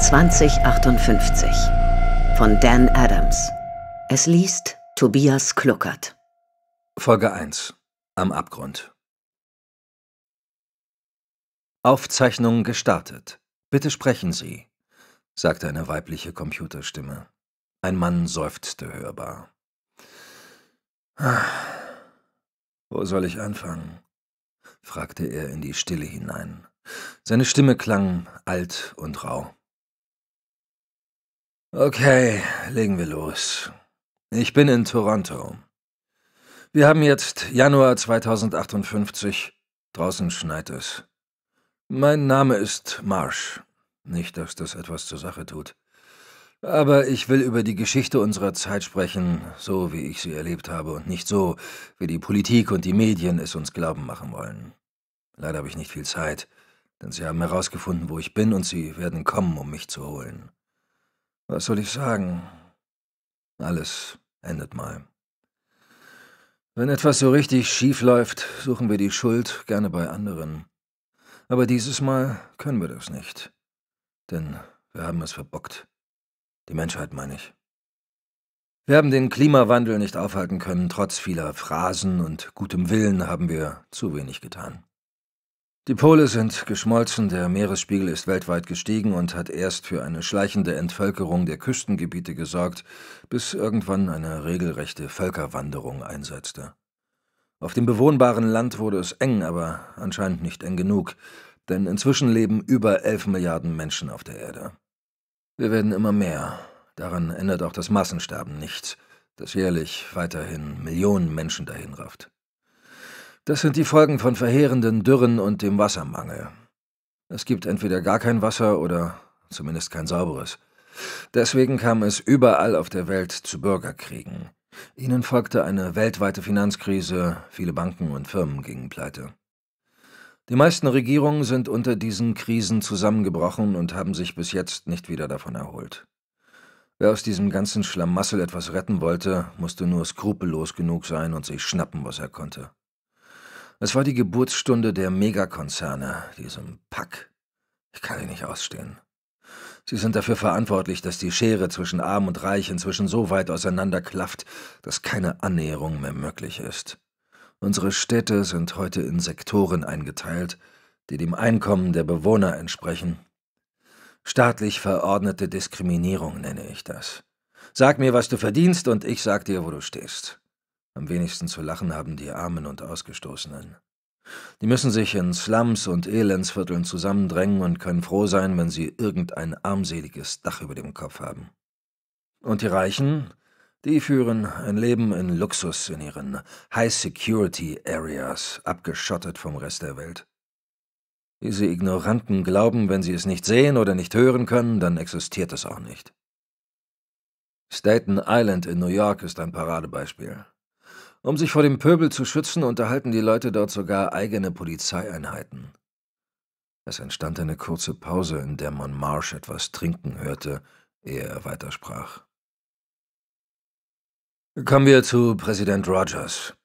2058 von Dan Adams. Es liest Tobias Kluckert. Folge 1 Am Abgrund. Aufzeichnung gestartet. Bitte sprechen Sie, sagte eine weibliche Computerstimme. Ein Mann seufzte hörbar. Wo soll ich anfangen? fragte er in die Stille hinein. Seine Stimme klang alt und rau. Okay, legen wir los. Ich bin in Toronto. Wir haben jetzt Januar 2058. Draußen schneit es. Mein Name ist Marsh. Nicht, dass das etwas zur Sache tut. Aber ich will über die Geschichte unserer Zeit sprechen, so wie ich sie erlebt habe und nicht so, wie die Politik und die Medien es uns glauben machen wollen. Leider habe ich nicht viel Zeit, denn sie haben herausgefunden, wo ich bin und sie werden kommen, um mich zu holen. Was soll ich sagen? Alles endet mal. Wenn etwas so richtig schief läuft, suchen wir die Schuld gerne bei anderen. Aber dieses Mal können wir das nicht. Denn wir haben es verbockt. Die Menschheit, meine ich. Wir haben den Klimawandel nicht aufhalten können, trotz vieler Phrasen und gutem Willen haben wir zu wenig getan. Die Pole sind geschmolzen, der Meeresspiegel ist weltweit gestiegen und hat erst für eine schleichende Entvölkerung der Küstengebiete gesorgt, bis irgendwann eine regelrechte Völkerwanderung einsetzte. Auf dem bewohnbaren Land wurde es eng, aber anscheinend nicht eng genug, denn inzwischen leben über 11 Milliarden Menschen auf der Erde. Wir werden immer mehr. Daran ändert auch das Massensterben nichts, das jährlich weiterhin Millionen Menschen dahinrafft. Das sind die Folgen von verheerenden Dürren und dem Wassermangel. Es gibt entweder gar kein Wasser oder zumindest kein sauberes. Deswegen kam es überall auf der Welt zu Bürgerkriegen. Ihnen folgte eine weltweite Finanzkrise, viele Banken und Firmen gingen pleite. Die meisten Regierungen sind unter diesen Krisen zusammengebrochen und haben sich bis jetzt nicht wieder davon erholt. Wer aus diesem ganzen Schlamassel etwas retten wollte, musste nur skrupellos genug sein und sich schnappen, was er konnte. Es war die Geburtsstunde der Megakonzerne, diesem Pack. Ich kann ihn nicht ausstehen. Sie sind dafür verantwortlich, dass die Schere zwischen Arm und Reich inzwischen so weit auseinanderklafft, dass keine Annäherung mehr möglich ist. Unsere Städte sind heute in Sektoren eingeteilt, die dem Einkommen der Bewohner entsprechen. Staatlich verordnete Diskriminierung nenne ich das. Sag mir, was du verdienst, und ich sag dir, wo du stehst. Am wenigsten zu lachen haben die Armen und Ausgestoßenen. Die müssen sich in Slums und Elendsvierteln zusammendrängen und können froh sein, wenn sie irgendein armseliges Dach über dem Kopf haben. Und die Reichen, die führen ein Leben in Luxus in ihren High-Security-Areas, abgeschottet vom Rest der Welt. Diese Ignoranten glauben, wenn sie es nicht sehen oder nicht hören können, dann existiert es auch nicht. Staten Island in New York ist ein Paradebeispiel. Um sich vor dem Pöbel zu schützen, unterhalten die Leute dort sogar eigene Polizeieinheiten. Es entstand eine kurze Pause, in der man Marsh etwas trinken hörte, ehe er weitersprach. Kommen wir zu Präsident Rogers.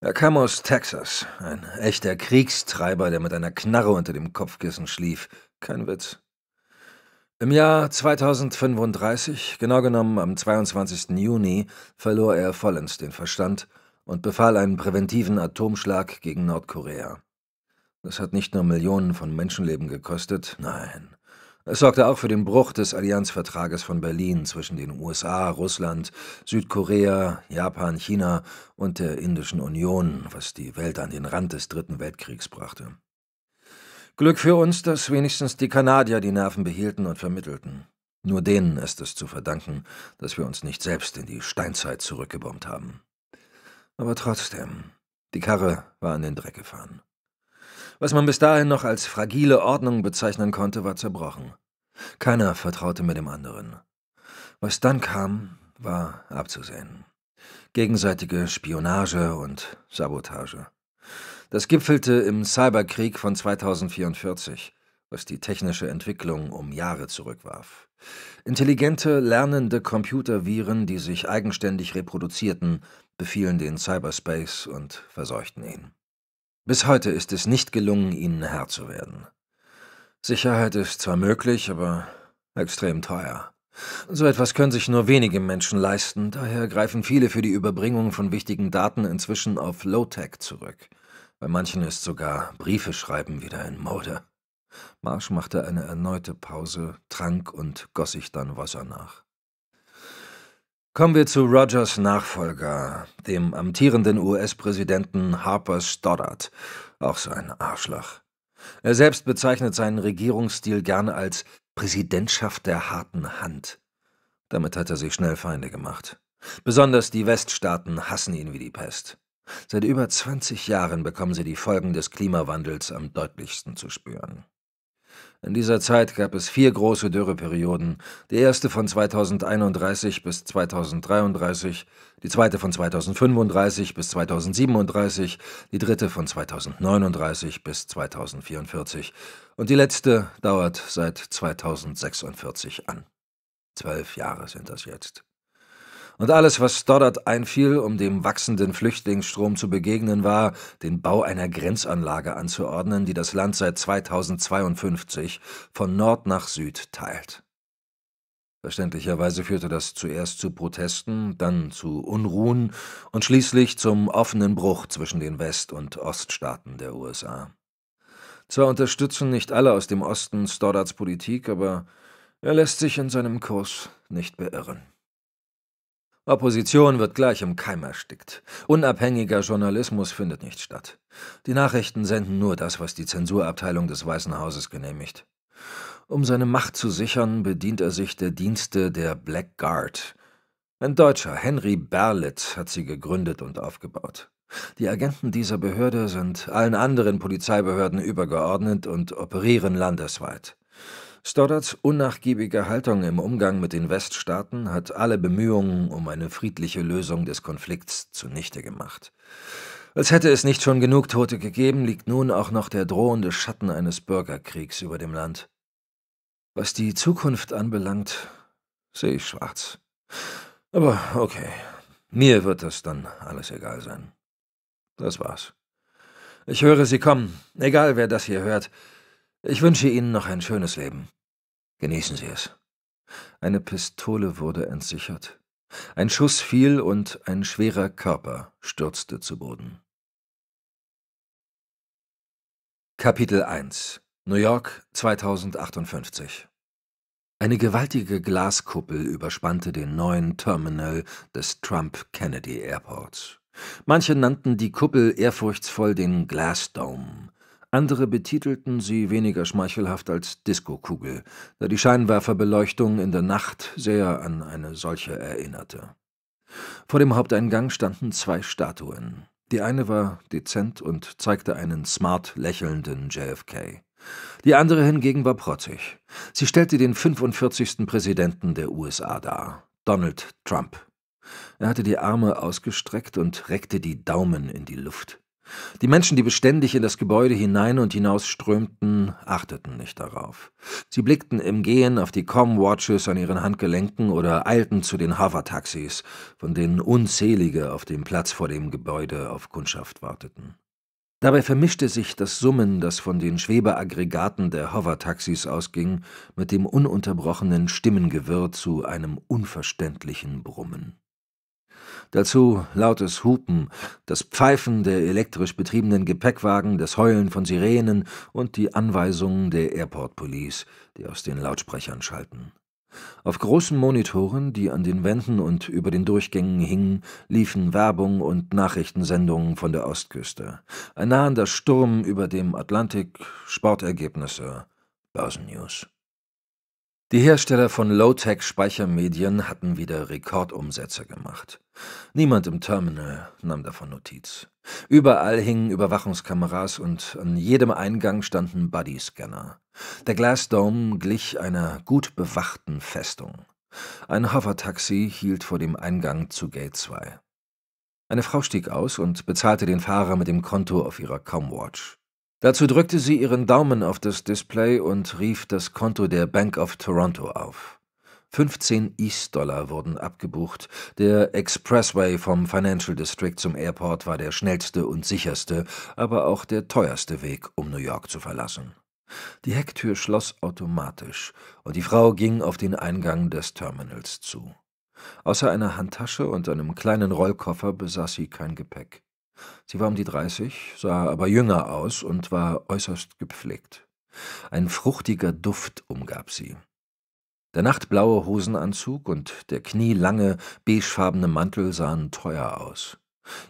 Er kam aus Texas, ein echter Kriegstreiber, der mit einer Knarre unter dem Kopfkissen schlief. Kein Witz. Im Jahr 2035, genau genommen am 22. Juni, verlor er vollends den Verstand und befahl einen präventiven Atomschlag gegen Nordkorea. Das hat nicht nur Millionen von Menschenleben gekostet, nein. Es sorgte auch für den Bruch des Allianzvertrages von Berlin zwischen den USA, Russland, Südkorea, Japan, China und der Indischen Union, was die Welt an den Rand des Dritten Weltkriegs brachte. Glück für uns, dass wenigstens die Kanadier die Nerven behielten und vermittelten. Nur denen ist es zu verdanken, dass wir uns nicht selbst in die Steinzeit zurückgebombt haben. Aber trotzdem, die Karre war in den Dreck gefahren. Was man bis dahin noch als fragile Ordnung bezeichnen konnte, war zerbrochen. Keiner vertraute mehr dem anderen. Was dann kam, war abzusehen. Gegenseitige Spionage und Sabotage. Das gipfelte im Cyberkrieg von 2044, was die technische Entwicklung um Jahre zurückwarf. Intelligente, lernende Computerviren, die sich eigenständig reproduzierten, befielen den Cyberspace und verseuchten ihn. Bis heute ist es nicht gelungen, ihnen Herr zu werden. Sicherheit ist zwar möglich, aber extrem teuer. So etwas können sich nur wenige Menschen leisten, daher greifen viele für die Überbringung von wichtigen Daten inzwischen auf Low-Tech zurück. Bei manchen ist sogar Briefe schreiben wieder in Mode. Marsch machte eine erneute Pause, trank und goss sich dann Wasser nach. Kommen wir zu Rogers Nachfolger, dem amtierenden US-Präsidenten Harper Stoddart, auch so ein Arschloch. Er selbst bezeichnet seinen Regierungsstil gerne als Präsidentschaft der harten Hand. Damit hat er sich schnell Feinde gemacht. Besonders die Weststaaten hassen ihn wie die Pest. Seit über 20 Jahren bekommen sie die Folgen des Klimawandels am deutlichsten zu spüren. In dieser Zeit gab es vier große Dürreperioden, die erste von 2031 bis 2033, die zweite von 2035 bis 2037, die dritte von 2039 bis 2044 und die letzte dauert seit 2046 an. Zwölf Jahre sind das jetzt und alles, was Stoddard einfiel, um dem wachsenden Flüchtlingsstrom zu begegnen, war, den Bau einer Grenzanlage anzuordnen, die das Land seit 2052 von Nord nach Süd teilt. Verständlicherweise führte das zuerst zu Protesten, dann zu Unruhen und schließlich zum offenen Bruch zwischen den West- und Oststaaten der USA. Zwar unterstützen nicht alle aus dem Osten Stoddards Politik, aber er lässt sich in seinem Kurs nicht beirren. Opposition wird gleich im Keim erstickt. Unabhängiger Journalismus findet nicht statt. Die Nachrichten senden nur das, was die Zensurabteilung des Weißen Hauses genehmigt. Um seine Macht zu sichern, bedient er sich der Dienste der Black Guard. Ein Deutscher, Henry Berlitz, hat sie gegründet und aufgebaut. Die Agenten dieser Behörde sind allen anderen Polizeibehörden übergeordnet und operieren landesweit. Stoddards unnachgiebige Haltung im Umgang mit den Weststaaten hat alle Bemühungen um eine friedliche Lösung des Konflikts zunichte gemacht. Als hätte es nicht schon genug Tote gegeben, liegt nun auch noch der drohende Schatten eines Bürgerkriegs über dem Land. Was die Zukunft anbelangt, sehe ich schwarz. Aber okay, mir wird das dann alles egal sein. Das war's. Ich höre Sie kommen, egal wer das hier hört. Ich wünsche Ihnen noch ein schönes Leben. Genießen Sie es. Eine Pistole wurde entsichert. Ein Schuss fiel und ein schwerer Körper stürzte zu Boden. Kapitel 1 New York 2058 Eine gewaltige Glaskuppel überspannte den neuen Terminal des Trump Kennedy Airports. Manche nannten die Kuppel ehrfurchtsvoll den Glass Dome. Andere betitelten sie weniger schmeichelhaft als Diskokugel, da die Scheinwerferbeleuchtung in der Nacht sehr an eine solche erinnerte. Vor dem Haupteingang standen zwei Statuen. Die eine war dezent und zeigte einen smart lächelnden JFK. Die andere hingegen war protzig. Sie stellte den 45. Präsidenten der USA dar, Donald Trump. Er hatte die Arme ausgestreckt und reckte die Daumen in die Luft. Die Menschen, die beständig in das Gebäude hinein und hinaus strömten, achteten nicht darauf. Sie blickten im Gehen auf die Com-Watches an ihren Handgelenken oder eilten zu den Hover-Taxis, von denen unzählige auf dem Platz vor dem Gebäude auf Kundschaft warteten. Dabei vermischte sich das Summen, das von den Schwebeaggregaten der Hover-Taxis ausging, mit dem ununterbrochenen Stimmengewirr zu einem unverständlichen Brummen. Dazu lautes Hupen, das Pfeifen der elektrisch betriebenen Gepäckwagen, das Heulen von Sirenen und die Anweisungen der Airport Police, die aus den Lautsprechern schalten. Auf großen Monitoren, die an den Wänden und über den Durchgängen hingen, liefen Werbung und Nachrichtensendungen von der Ostküste. Ein nahender Sturm über dem Atlantik, Sportergebnisse, Börsennews. Die Hersteller von Low-Tech-Speichermedien hatten wieder Rekordumsätze gemacht. Niemand im Terminal nahm davon Notiz. Überall hingen Überwachungskameras und an jedem Eingang standen Bodyscanner. Der Glassdome glich einer gut bewachten Festung. Ein Hovertaxi hielt vor dem Eingang zu Gate 2. Eine Frau stieg aus und bezahlte den Fahrer mit dem Konto auf ihrer Comwatch. Dazu drückte sie ihren Daumen auf das Display und rief das Konto der Bank of Toronto auf. 15 East-Dollar wurden abgebucht. Der Expressway vom Financial District zum Airport war der schnellste und sicherste, aber auch der teuerste Weg, um New York zu verlassen. Die Hecktür schloss automatisch und die Frau ging auf den Eingang des Terminals zu. Außer einer Handtasche und einem kleinen Rollkoffer besaß sie kein Gepäck. Sie war um die 30, sah aber jünger aus und war äußerst gepflegt. Ein fruchtiger Duft umgab sie. Der nachtblaue Hosenanzug und der knielange, beigefarbene Mantel sahen teuer aus.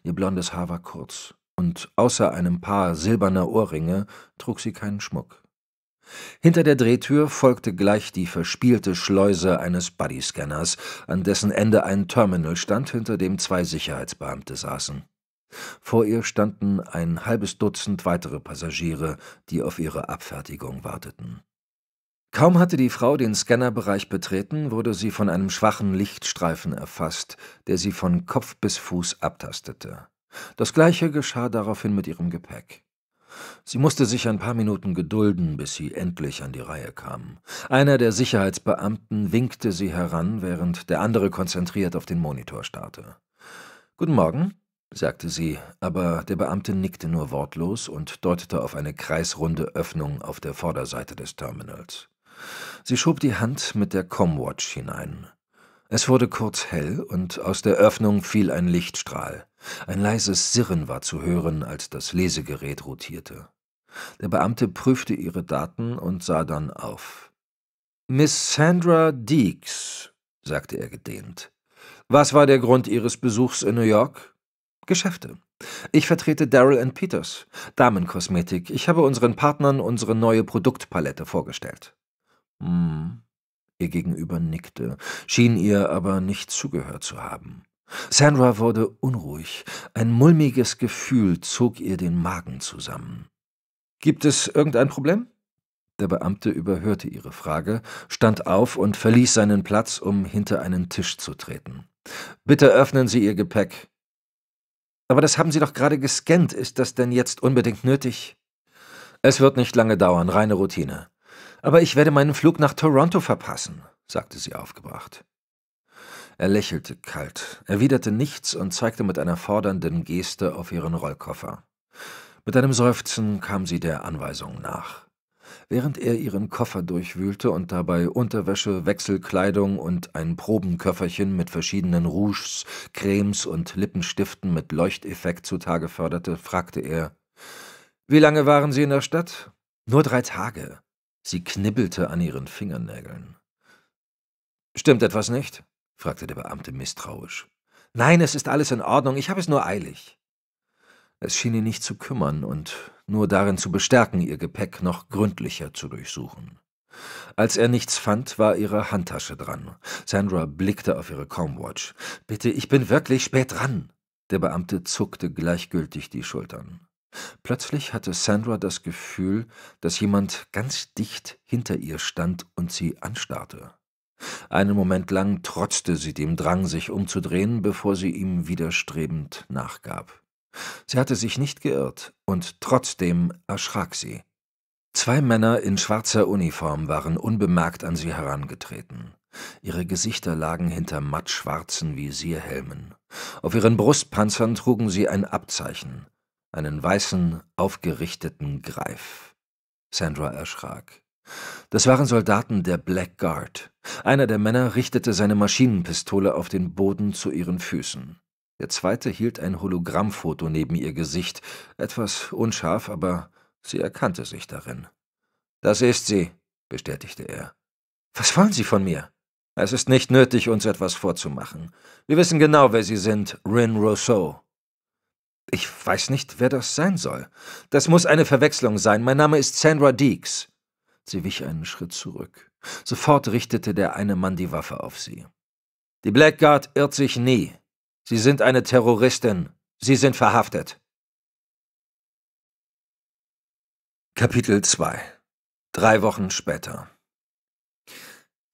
Ihr blondes Haar war kurz, und außer einem Paar silberner Ohrringe trug sie keinen Schmuck. Hinter der Drehtür folgte gleich die verspielte Schleuse eines Bodyscanners, an dessen Ende ein Terminal stand, hinter dem zwei Sicherheitsbeamte saßen. Vor ihr standen ein halbes Dutzend weitere Passagiere, die auf ihre Abfertigung warteten. Kaum hatte die Frau den Scannerbereich betreten, wurde sie von einem schwachen Lichtstreifen erfasst, der sie von Kopf bis Fuß abtastete. Das gleiche geschah daraufhin mit ihrem Gepäck. Sie musste sich ein paar Minuten gedulden, bis sie endlich an die Reihe kam. Einer der Sicherheitsbeamten winkte sie heran, während der andere konzentriert auf den Monitor starrte. Guten Morgen, sagte sie, aber der Beamte nickte nur wortlos und deutete auf eine kreisrunde Öffnung auf der Vorderseite des Terminals. Sie schob die Hand mit der Comwatch hinein. Es wurde kurz hell und aus der Öffnung fiel ein Lichtstrahl. Ein leises Sirren war zu hören, als das Lesegerät rotierte. Der Beamte prüfte ihre Daten und sah dann auf. Miss Sandra Deeks, sagte er gedehnt. Was war der Grund Ihres Besuchs in New York? Geschäfte. Ich vertrete Daryl Peters, Damenkosmetik. Ich habe unseren Partnern unsere neue Produktpalette vorgestellt. Hm. Ihr Gegenüber nickte, schien ihr aber nicht zugehört zu haben. Sandra wurde unruhig. Ein mulmiges Gefühl zog ihr den Magen zusammen. Gibt es irgendein Problem? Der Beamte überhörte ihre Frage, stand auf und verließ seinen Platz, um hinter einen Tisch zu treten. Bitte öffnen Sie Ihr Gepäck. Aber das haben Sie doch gerade gescannt. Ist das denn jetzt unbedingt nötig? Es wird nicht lange dauern, reine Routine. Aber ich werde meinen Flug nach Toronto verpassen, sagte sie aufgebracht. Er lächelte kalt, erwiderte nichts und zeigte mit einer fordernden Geste auf ihren Rollkoffer. Mit einem Seufzen kam sie der Anweisung nach während er ihren Koffer durchwühlte und dabei Unterwäsche, Wechselkleidung und ein Probenköfferchen mit verschiedenen Rouges, Cremes und Lippenstiften mit Leuchteffekt zutage förderte, fragte er Wie lange waren Sie in der Stadt? Nur drei Tage. Sie knibbelte an ihren Fingernägeln. Stimmt etwas nicht? fragte der Beamte misstrauisch. Nein, es ist alles in Ordnung, ich habe es nur eilig. Es schien ihn nicht zu kümmern und nur darin zu bestärken, ihr Gepäck noch gründlicher zu durchsuchen. Als er nichts fand, war ihre Handtasche dran. Sandra blickte auf ihre Comwatch. Bitte, ich bin wirklich spät dran. Der Beamte zuckte gleichgültig die Schultern. Plötzlich hatte Sandra das Gefühl, dass jemand ganz dicht hinter ihr stand und sie anstarrte. Einen Moment lang trotzte sie dem Drang, sich umzudrehen, bevor sie ihm widerstrebend nachgab. Sie hatte sich nicht geirrt, und trotzdem erschrak sie. Zwei Männer in schwarzer Uniform waren unbemerkt an sie herangetreten. Ihre Gesichter lagen hinter mattschwarzen Visierhelmen. Auf ihren Brustpanzern trugen sie ein Abzeichen, einen weißen, aufgerichteten Greif. Sandra erschrak. Das waren Soldaten der Black Guard. Einer der Männer richtete seine Maschinenpistole auf den Boden zu ihren Füßen. Der zweite hielt ein Hologrammfoto neben ihr Gesicht, etwas unscharf, aber sie erkannte sich darin. Das ist sie, bestätigte er. Was wollen Sie von mir? Es ist nicht nötig, uns etwas vorzumachen. Wir wissen genau, wer Sie sind, Rin Rousseau. Ich weiß nicht, wer das sein soll. Das muss eine Verwechslung sein. Mein Name ist Sandra Deeks. Sie wich einen Schritt zurück. Sofort richtete der eine Mann die Waffe auf sie. Die Blackguard irrt sich nie, Sie sind eine Terroristin. Sie sind verhaftet. Kapitel 2 Drei Wochen später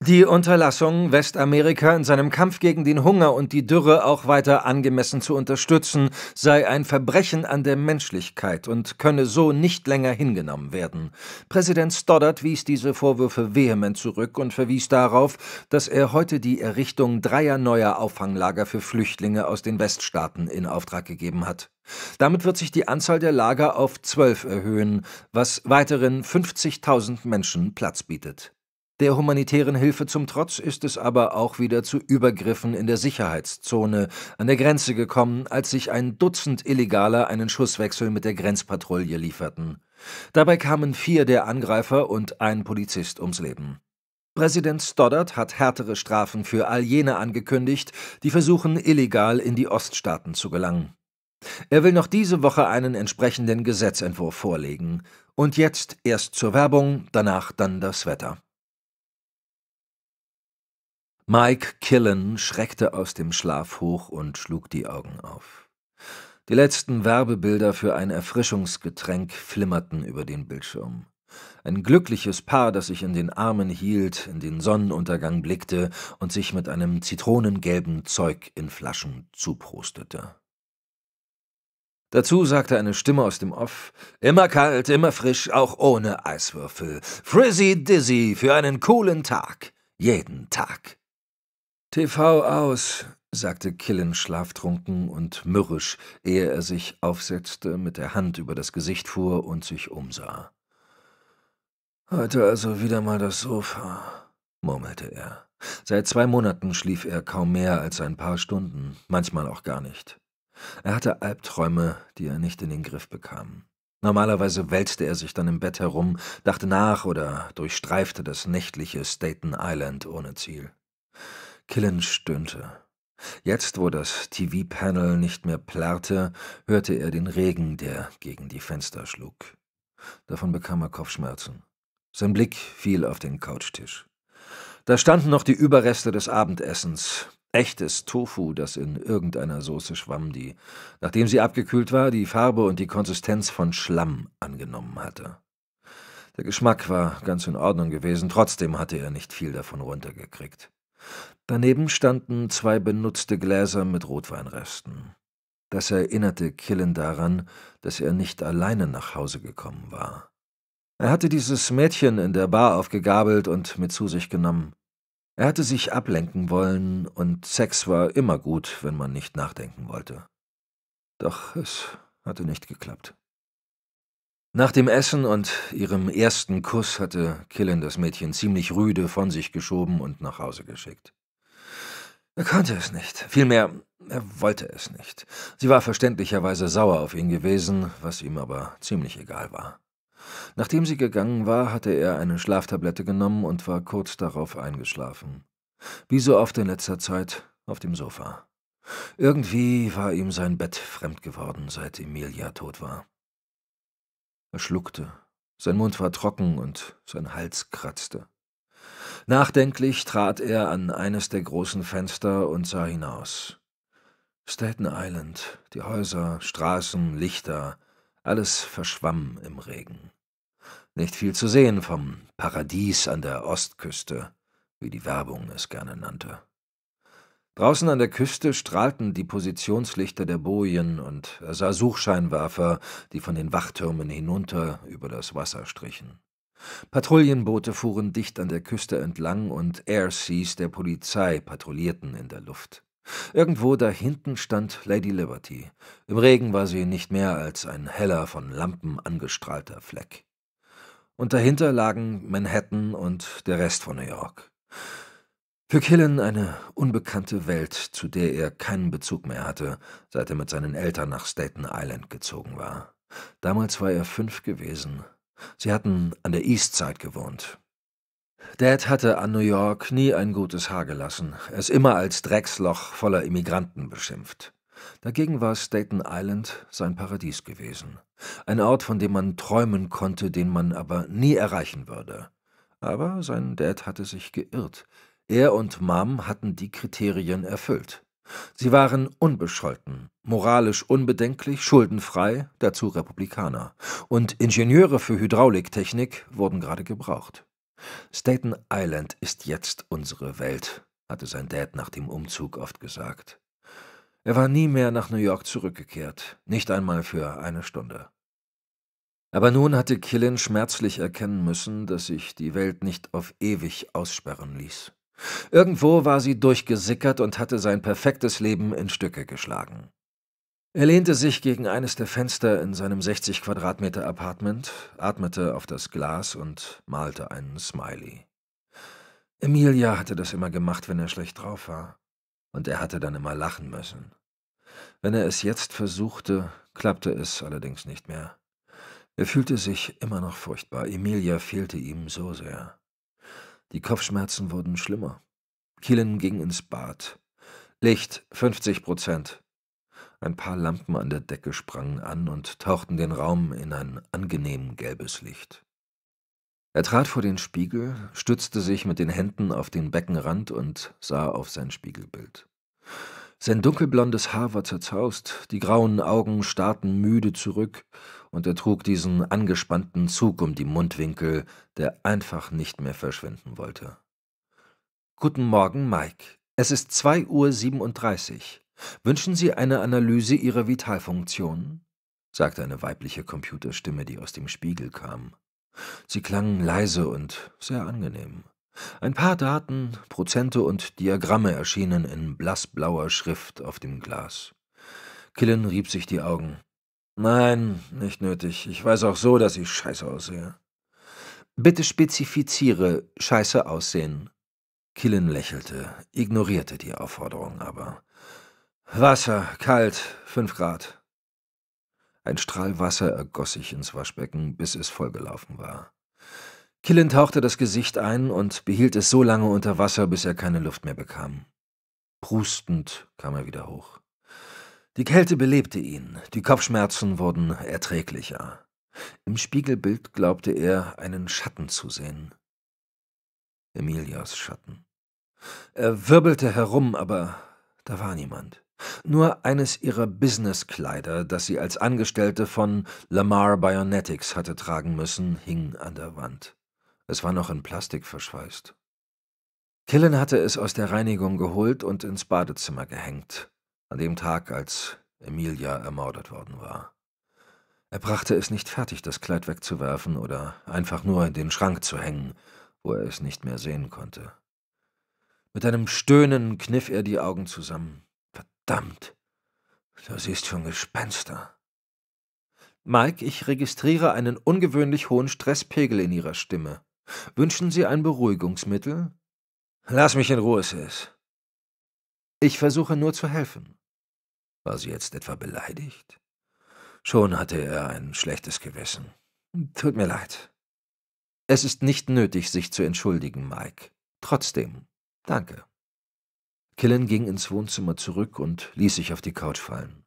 die Unterlassung, Westamerika in seinem Kampf gegen den Hunger und die Dürre auch weiter angemessen zu unterstützen, sei ein Verbrechen an der Menschlichkeit und könne so nicht länger hingenommen werden. Präsident Stoddard wies diese Vorwürfe vehement zurück und verwies darauf, dass er heute die Errichtung dreier neuer Auffanglager für Flüchtlinge aus den Weststaaten in Auftrag gegeben hat. Damit wird sich die Anzahl der Lager auf zwölf erhöhen, was weiteren 50.000 Menschen Platz bietet. Der humanitären Hilfe zum Trotz ist es aber auch wieder zu Übergriffen in der Sicherheitszone an der Grenze gekommen, als sich ein Dutzend Illegaler einen Schusswechsel mit der Grenzpatrouille lieferten. Dabei kamen vier der Angreifer und ein Polizist ums Leben. Präsident Stoddard hat härtere Strafen für all jene angekündigt, die versuchen, illegal in die Oststaaten zu gelangen. Er will noch diese Woche einen entsprechenden Gesetzentwurf vorlegen. Und jetzt erst zur Werbung, danach dann das Wetter. Mike Killen schreckte aus dem Schlaf hoch und schlug die Augen auf. Die letzten Werbebilder für ein Erfrischungsgetränk flimmerten über den Bildschirm. Ein glückliches Paar, das sich in den Armen hielt, in den Sonnenuntergang blickte und sich mit einem zitronengelben Zeug in Flaschen zuprostete. Dazu sagte eine Stimme aus dem Off, immer kalt, immer frisch, auch ohne Eiswürfel. Frizzy Dizzy für einen coolen Tag. Jeden Tag. TV aus, sagte Killen schlaftrunken und mürrisch, ehe er sich aufsetzte, mit der Hand über das Gesicht fuhr und sich umsah. Heute also wieder mal das Sofa, murmelte er. Seit zwei Monaten schlief er kaum mehr als ein paar Stunden, manchmal auch gar nicht. Er hatte Albträume, die er nicht in den Griff bekam. Normalerweise wälzte er sich dann im Bett herum, dachte nach oder durchstreifte das nächtliche Staten Island ohne Ziel. Killen stöhnte. Jetzt, wo das TV-Panel nicht mehr plärrte, hörte er den Regen, der gegen die Fenster schlug. Davon bekam er Kopfschmerzen. Sein Blick fiel auf den Couchtisch. Da standen noch die Überreste des Abendessens. Echtes Tofu, das in irgendeiner Soße schwamm, die, nachdem sie abgekühlt war, die Farbe und die Konsistenz von Schlamm angenommen hatte. Der Geschmack war ganz in Ordnung gewesen, trotzdem hatte er nicht viel davon runtergekriegt. Daneben standen zwei benutzte Gläser mit Rotweinresten. Das erinnerte Killen daran, dass er nicht alleine nach Hause gekommen war. Er hatte dieses Mädchen in der Bar aufgegabelt und mit zu sich genommen. Er hatte sich ablenken wollen, und Sex war immer gut, wenn man nicht nachdenken wollte. Doch es hatte nicht geklappt. Nach dem Essen und ihrem ersten Kuss hatte Killen das Mädchen ziemlich rüde von sich geschoben und nach Hause geschickt. Er konnte es nicht. Vielmehr, er wollte es nicht. Sie war verständlicherweise sauer auf ihn gewesen, was ihm aber ziemlich egal war. Nachdem sie gegangen war, hatte er eine Schlaftablette genommen und war kurz darauf eingeschlafen. Wie so oft in letzter Zeit auf dem Sofa. Irgendwie war ihm sein Bett fremd geworden, seit Emilia tot war. Er schluckte, sein Mund war trocken und sein Hals kratzte. Nachdenklich trat er an eines der großen Fenster und sah hinaus. Staten Island, die Häuser, Straßen, Lichter, alles verschwamm im Regen. Nicht viel zu sehen vom Paradies an der Ostküste, wie die Werbung es gerne nannte. Draußen an der Küste strahlten die Positionslichter der Bojen und er sah Suchscheinwerfer, die von den Wachtürmen hinunter über das Wasser strichen. Patrouillenboote fuhren dicht an der Küste entlang und Airseas der Polizei patrouillierten in der Luft. Irgendwo da hinten stand Lady Liberty. Im Regen war sie nicht mehr als ein heller, von Lampen angestrahlter Fleck. Und dahinter lagen Manhattan und der Rest von New York. Für Killen eine unbekannte Welt, zu der er keinen Bezug mehr hatte, seit er mit seinen Eltern nach Staten Island gezogen war. Damals war er fünf gewesen, Sie hatten an der East Side gewohnt. Dad hatte an New York nie ein gutes Haar gelassen, es immer als Drecksloch voller Immigranten beschimpft. Dagegen war Staten Island sein Paradies gewesen. Ein Ort, von dem man träumen konnte, den man aber nie erreichen würde. Aber sein Dad hatte sich geirrt. Er und Mom hatten die Kriterien erfüllt. Sie waren unbescholten, moralisch unbedenklich, schuldenfrei, dazu Republikaner. Und Ingenieure für Hydrauliktechnik wurden gerade gebraucht. Staten Island ist jetzt unsere Welt, hatte sein Dad nach dem Umzug oft gesagt. Er war nie mehr nach New York zurückgekehrt, nicht einmal für eine Stunde. Aber nun hatte Killen schmerzlich erkennen müssen, dass sich die Welt nicht auf ewig aussperren ließ. Irgendwo war sie durchgesickert und hatte sein perfektes Leben in Stücke geschlagen. Er lehnte sich gegen eines der Fenster in seinem 60 Quadratmeter Apartment, atmete auf das Glas und malte einen Smiley. Emilia hatte das immer gemacht, wenn er schlecht drauf war. Und er hatte dann immer lachen müssen. Wenn er es jetzt versuchte, klappte es allerdings nicht mehr. Er fühlte sich immer noch furchtbar. Emilia fehlte ihm so sehr. Die Kopfschmerzen wurden schlimmer. Kielen ging ins Bad. Licht 50 Prozent. Ein paar Lampen an der Decke sprangen an und tauchten den Raum in ein angenehm gelbes Licht. Er trat vor den Spiegel, stützte sich mit den Händen auf den Beckenrand und sah auf sein Spiegelbild. Sein dunkelblondes Haar war zerzaust, die grauen Augen starrten müde zurück, und er trug diesen angespannten Zug um die Mundwinkel, der einfach nicht mehr verschwinden wollte. Guten Morgen, Mike. Es ist 2.37 Uhr. 37. Wünschen Sie eine Analyse Ihrer Vitalfunktion? sagte eine weibliche Computerstimme, die aus dem Spiegel kam. Sie klang leise und sehr angenehm. Ein paar Daten, Prozente und Diagramme erschienen in blassblauer Schrift auf dem Glas. Killen rieb sich die Augen. Nein, nicht nötig. Ich weiß auch so, dass ich scheiße aussehe. Bitte spezifiziere, scheiße aussehen. Killen lächelte, ignorierte die Aufforderung aber. Wasser, kalt, fünf Grad. Ein Strahl Wasser ergoss sich ins Waschbecken, bis es vollgelaufen war. Killen tauchte das Gesicht ein und behielt es so lange unter Wasser, bis er keine Luft mehr bekam. Prustend kam er wieder hoch. Die Kälte belebte ihn, die Kopfschmerzen wurden erträglicher. Im Spiegelbild glaubte er, einen Schatten zu sehen. Emilias Schatten. Er wirbelte herum, aber da war niemand. Nur eines ihrer Businesskleider, das sie als Angestellte von Lamar Bionetics hatte tragen müssen, hing an der Wand. Es war noch in Plastik verschweißt. Killen hatte es aus der Reinigung geholt und ins Badezimmer gehängt, an dem Tag, als Emilia ermordet worden war. Er brachte es nicht fertig, das Kleid wegzuwerfen oder einfach nur in den Schrank zu hängen, wo er es nicht mehr sehen konnte. Mit einem Stöhnen kniff er die Augen zusammen. Verdammt, du siehst schon Gespenster. Mike, ich registriere einen ungewöhnlich hohen Stresspegel in Ihrer Stimme. Wünschen Sie ein Beruhigungsmittel? Lass mich in Ruhe, Sis. Ich versuche nur zu helfen. War sie jetzt etwa beleidigt? Schon hatte er ein schlechtes Gewissen. Tut mir leid. Es ist nicht nötig, sich zu entschuldigen, Mike. Trotzdem, danke. Killen ging ins Wohnzimmer zurück und ließ sich auf die Couch fallen.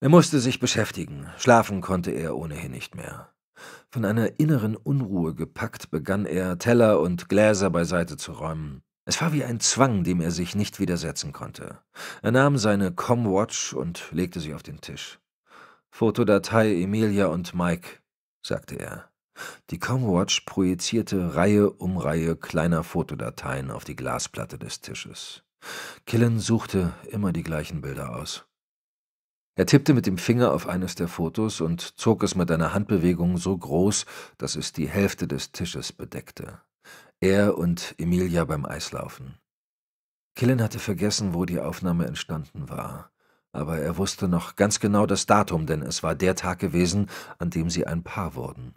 Er musste sich beschäftigen, schlafen konnte er ohnehin nicht mehr. Von einer inneren Unruhe gepackt, begann er, Teller und Gläser beiseite zu räumen. Es war wie ein Zwang, dem er sich nicht widersetzen konnte. Er nahm seine Comwatch und legte sie auf den Tisch. Fotodatei Emilia und Mike, sagte er. Die Comwatch projizierte Reihe um Reihe kleiner Fotodateien auf die Glasplatte des Tisches. Killen suchte immer die gleichen Bilder aus. Er tippte mit dem Finger auf eines der Fotos und zog es mit einer Handbewegung so groß, dass es die Hälfte des Tisches bedeckte. Er und Emilia beim Eislaufen. Killen hatte vergessen, wo die Aufnahme entstanden war, aber er wusste noch ganz genau das Datum, denn es war der Tag gewesen, an dem sie ein Paar wurden.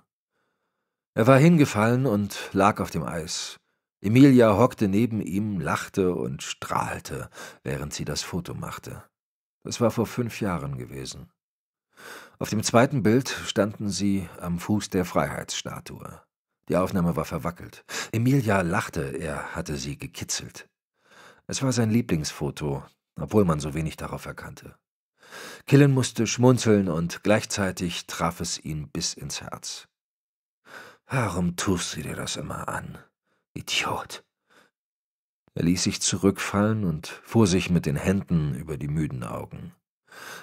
Er war hingefallen und lag auf dem Eis. Emilia hockte neben ihm, lachte und strahlte, während sie das Foto machte. Es war vor fünf Jahren gewesen. Auf dem zweiten Bild standen sie am Fuß der Freiheitsstatue. Die Aufnahme war verwackelt. Emilia lachte, er hatte sie gekitzelt. Es war sein Lieblingsfoto, obwohl man so wenig darauf erkannte. Killen musste schmunzeln und gleichzeitig traf es ihn bis ins Herz. Warum tust du dir das immer an, Idiot? Er ließ sich zurückfallen und fuhr sich mit den Händen über die müden Augen.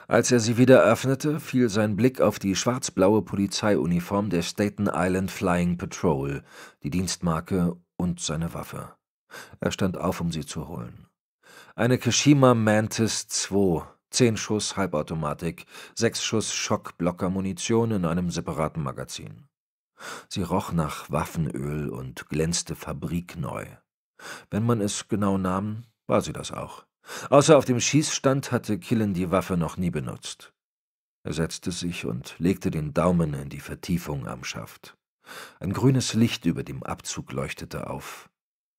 Als er sie wieder öffnete, fiel sein Blick auf die schwarzblaue Polizeiuniform der Staten Island Flying Patrol, die Dienstmarke und seine Waffe. Er stand auf, um sie zu holen. Eine Kishima Mantis II, 10 Schuss Halbautomatik, 6 Schuss Schockblocker Munition in einem separaten Magazin. Sie roch nach Waffenöl und glänzte fabrikneu. Wenn man es genau nahm, war sie das auch. Außer auf dem Schießstand hatte Killen die Waffe noch nie benutzt. Er setzte sich und legte den Daumen in die Vertiefung am Schaft. Ein grünes Licht über dem Abzug leuchtete auf.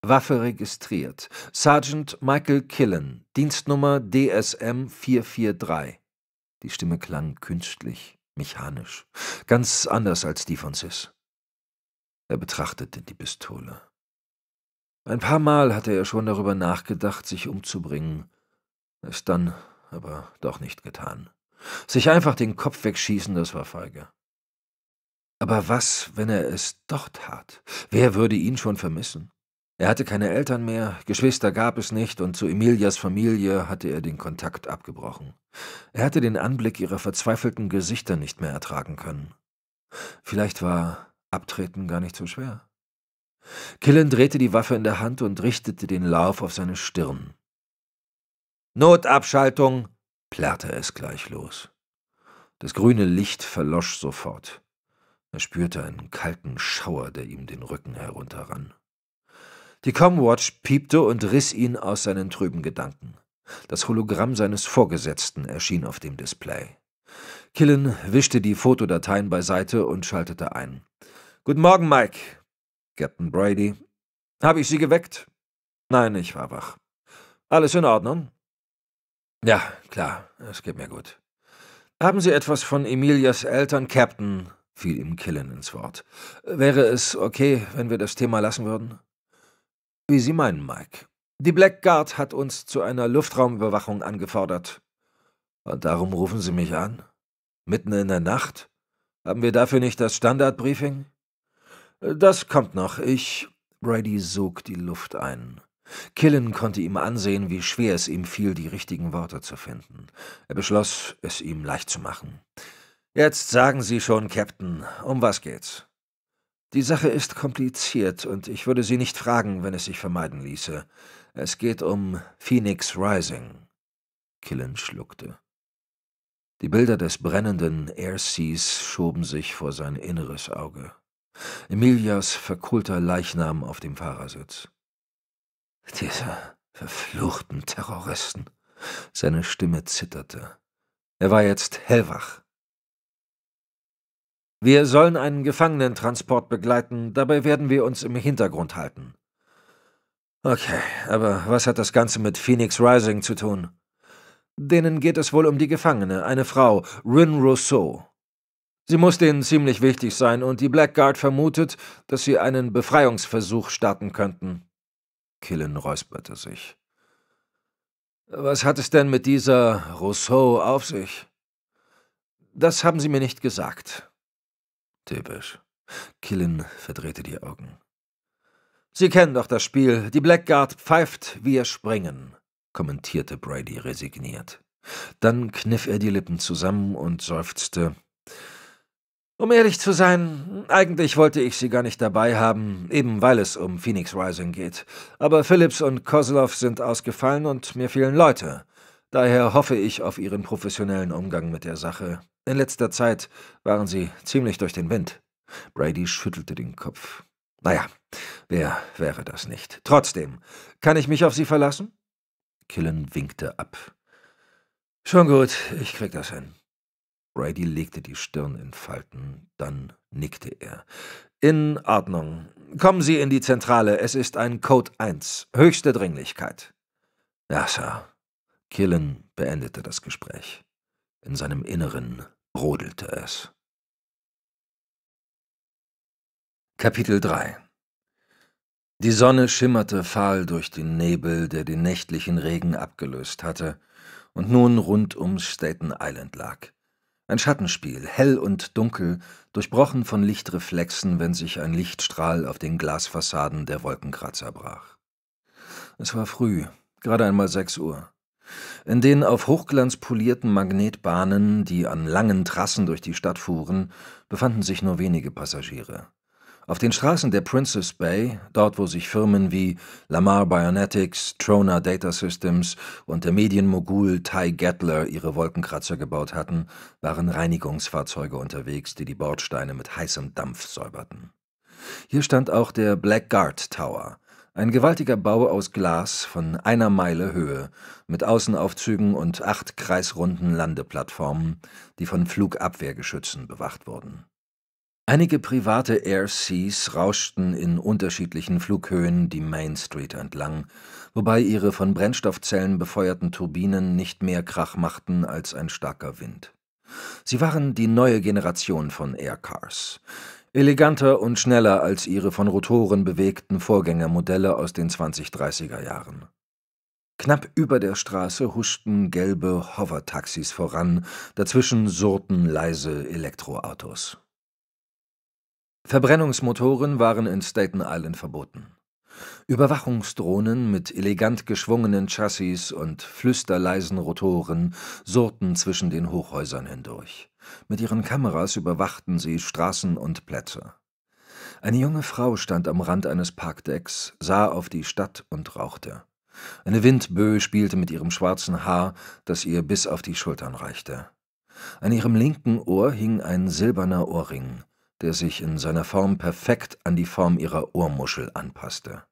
Waffe registriert. Sergeant Michael Killen, Dienstnummer DSM 443. Die Stimme klang künstlich, mechanisch, ganz anders als die von Sis. Er betrachtete die Pistole. Ein paar Mal hatte er schon darüber nachgedacht, sich umzubringen, es dann aber doch nicht getan. Sich einfach den Kopf wegschießen, das war feige. Aber was, wenn er es doch tat? Wer würde ihn schon vermissen? Er hatte keine Eltern mehr, Geschwister gab es nicht, und zu Emilias Familie hatte er den Kontakt abgebrochen. Er hatte den Anblick ihrer verzweifelten Gesichter nicht mehr ertragen können. Vielleicht war Abtreten gar nicht so schwer. Killen drehte die Waffe in der Hand und richtete den Lauf auf seine Stirn. Notabschaltung! plärrte es gleich los. Das grüne Licht verlosch sofort. Er spürte einen kalten Schauer, der ihm den Rücken herunterrann. Die Comwatch piepte und riss ihn aus seinen trüben Gedanken. Das Hologramm seines Vorgesetzten erschien auf dem Display. Killen wischte die Fotodateien beiseite und schaltete ein. Guten Morgen, Mike. Captain Brady. Habe ich Sie geweckt? Nein, ich war wach. Alles in Ordnung? Ja, klar, es geht mir gut. Haben Sie etwas von Emilias Eltern, Captain? fiel ihm Killen ins Wort. Wäre es okay, wenn wir das Thema lassen würden? Wie Sie meinen, Mike. Die Blackguard hat uns zu einer Luftraumüberwachung angefordert. Und darum rufen Sie mich an? Mitten in der Nacht? Haben wir dafür nicht das Standardbriefing? Das kommt noch. Ich. Brady sog die Luft ein. Killen konnte ihm ansehen, wie schwer es ihm fiel, die richtigen Worte zu finden. Er beschloss, es ihm leicht zu machen. Jetzt sagen Sie schon, Captain, um was geht's? Die Sache ist kompliziert und ich würde Sie nicht fragen, wenn es sich vermeiden ließe. Es geht um Phoenix Rising. Killen schluckte. Die Bilder des brennenden Airseas schoben sich vor sein inneres Auge. Emilias verkohlter Leichnam auf dem Fahrersitz. Diese verfluchten Terroristen. Seine Stimme zitterte. Er war jetzt hellwach. Wir sollen einen Gefangenentransport begleiten, dabei werden wir uns im Hintergrund halten. Okay, aber was hat das Ganze mit Phoenix Rising zu tun? Denen geht es wohl um die Gefangene, eine Frau, Rin Rousseau. Sie muss denen ziemlich wichtig sein, und die Blackguard vermutet, dass sie einen Befreiungsversuch starten könnten. Killen räusperte sich. Was hat es denn mit dieser Rousseau auf sich? Das haben Sie mir nicht gesagt. Typisch. Killen verdrehte die Augen. Sie kennen doch das Spiel. Die Blackguard pfeift, wir springen, kommentierte Brady resigniert. Dann kniff er die Lippen zusammen und seufzte. Um ehrlich zu sein, eigentlich wollte ich sie gar nicht dabei haben, eben weil es um Phoenix Rising geht. Aber Phillips und Kozlov sind ausgefallen und mir fehlen Leute. Daher hoffe ich auf ihren professionellen Umgang mit der Sache. In letzter Zeit waren sie ziemlich durch den Wind. Brady schüttelte den Kopf. Naja, wer wäre das nicht? Trotzdem, kann ich mich auf Sie verlassen? Killen winkte ab. Schon gut, ich krieg das hin. Brady legte die Stirn in Falten, dann nickte er. In Ordnung. Kommen Sie in die Zentrale. Es ist ein Code 1. Höchste Dringlichkeit. Ja, Sir. Killen beendete das Gespräch. In seinem Inneren brodelte es. Kapitel 3 Die Sonne schimmerte fahl durch den Nebel, der den nächtlichen Regen abgelöst hatte und nun rund um Staten Island lag. Ein Schattenspiel, hell und dunkel, durchbrochen von Lichtreflexen, wenn sich ein Lichtstrahl auf den Glasfassaden der Wolkenkratzer brach. Es war früh, gerade einmal sechs Uhr. In den auf Hochglanz polierten Magnetbahnen, die an langen Trassen durch die Stadt fuhren, befanden sich nur wenige Passagiere. Auf den Straßen der Princess Bay, dort wo sich Firmen wie Lamar Bionetics, Trona Data Systems und der Medienmogul Ty Gettler ihre Wolkenkratzer gebaut hatten, waren Reinigungsfahrzeuge unterwegs, die die Bordsteine mit heißem Dampf säuberten. Hier stand auch der Blackguard Tower, ein gewaltiger Bau aus Glas von einer Meile Höhe, mit Außenaufzügen und acht kreisrunden Landeplattformen, die von Flugabwehrgeschützen bewacht wurden. Einige private Airseas rauschten in unterschiedlichen Flughöhen die Main Street entlang, wobei ihre von Brennstoffzellen befeuerten Turbinen nicht mehr Krach machten als ein starker Wind. Sie waren die neue Generation von Aircars. Eleganter und schneller als ihre von Rotoren bewegten Vorgängermodelle aus den 2030er Jahren. Knapp über der Straße huschten gelbe Hovertaxis voran, dazwischen surrten leise Elektroautos. Verbrennungsmotoren waren in Staten Island verboten. Überwachungsdrohnen mit elegant geschwungenen Chassis und flüsterleisen Rotoren surrten zwischen den Hochhäusern hindurch. Mit ihren Kameras überwachten sie Straßen und Plätze. Eine junge Frau stand am Rand eines Parkdecks, sah auf die Stadt und rauchte. Eine Windböe spielte mit ihrem schwarzen Haar, das ihr bis auf die Schultern reichte. An ihrem linken Ohr hing ein silberner Ohrring der sich in seiner Form perfekt an die Form ihrer Ohrmuschel anpasste.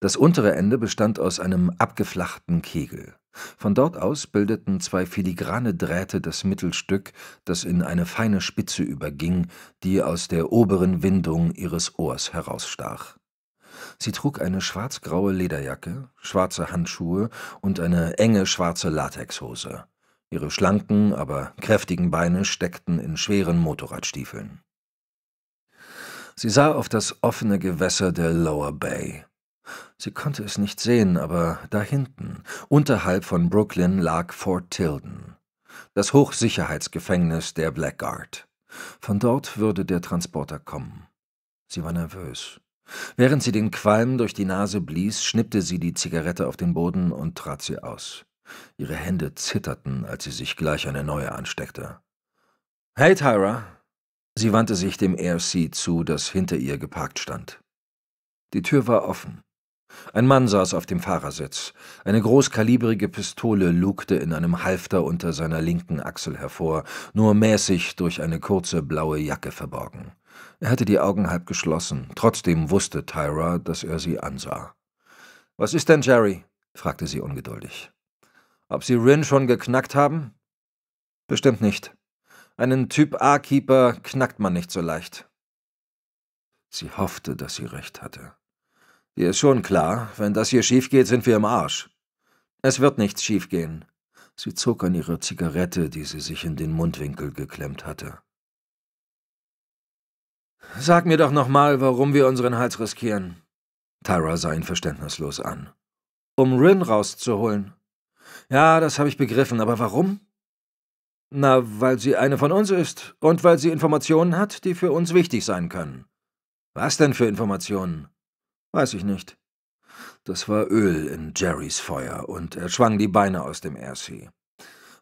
Das untere Ende bestand aus einem abgeflachten Kegel. Von dort aus bildeten zwei filigrane Drähte das Mittelstück, das in eine feine Spitze überging, die aus der oberen Windung ihres Ohrs herausstach. Sie trug eine schwarzgraue Lederjacke, schwarze Handschuhe und eine enge schwarze Latexhose. Ihre schlanken, aber kräftigen Beine steckten in schweren Motorradstiefeln. Sie sah auf das offene Gewässer der Lower Bay. Sie konnte es nicht sehen, aber da hinten, unterhalb von Brooklyn, lag Fort Tilden, das Hochsicherheitsgefängnis der Blackguard. Von dort würde der Transporter kommen. Sie war nervös. Während sie den Qualm durch die Nase blies, schnippte sie die Zigarette auf den Boden und trat sie aus. Ihre Hände zitterten, als sie sich gleich eine neue ansteckte. Hey, Tyra, Sie wandte sich dem AFC zu, das hinter ihr geparkt stand. Die Tür war offen. Ein Mann saß auf dem Fahrersitz. Eine großkalibrige Pistole lugte in einem Halfter unter seiner linken Achsel hervor, nur mäßig durch eine kurze blaue Jacke verborgen. Er hatte die Augen halb geschlossen, trotzdem wusste Tyra, dass er sie ansah. Was ist denn, Jerry? fragte sie ungeduldig. Ob Sie Rin schon geknackt haben? Bestimmt nicht. Einen Typ A-Keeper knackt man nicht so leicht. Sie hoffte, dass sie recht hatte. Dir ist schon klar, wenn das hier schief geht, sind wir im Arsch. Es wird nichts schief gehen. Sie zog an ihre Zigarette, die sie sich in den Mundwinkel geklemmt hatte. Sag mir doch nochmal, warum wir unseren Hals riskieren. Tyra sah ihn verständnislos an. Um Rin rauszuholen. Ja, das habe ich begriffen, aber warum? Na, weil sie eine von uns ist und weil sie Informationen hat, die für uns wichtig sein können. Was denn für Informationen? Weiß ich nicht. Das war Öl in Jerrys Feuer und er schwang die Beine aus dem Airsea.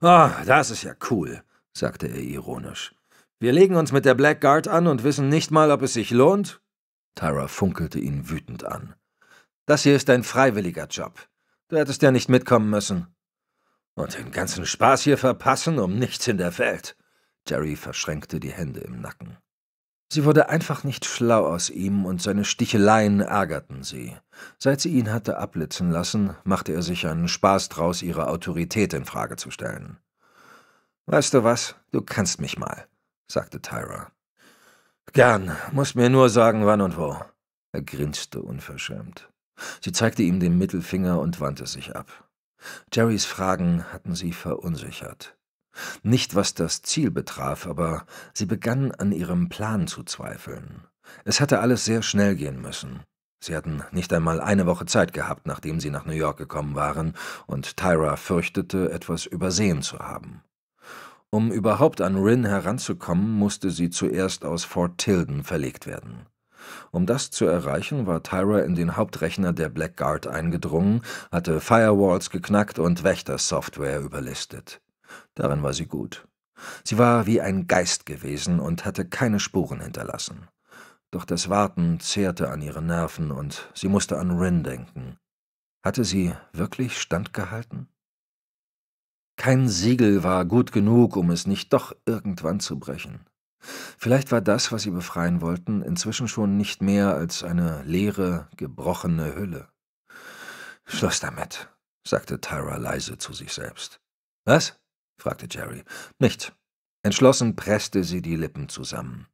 Ah, oh, das ist ja cool, sagte er ironisch. Wir legen uns mit der Blackguard an und wissen nicht mal, ob es sich lohnt? Tyra funkelte ihn wütend an. Das hier ist ein freiwilliger Job. Du hättest ja nicht mitkommen müssen. Und den ganzen Spaß hier verpassen, um nichts in der Welt. Jerry verschränkte die Hände im Nacken. Sie wurde einfach nicht schlau aus ihm, und seine Sticheleien ärgerten sie. Seit sie ihn hatte abblitzen lassen, machte er sich einen Spaß draus, ihre Autorität in Frage zu stellen. Weißt du was, du kannst mich mal, sagte Tyra. Gern, musst mir nur sagen, wann und wo. Er grinste unverschämt. Sie zeigte ihm den Mittelfinger und wandte sich ab. Jerrys Fragen hatten sie verunsichert. Nicht was das Ziel betraf, aber sie begann an ihrem Plan zu zweifeln. Es hatte alles sehr schnell gehen müssen. Sie hatten nicht einmal eine Woche Zeit gehabt, nachdem sie nach New York gekommen waren, und Tyra fürchtete, etwas übersehen zu haben. Um überhaupt an Rin heranzukommen, musste sie zuerst aus Fort Tilden verlegt werden. Um das zu erreichen, war Tyra in den Hauptrechner der Blackguard eingedrungen, hatte Firewalls geknackt und Wächtersoftware überlistet. Darin war sie gut. Sie war wie ein Geist gewesen und hatte keine Spuren hinterlassen. Doch das Warten zehrte an ihre Nerven und sie musste an Rin denken. Hatte sie wirklich standgehalten? Kein Siegel war gut genug, um es nicht doch irgendwann zu brechen. Vielleicht war das, was sie befreien wollten, inzwischen schon nicht mehr als eine leere, gebrochene Hülle. Schluss damit, sagte Tyra leise zu sich selbst. Was? fragte Jerry. Nichts. Entschlossen presste sie die Lippen zusammen.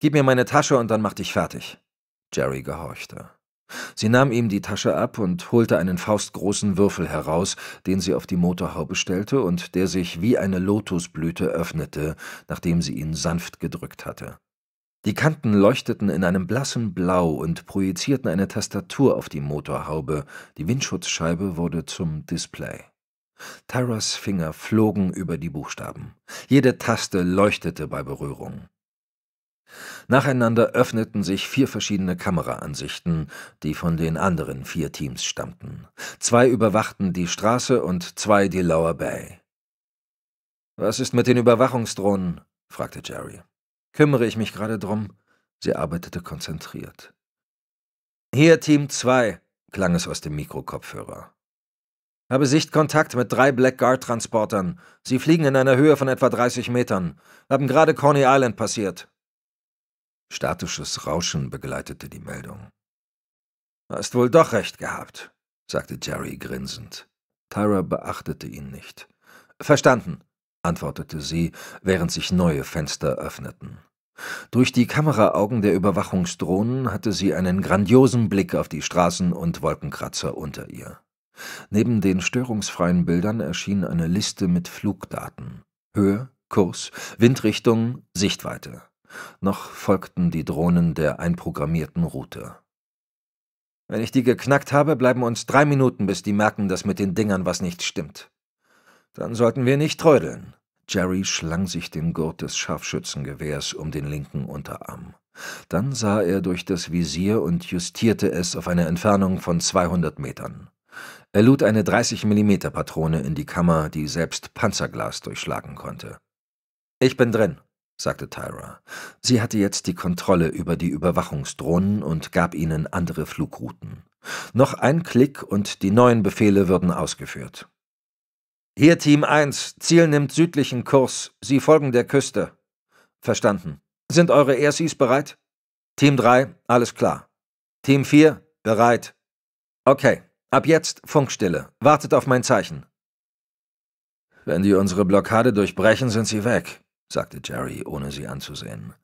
Gib mir meine Tasche und dann mach dich fertig. Jerry gehorchte. Sie nahm ihm die Tasche ab und holte einen faustgroßen Würfel heraus, den sie auf die Motorhaube stellte und der sich wie eine Lotusblüte öffnete, nachdem sie ihn sanft gedrückt hatte. Die Kanten leuchteten in einem blassen Blau und projizierten eine Tastatur auf die Motorhaube, die Windschutzscheibe wurde zum Display. Tyras Finger flogen über die Buchstaben. Jede Taste leuchtete bei Berührung. Nacheinander öffneten sich vier verschiedene Kameraansichten, die von den anderen vier Teams stammten. Zwei überwachten die Straße und zwei die Lower Bay. Was ist mit den Überwachungsdrohnen? fragte Jerry. Kümmere ich mich gerade drum? Sie arbeitete konzentriert. Hier Team 2, klang es aus dem Mikrokopfhörer. Habe Sichtkontakt mit drei Blackguard-Transportern. Sie fliegen in einer Höhe von etwa 30 Metern. Haben gerade Coney Island passiert. Statisches Rauschen begleitete die Meldung. Hast wohl doch recht gehabt, sagte Jerry grinsend. Tyra beachtete ihn nicht. Verstanden, antwortete sie, während sich neue Fenster öffneten. Durch die Kameraaugen der Überwachungsdrohnen hatte sie einen grandiosen Blick auf die Straßen und Wolkenkratzer unter ihr. Neben den störungsfreien Bildern erschien eine Liste mit Flugdaten. Höhe, Kurs, Windrichtung, Sichtweite noch folgten die Drohnen der einprogrammierten Route. Wenn ich die geknackt habe, bleiben uns drei Minuten, bis die merken, dass mit den Dingern was nicht stimmt. Dann sollten wir nicht trödeln. Jerry schlang sich den Gurt des Scharfschützengewehrs um den linken Unterarm. Dann sah er durch das Visier und justierte es auf eine Entfernung von 200 Metern. Er lud eine 30 mm Patrone in die Kammer, die selbst Panzerglas durchschlagen konnte. Ich bin drin, sagte Tyra. Sie hatte jetzt die Kontrolle über die Überwachungsdrohnen und gab ihnen andere Flugrouten. Noch ein Klick und die neuen Befehle würden ausgeführt. Hier Team 1, Ziel nimmt südlichen Kurs, Sie folgen der Küste. Verstanden. Sind eure Airseas bereit? Team 3, alles klar. Team 4, bereit. Okay, ab jetzt Funkstille. Wartet auf mein Zeichen. Wenn die unsere Blockade durchbrechen, sind sie weg, sagte Jerry, ohne sie anzusehen.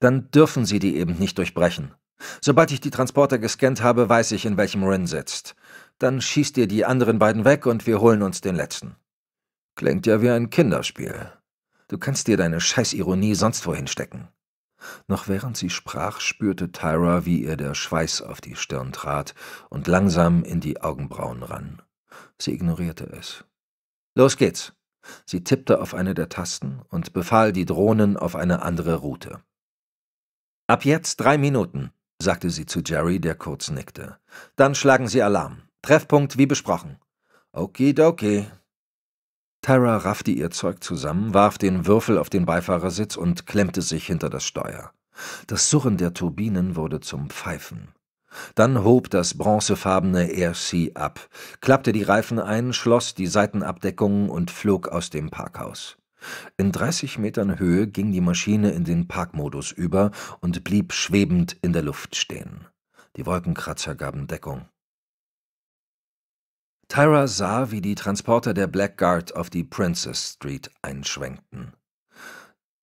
Dann dürfen Sie die eben nicht durchbrechen. Sobald ich die Transporter gescannt habe, weiß ich, in welchem Rin sitzt. Dann schießt ihr die anderen beiden weg und wir holen uns den letzten. Klingt ja wie ein Kinderspiel. Du kannst dir deine Scheißironie sonst wohin stecken. Noch während sie sprach, spürte Tyra, wie ihr der Schweiß auf die Stirn trat und langsam in die Augenbrauen rann. Sie ignorierte es. Los geht's, Sie tippte auf eine der Tasten und befahl die Drohnen auf eine andere Route. Ab jetzt drei Minuten, sagte sie zu Jerry, der kurz nickte. Dann schlagen Sie Alarm. Treffpunkt wie besprochen. Okidoki. Tara raffte ihr Zeug zusammen, warf den Würfel auf den Beifahrersitz und klemmte sich hinter das Steuer. Das Surren der Turbinen wurde zum Pfeifen. Dann hob das bronzefarbene RC ab, klappte die Reifen ein, schloss die Seitenabdeckung und flog aus dem Parkhaus. In 30 Metern Höhe ging die Maschine in den Parkmodus über und blieb schwebend in der Luft stehen. Die Wolkenkratzer gaben Deckung. Tyra sah, wie die Transporter der Blackguard auf die Princess Street einschwenkten.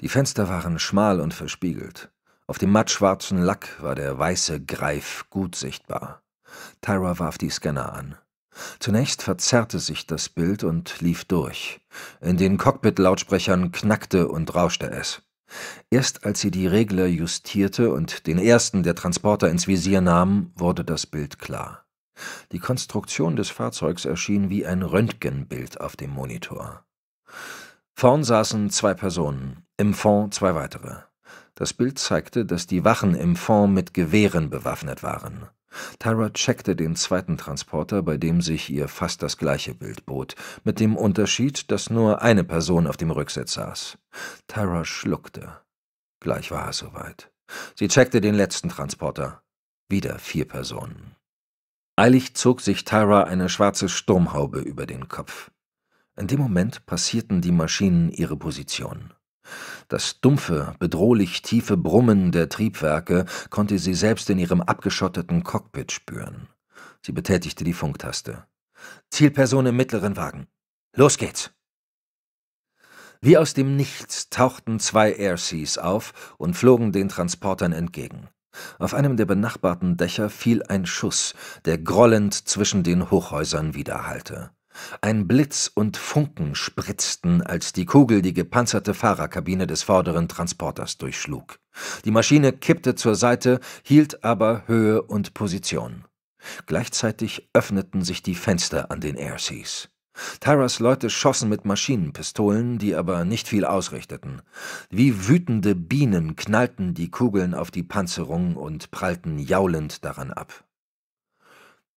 Die Fenster waren schmal und verspiegelt. Auf dem mattschwarzen Lack war der weiße Greif gut sichtbar. Tyra warf die Scanner an. Zunächst verzerrte sich das Bild und lief durch. In den Cockpit-Lautsprechern knackte und rauschte es. Erst als sie die Regler justierte und den ersten der Transporter ins Visier nahm, wurde das Bild klar. Die Konstruktion des Fahrzeugs erschien wie ein Röntgenbild auf dem Monitor. Vorn saßen zwei Personen, im Fond zwei weitere. Das Bild zeigte, dass die Wachen im Fond mit Gewehren bewaffnet waren. Tyra checkte den zweiten Transporter, bei dem sich ihr fast das gleiche Bild bot, mit dem Unterschied, dass nur eine Person auf dem Rücksitz saß. Tyra schluckte. Gleich war es soweit. Sie checkte den letzten Transporter. Wieder vier Personen. Eilig zog sich Tyra eine schwarze Sturmhaube über den Kopf. In dem Moment passierten die Maschinen ihre Position. Das dumpfe, bedrohlich tiefe Brummen der Triebwerke konnte sie selbst in ihrem abgeschotteten Cockpit spüren. Sie betätigte die Funktaste. Zielperson im mittleren Wagen. Los geht's! Wie aus dem Nichts tauchten zwei Airseas auf und flogen den Transportern entgegen. Auf einem der benachbarten Dächer fiel ein Schuss, der grollend zwischen den Hochhäusern widerhallte. Ein Blitz und Funken spritzten, als die Kugel die gepanzerte Fahrerkabine des vorderen Transporters durchschlug. Die Maschine kippte zur Seite, hielt aber Höhe und Position. Gleichzeitig öffneten sich die Fenster an den Airseas. Tyras Leute schossen mit Maschinenpistolen, die aber nicht viel ausrichteten. Wie wütende Bienen knallten die Kugeln auf die Panzerung und prallten jaulend daran ab.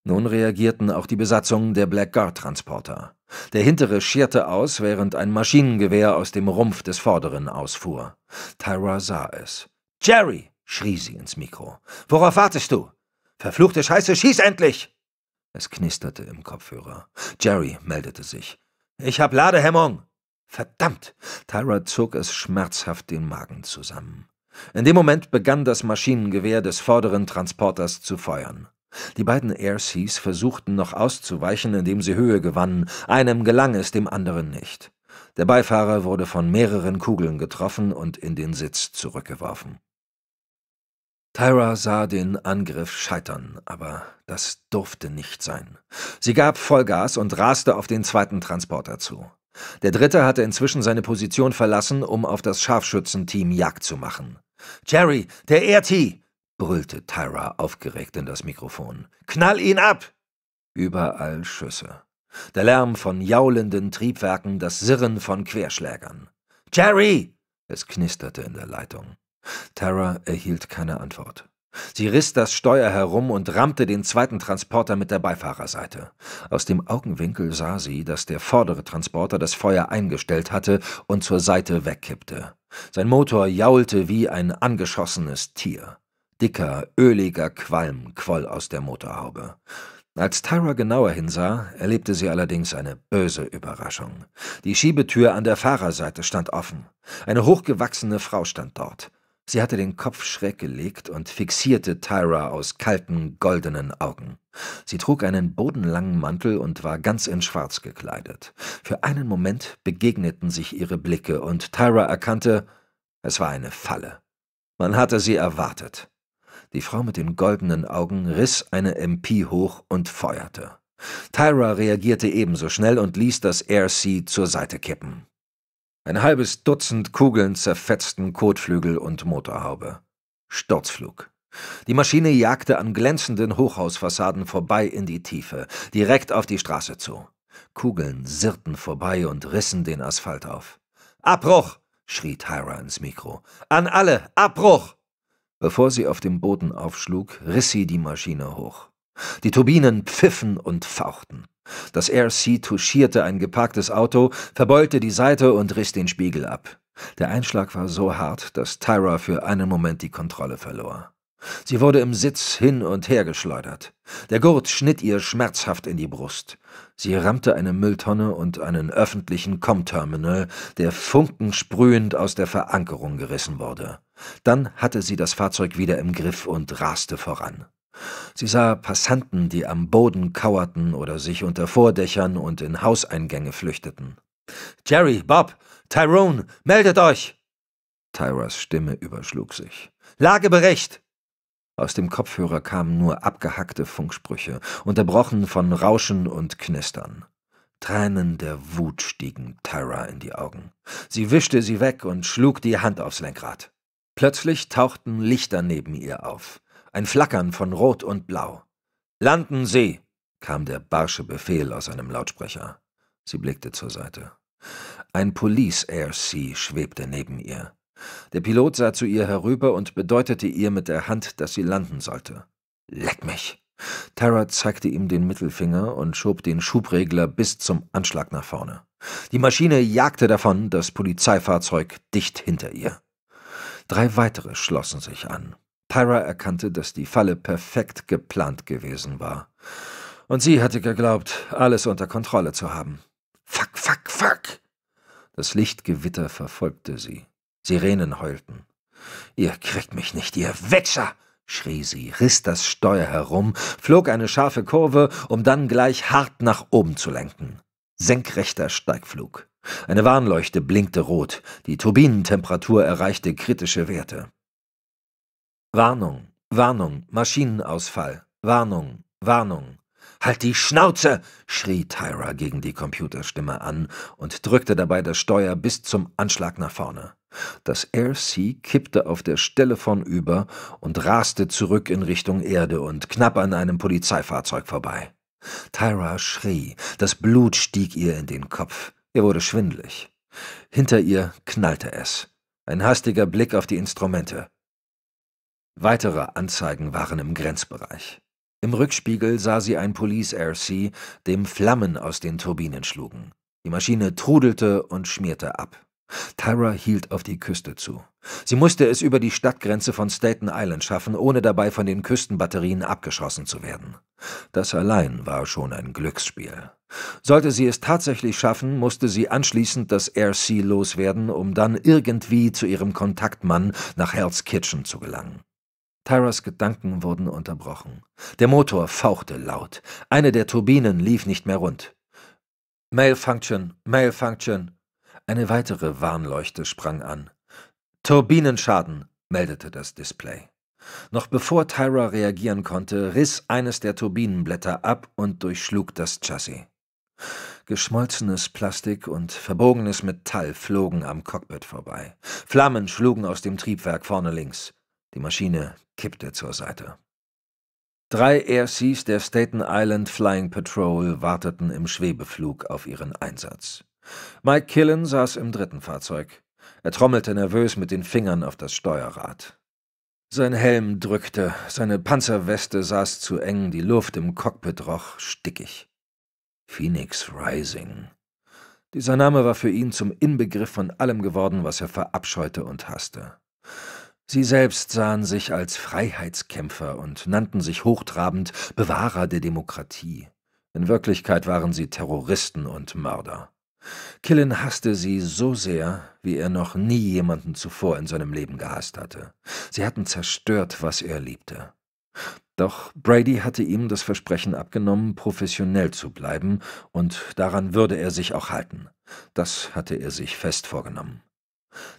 Nun reagierten auch die Besatzungen der Blackguard-Transporter. Der hintere scherte aus, während ein Maschinengewehr aus dem Rumpf des vorderen ausfuhr. Tyra sah es. Jerry! schrie sie ins Mikro. Worauf wartest du? Verfluchte Scheiße, schieß endlich! Es knisterte im Kopfhörer. Jerry meldete sich. Ich hab Ladehemmung! Verdammt! Tyra zog es schmerzhaft den Magen zusammen. In dem Moment begann das Maschinengewehr des vorderen Transporters zu feuern. Die beiden Airseas versuchten noch auszuweichen, indem sie Höhe gewannen. Einem gelang es, dem anderen nicht. Der Beifahrer wurde von mehreren Kugeln getroffen und in den Sitz zurückgeworfen. Tyra sah den Angriff scheitern, aber das durfte nicht sein. Sie gab Vollgas und raste auf den zweiten Transporter zu. Der dritte hatte inzwischen seine Position verlassen, um auf das Scharfschützenteam Jagd zu machen. Jerry, der RT! brüllte Tyra aufgeregt in das Mikrofon. Knall ihn ab! Überall Schüsse. Der Lärm von jaulenden Triebwerken, das Sirren von Querschlägern. Jerry! Es knisterte in der Leitung. Tara erhielt keine Antwort. Sie riss das Steuer herum und rammte den zweiten Transporter mit der Beifahrerseite. Aus dem Augenwinkel sah sie, dass der vordere Transporter das Feuer eingestellt hatte und zur Seite wegkippte. Sein Motor jaulte wie ein angeschossenes Tier. Dicker, öliger Qualm quoll aus der Motorhaube. Als Tyra genauer hinsah, erlebte sie allerdings eine böse Überraschung. Die Schiebetür an der Fahrerseite stand offen. Eine hochgewachsene Frau stand dort. Sie hatte den Kopf schräg gelegt und fixierte Tyra aus kalten, goldenen Augen. Sie trug einen bodenlangen Mantel und war ganz in Schwarz gekleidet. Für einen Moment begegneten sich ihre Blicke und Tyra erkannte, es war eine Falle. Man hatte sie erwartet. Die Frau mit den goldenen Augen riss eine MP hoch und feuerte. Tyra reagierte ebenso schnell und ließ das RC zur Seite kippen. Ein halbes Dutzend Kugeln zerfetzten Kotflügel und Motorhaube. Sturzflug. Die Maschine jagte an glänzenden Hochhausfassaden vorbei in die Tiefe, direkt auf die Straße zu. Kugeln sirrten vorbei und rissen den Asphalt auf. Abbruch! schrie Tyra ins Mikro. An alle! Abbruch! Bevor sie auf dem Boden aufschlug, riss sie die Maschine hoch. Die Turbinen pfiffen und fauchten. Das RC touchierte ein geparktes Auto, verbeulte die Seite und riss den Spiegel ab. Der Einschlag war so hart, dass Tyra für einen Moment die Kontrolle verlor. Sie wurde im Sitz hin und her geschleudert. Der Gurt schnitt ihr schmerzhaft in die Brust. Sie rammte eine Mülltonne und einen öffentlichen Com-Terminal, der funkensprühend aus der Verankerung gerissen wurde. Dann hatte sie das Fahrzeug wieder im Griff und raste voran. Sie sah Passanten, die am Boden kauerten oder sich unter Vordächern und in Hauseingänge flüchteten. Jerry, Bob, Tyrone, meldet euch! Tyras Stimme überschlug sich. Lagebericht! Aus dem Kopfhörer kamen nur abgehackte Funksprüche, unterbrochen von Rauschen und Knistern. Tränen der Wut stiegen Tyra in die Augen. Sie wischte sie weg und schlug die Hand aufs Lenkrad. Plötzlich tauchten Lichter neben ihr auf, ein Flackern von Rot und Blau. Landen Sie! kam der barsche Befehl aus einem Lautsprecher. Sie blickte zur Seite. Ein Police Air Sea schwebte neben ihr. Der Pilot sah zu ihr herüber und bedeutete ihr mit der Hand, dass sie landen sollte. Leck mich! Tara zeigte ihm den Mittelfinger und schob den Schubregler bis zum Anschlag nach vorne. Die Maschine jagte davon, das Polizeifahrzeug dicht hinter ihr. Drei weitere schlossen sich an. Pyra erkannte, dass die Falle perfekt geplant gewesen war. Und sie hatte geglaubt, alles unter Kontrolle zu haben. Fuck, fuck, fuck! Das Lichtgewitter verfolgte sie. Sirenen heulten. Ihr kriegt mich nicht, ihr Wetscher! schrie sie, riss das Steuer herum, flog eine scharfe Kurve, um dann gleich hart nach oben zu lenken. Senkrechter Steigflug. Eine Warnleuchte blinkte rot, die Turbinentemperatur erreichte kritische Werte. Warnung, Warnung, Maschinenausfall, Warnung, Warnung. Halt die Schnauze! schrie Tyra gegen die Computerstimme an und drückte dabei das Steuer bis zum Anschlag nach vorne. Das Air Sea kippte auf der Stelle von über und raste zurück in Richtung Erde und knapp an einem Polizeifahrzeug vorbei. Tyra schrie, das Blut stieg ihr in den Kopf. Ihr wurde schwindlig. Hinter ihr knallte es. Ein hastiger Blick auf die Instrumente. Weitere Anzeigen waren im Grenzbereich. Im Rückspiegel sah sie ein Police RC, dem Flammen aus den Turbinen schlugen. Die Maschine trudelte und schmierte ab. Tyra hielt auf die Küste zu. Sie musste es über die Stadtgrenze von Staten Island schaffen, ohne dabei von den Küstenbatterien abgeschossen zu werden. Das allein war schon ein Glücksspiel. Sollte sie es tatsächlich schaffen, musste sie anschließend das RC loswerden, um dann irgendwie zu ihrem Kontaktmann nach Hell's Kitchen zu gelangen. Tyras Gedanken wurden unterbrochen. Der Motor fauchte laut. Eine der Turbinen lief nicht mehr rund. Malfunction, Malfunction, eine weitere Warnleuchte sprang an. Turbinenschaden, meldete das Display. Noch bevor Tyra reagieren konnte, riss eines der Turbinenblätter ab und durchschlug das Chassis. Geschmolzenes Plastik und verbogenes Metall flogen am Cockpit vorbei. Flammen schlugen aus dem Triebwerk vorne links. Die Maschine kippte zur Seite. Drei RCs der Staten Island Flying Patrol warteten im Schwebeflug auf ihren Einsatz. Mike Killen saß im dritten Fahrzeug. Er trommelte nervös mit den Fingern auf das Steuerrad. Sein Helm drückte, seine Panzerweste saß zu eng, die Luft im Cockpit roch stickig. Phoenix Rising. Dieser Name war für ihn zum Inbegriff von allem geworden, was er verabscheute und hasste. Sie selbst sahen sich als Freiheitskämpfer und nannten sich hochtrabend Bewahrer der Demokratie. In Wirklichkeit waren sie Terroristen und Mörder. Killen hasste sie so sehr, wie er noch nie jemanden zuvor in seinem Leben gehasst hatte. Sie hatten zerstört, was er liebte. Doch Brady hatte ihm das Versprechen abgenommen, professionell zu bleiben, und daran würde er sich auch halten. Das hatte er sich fest vorgenommen.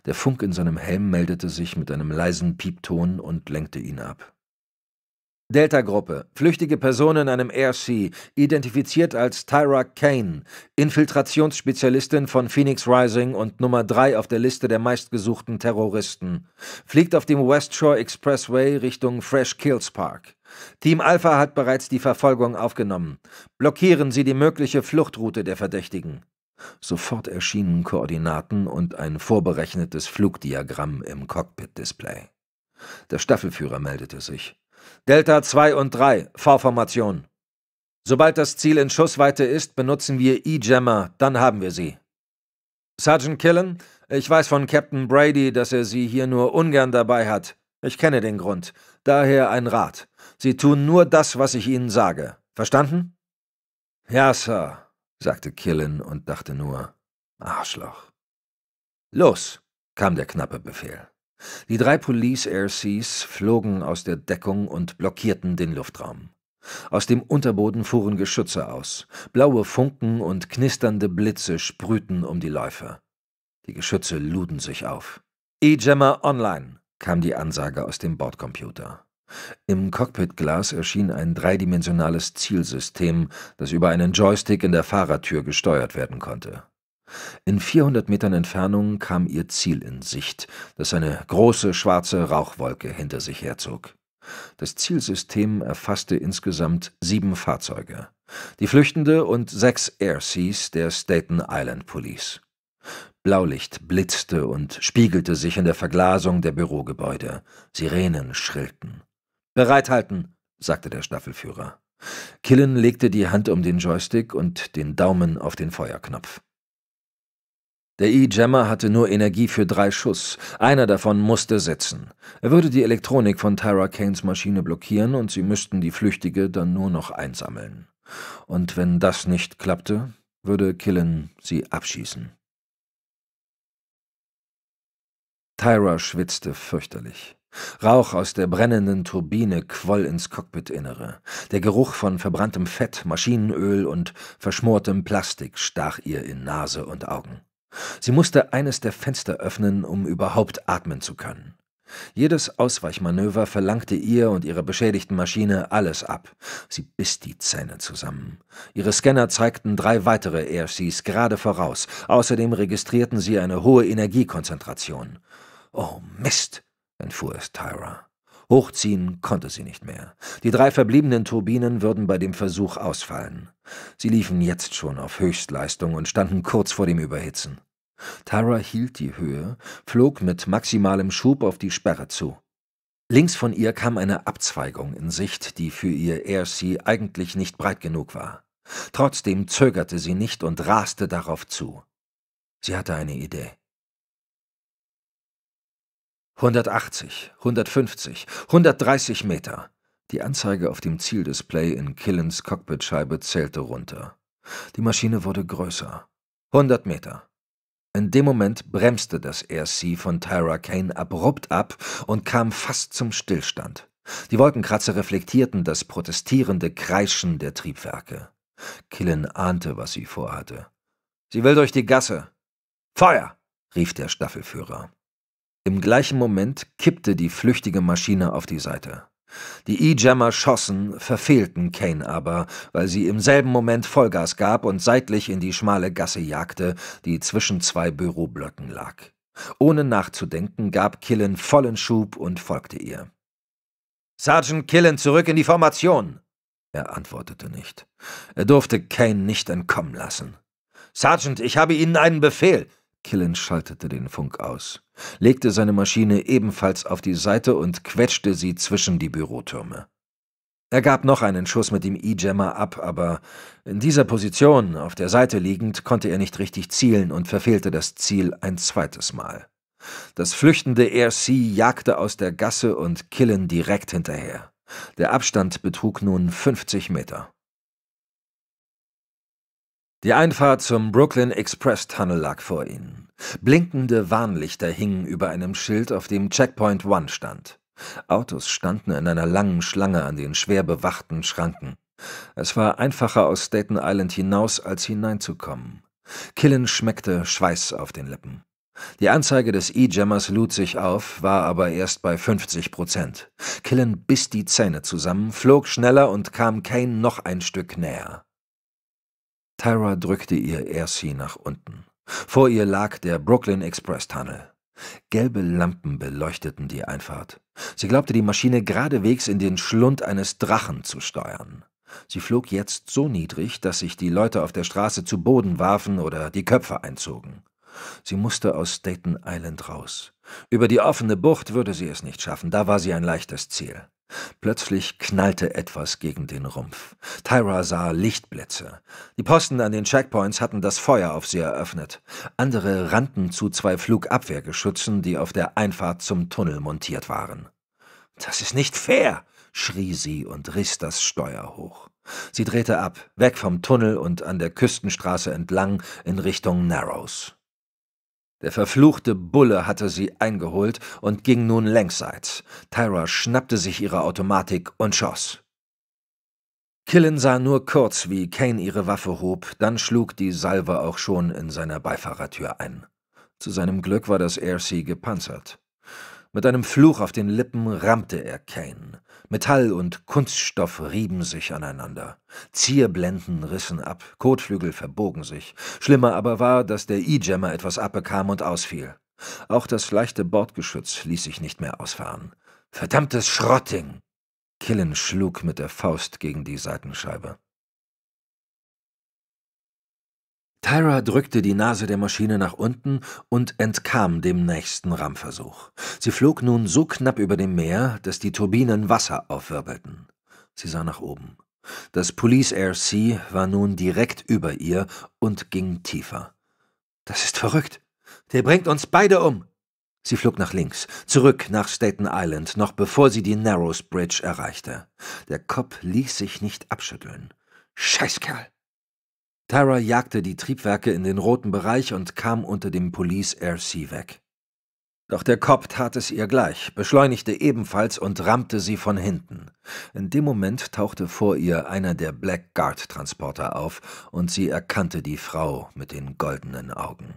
Der Funk in seinem Helm meldete sich mit einem leisen Piepton und lenkte ihn ab. Delta-Gruppe, flüchtige Person in einem AirC, identifiziert als Tyra Kane, Infiltrationsspezialistin von Phoenix Rising und Nummer 3 auf der Liste der meistgesuchten Terroristen, fliegt auf dem West Shore Expressway Richtung Fresh Kills Park. Team Alpha hat bereits die Verfolgung aufgenommen. Blockieren Sie die mögliche Fluchtroute der Verdächtigen. Sofort erschienen Koordinaten und ein vorberechnetes Flugdiagramm im Cockpit-Display. Der Staffelführer meldete sich. Delta 2 und 3, V-Formation. Sobald das Ziel in Schussweite ist, benutzen wir E-Jammer, dann haben wir sie. Sergeant Killen, ich weiß von Captain Brady, dass er sie hier nur ungern dabei hat. Ich kenne den Grund. Daher ein Rat. Sie tun nur das, was ich Ihnen sage. Verstanden? Ja, Sir, sagte Killen und dachte nur, Arschloch. Los, kam der knappe Befehl. Die drei Police Air Seas flogen aus der Deckung und blockierten den Luftraum. Aus dem Unterboden fuhren Geschütze aus. Blaue Funken und knisternde Blitze sprühten um die Läufer. Die Geschütze luden sich auf. E-Jammer online, kam die Ansage aus dem Bordcomputer. Im Cockpitglas erschien ein dreidimensionales Zielsystem, das über einen Joystick in der Fahrertür gesteuert werden konnte. In 400 Metern Entfernung kam ihr Ziel in Sicht, das eine große schwarze Rauchwolke hinter sich herzog. Das Zielsystem erfasste insgesamt sieben Fahrzeuge, die Flüchtende und sechs Airseas der Staten Island Police. Blaulicht blitzte und spiegelte sich in der Verglasung der Bürogebäude. Sirenen schrillten. Bereithalten, sagte der Staffelführer. Killen legte die Hand um den Joystick und den Daumen auf den Feuerknopf. Der E-Jammer hatte nur Energie für drei Schuss. Einer davon musste sitzen. Er würde die Elektronik von Tyra Kanes Maschine blockieren und sie müssten die Flüchtige dann nur noch einsammeln. Und wenn das nicht klappte, würde Killen sie abschießen. Tyra schwitzte fürchterlich. Rauch aus der brennenden Turbine quoll ins Cockpitinnere. Der Geruch von verbranntem Fett, Maschinenöl und verschmortem Plastik stach ihr in Nase und Augen. Sie musste eines der Fenster öffnen, um überhaupt atmen zu können. Jedes Ausweichmanöver verlangte ihr und ihrer beschädigten Maschine alles ab. Sie biss die Zähne zusammen. Ihre Scanner zeigten drei weitere AFCs gerade voraus. Außerdem registrierten sie eine hohe Energiekonzentration. Oh Mist, entfuhr es Tyra. Hochziehen konnte sie nicht mehr. Die drei verbliebenen Turbinen würden bei dem Versuch ausfallen. Sie liefen jetzt schon auf Höchstleistung und standen kurz vor dem Überhitzen. Tara hielt die Höhe, flog mit maximalem Schub auf die Sperre zu. Links von ihr kam eine Abzweigung in Sicht, die für ihr Airsea eigentlich nicht breit genug war. Trotzdem zögerte sie nicht und raste darauf zu. Sie hatte eine Idee. 180, 150, 130 Meter. Die Anzeige auf dem Zieldisplay in Killens Cockpitscheibe zählte runter. Die Maschine wurde größer. 100 Meter. In dem Moment bremste das RC von Tyra Kane abrupt ab und kam fast zum Stillstand. Die Wolkenkratzer reflektierten das protestierende Kreischen der Triebwerke. Killen ahnte, was sie vorhatte. Sie will durch die Gasse. Feuer! rief der Staffelführer. Im gleichen Moment kippte die flüchtige Maschine auf die Seite. Die E-Jammer schossen, verfehlten Kane aber, weil sie im selben Moment Vollgas gab und seitlich in die schmale Gasse jagte, die zwischen zwei Büroblöcken lag. Ohne nachzudenken gab Killen vollen Schub und folgte ihr. Sergeant Killen zurück in die Formation! Er antwortete nicht. Er durfte Kane nicht entkommen lassen. Sergeant, ich habe Ihnen einen Befehl. Killen schaltete den Funk aus, legte seine Maschine ebenfalls auf die Seite und quetschte sie zwischen die Bürotürme. Er gab noch einen Schuss mit dem E-Jammer ab, aber in dieser Position, auf der Seite liegend, konnte er nicht richtig zielen und verfehlte das Ziel ein zweites Mal. Das flüchtende RC jagte aus der Gasse und Killen direkt hinterher. Der Abstand betrug nun 50 Meter. Die Einfahrt zum Brooklyn Express Tunnel lag vor ihnen. Blinkende Warnlichter hingen über einem Schild, auf dem Checkpoint One stand. Autos standen in einer langen Schlange an den schwer bewachten Schranken. Es war einfacher, aus Staten Island hinaus als hineinzukommen. Killen schmeckte Schweiß auf den Lippen. Die Anzeige des E-Jammers lud sich auf, war aber erst bei 50 Prozent. Killen biss die Zähne zusammen, flog schneller und kam Kane noch ein Stück näher. Tyra drückte ihr RC nach unten. Vor ihr lag der Brooklyn Express Tunnel. Gelbe Lampen beleuchteten die Einfahrt. Sie glaubte, die Maschine geradewegs in den Schlund eines Drachen zu steuern. Sie flog jetzt so niedrig, dass sich die Leute auf der Straße zu Boden warfen oder die Köpfe einzogen. Sie musste aus Staten Island raus. Über die offene Bucht würde sie es nicht schaffen, da war sie ein leichtes Ziel. Plötzlich knallte etwas gegen den Rumpf. Tyra sah Lichtblitze. Die Posten an den Checkpoints hatten das Feuer auf sie eröffnet. Andere rannten zu zwei Flugabwehrgeschützen, die auf der Einfahrt zum Tunnel montiert waren. Das ist nicht fair! schrie sie und riss das Steuer hoch. Sie drehte ab, weg vom Tunnel und an der Küstenstraße entlang in Richtung Narrows. Der verfluchte Bulle hatte sie eingeholt und ging nun längsseits. Tyra schnappte sich ihre Automatik und schoss. Killen sah nur kurz, wie Kane ihre Waffe hob, dann schlug die Salve auch schon in seiner Beifahrertür ein. Zu seinem Glück war das Airsea gepanzert. Mit einem Fluch auf den Lippen rammte er Kane. Metall und Kunststoff rieben sich aneinander. Zierblenden rissen ab, Kotflügel verbogen sich. Schlimmer aber war, dass der E-Jammer etwas abbekam und ausfiel. Auch das leichte Bordgeschütz ließ sich nicht mehr ausfahren. Verdammtes Schrotting! Killen schlug mit der Faust gegen die Seitenscheibe. Tyra drückte die Nase der Maschine nach unten und entkam dem nächsten Rammversuch. Sie flog nun so knapp über dem Meer, dass die Turbinen Wasser aufwirbelten. Sie sah nach oben. Das Police Air Sea war nun direkt über ihr und ging tiefer. Das ist verrückt. Der bringt uns beide um. Sie flog nach links, zurück nach Staten Island, noch bevor sie die Narrows Bridge erreichte. Der Kopf ließ sich nicht abschütteln. Scheißkerl! Tara jagte die Triebwerke in den roten Bereich und kam unter dem Police RC weg. Doch der Kopf tat es ihr gleich, beschleunigte ebenfalls und rammte sie von hinten. In dem Moment tauchte vor ihr einer der Blackguard-Transporter auf und sie erkannte die Frau mit den goldenen Augen.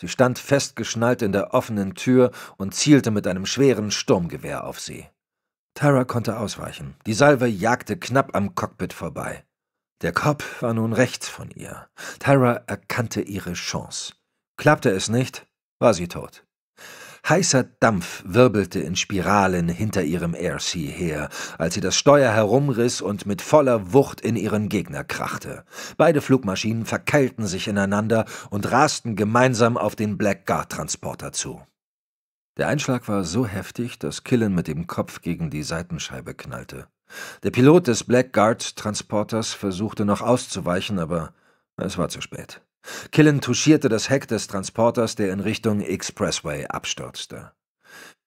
Sie stand festgeschnallt in der offenen Tür und zielte mit einem schweren Sturmgewehr auf sie. Tara konnte ausweichen. Die Salve jagte knapp am Cockpit vorbei. Der Kopf war nun rechts von ihr. Tyra erkannte ihre Chance. Klappte es nicht, war sie tot. Heißer Dampf wirbelte in Spiralen hinter ihrem Airsea her, als sie das Steuer herumriss und mit voller Wucht in ihren Gegner krachte. Beide Flugmaschinen verkeilten sich ineinander und rasten gemeinsam auf den Blackguard-Transporter zu. Der Einschlag war so heftig, dass Killen mit dem Kopf gegen die Seitenscheibe knallte. Der Pilot des Blackguard-Transporters versuchte noch auszuweichen, aber es war zu spät. Killen touchierte das Heck des Transporters, der in Richtung Expressway abstürzte.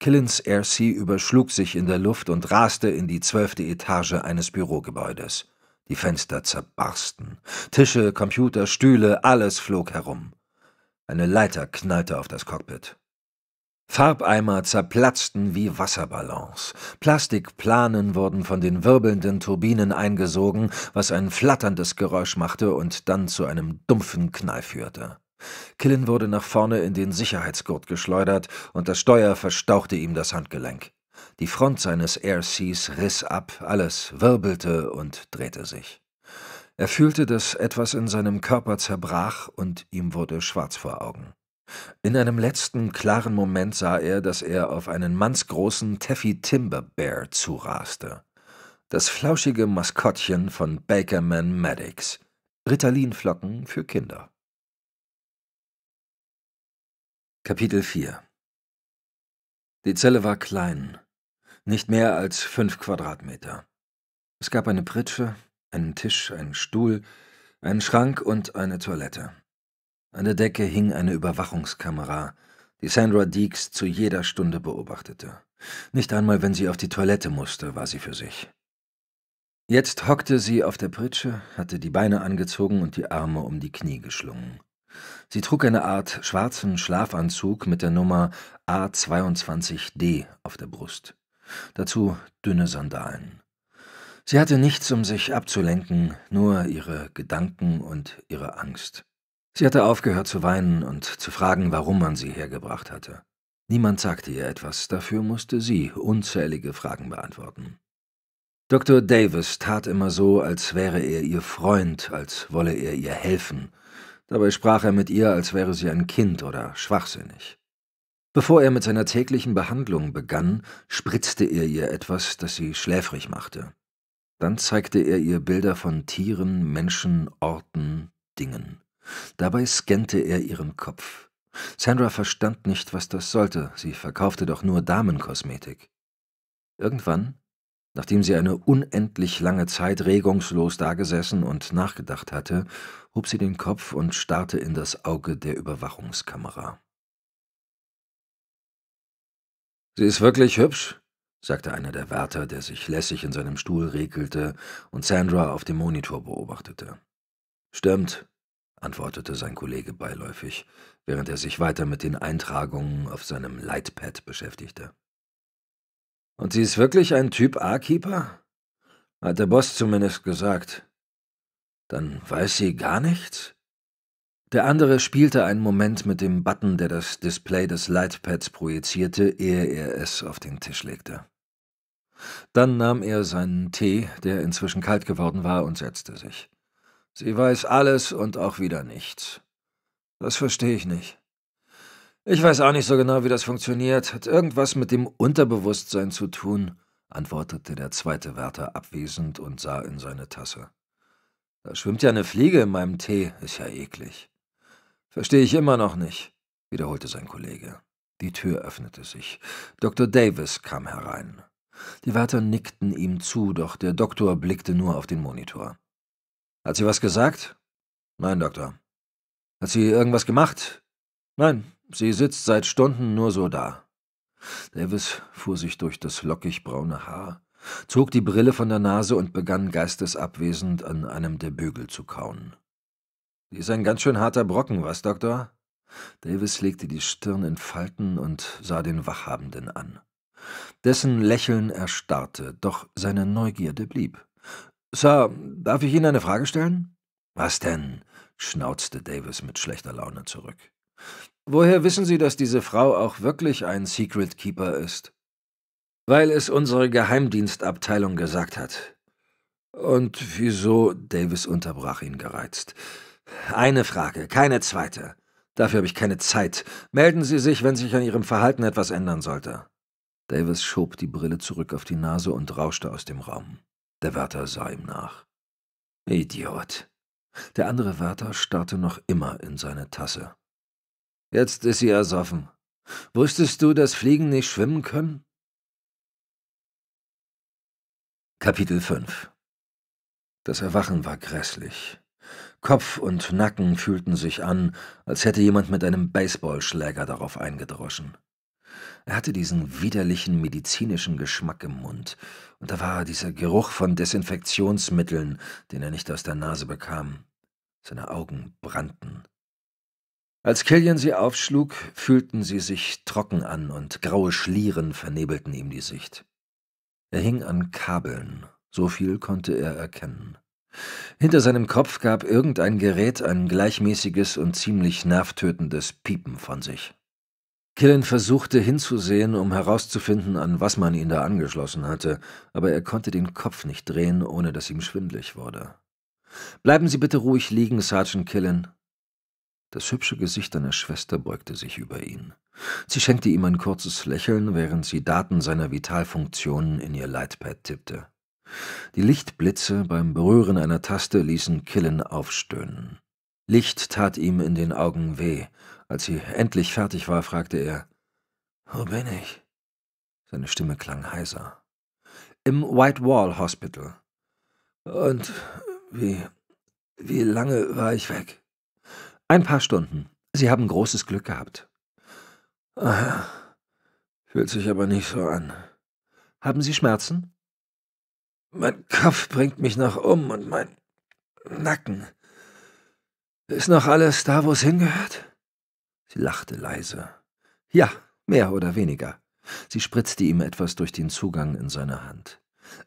Killens RC überschlug sich in der Luft und raste in die zwölfte Etage eines Bürogebäudes. Die Fenster zerbarsten. Tische, Computer, Stühle, alles flog herum. Eine Leiter knallte auf das Cockpit. Farbeimer zerplatzten wie Wasserballons. Plastikplanen wurden von den wirbelnden Turbinen eingesogen, was ein flatterndes Geräusch machte und dann zu einem dumpfen Knall führte. Killen wurde nach vorne in den Sicherheitsgurt geschleudert und das Steuer verstauchte ihm das Handgelenk. Die Front seines Airseas riss ab, alles wirbelte und drehte sich. Er fühlte, dass etwas in seinem Körper zerbrach und ihm wurde schwarz vor Augen. In einem letzten klaren Moment sah er, dass er auf einen mannsgroßen Taffy Timber Bear zuraste. Das flauschige Maskottchen von Bakerman Maddox. Ritalinflocken für Kinder. Kapitel 4 Die Zelle war klein, nicht mehr als fünf Quadratmeter. Es gab eine Pritsche, einen Tisch, einen Stuhl, einen Schrank und eine Toilette. An der Decke hing eine Überwachungskamera, die Sandra Deeks zu jeder Stunde beobachtete. Nicht einmal, wenn sie auf die Toilette musste, war sie für sich. Jetzt hockte sie auf der Pritsche, hatte die Beine angezogen und die Arme um die Knie geschlungen. Sie trug eine Art schwarzen Schlafanzug mit der Nummer A22D auf der Brust. Dazu dünne Sandalen. Sie hatte nichts, um sich abzulenken, nur ihre Gedanken und ihre Angst. Sie hatte aufgehört zu weinen und zu fragen, warum man sie hergebracht hatte. Niemand sagte ihr etwas, dafür musste sie unzählige Fragen beantworten. Dr. Davis tat immer so, als wäre er ihr Freund, als wolle er ihr helfen. Dabei sprach er mit ihr, als wäre sie ein Kind oder schwachsinnig. Bevor er mit seiner täglichen Behandlung begann, spritzte er ihr etwas, das sie schläfrig machte. Dann zeigte er ihr Bilder von Tieren, Menschen, Orten, Dingen. Dabei scannte er ihren Kopf. Sandra verstand nicht, was das sollte, sie verkaufte doch nur Damenkosmetik. Irgendwann, nachdem sie eine unendlich lange Zeit regungslos dagesessen und nachgedacht hatte, hob sie den Kopf und starrte in das Auge der Überwachungskamera. Sie ist wirklich hübsch, sagte einer der Wärter, der sich lässig in seinem Stuhl regelte und Sandra auf dem Monitor beobachtete. Stimmt, antwortete sein Kollege beiläufig, während er sich weiter mit den Eintragungen auf seinem Lightpad beschäftigte. Und sie ist wirklich ein Typ A-Keeper? Hat der Boss zumindest gesagt. Dann weiß sie gar nichts? Der andere spielte einen Moment mit dem Button, der das Display des Lightpads projizierte, ehe er es auf den Tisch legte. Dann nahm er seinen Tee, der inzwischen kalt geworden war, und setzte sich. Sie weiß alles und auch wieder nichts. Das verstehe ich nicht. Ich weiß auch nicht so genau, wie das funktioniert. Hat irgendwas mit dem Unterbewusstsein zu tun, antwortete der zweite Wärter abwesend und sah in seine Tasse. Da schwimmt ja eine Fliege in meinem Tee, ist ja eklig. Verstehe ich immer noch nicht, wiederholte sein Kollege. Die Tür öffnete sich. Dr. Davis kam herein. Die Wärter nickten ihm zu, doch der Doktor blickte nur auf den Monitor. Hat sie was gesagt? Nein, Doktor. Hat sie irgendwas gemacht? Nein, sie sitzt seit Stunden nur so da. Davis fuhr sich durch das lockig braune Haar, zog die Brille von der Nase und begann geistesabwesend an einem der Bügel zu kauen. Sie ist ein ganz schön harter Brocken, was, Doktor? Davis legte die Stirn in Falten und sah den Wachhabenden an. Dessen Lächeln erstarrte, doch seine Neugierde blieb. Sir, darf ich Ihnen eine Frage stellen? Was denn? schnauzte Davis mit schlechter Laune zurück. Woher wissen Sie, dass diese Frau auch wirklich ein Secret Keeper ist? Weil es unsere Geheimdienstabteilung gesagt hat. Und wieso? Davis unterbrach ihn gereizt. Eine Frage, keine zweite. Dafür habe ich keine Zeit. Melden Sie sich, wenn sich an Ihrem Verhalten etwas ändern sollte. Davis schob die Brille zurück auf die Nase und rauschte aus dem Raum. Der Wärter sah ihm nach. Idiot. Der andere Wärter starrte noch immer in seine Tasse. Jetzt ist sie ersoffen. Wusstest du, dass Fliegen nicht schwimmen können? Kapitel 5 Das Erwachen war grässlich. Kopf und Nacken fühlten sich an, als hätte jemand mit einem Baseballschläger darauf eingedroschen. Er hatte diesen widerlichen medizinischen Geschmack im Mund, und da war dieser Geruch von Desinfektionsmitteln, den er nicht aus der Nase bekam. Seine Augen brannten. Als Killian sie aufschlug, fühlten sie sich trocken an und graue Schlieren vernebelten ihm die Sicht. Er hing an Kabeln, so viel konnte er erkennen. Hinter seinem Kopf gab irgendein Gerät ein gleichmäßiges und ziemlich nervtötendes Piepen von sich. Killen versuchte hinzusehen, um herauszufinden, an was man ihn da angeschlossen hatte, aber er konnte den Kopf nicht drehen, ohne dass ihm schwindlig wurde. Bleiben Sie bitte ruhig liegen, Sergeant Killen. Das hübsche Gesicht seiner Schwester beugte sich über ihn. Sie schenkte ihm ein kurzes Lächeln, während sie Daten seiner Vitalfunktionen in ihr Lightpad tippte. Die Lichtblitze beim Berühren einer Taste ließen Killen aufstöhnen. Licht tat ihm in den Augen weh, als sie endlich fertig war, fragte er, »Wo bin ich?« Seine Stimme klang heiser. »Im White Wall Hospital.« »Und wie, wie lange war ich weg?« »Ein paar Stunden. Sie haben großes Glück gehabt.« »Aha, äh, fühlt sich aber nicht so an.« »Haben Sie Schmerzen?« »Mein Kopf bringt mich noch um und mein Nacken. Ist noch alles da, wo es hingehört?« Sie lachte leise. Ja, mehr oder weniger. Sie spritzte ihm etwas durch den Zugang in seine Hand.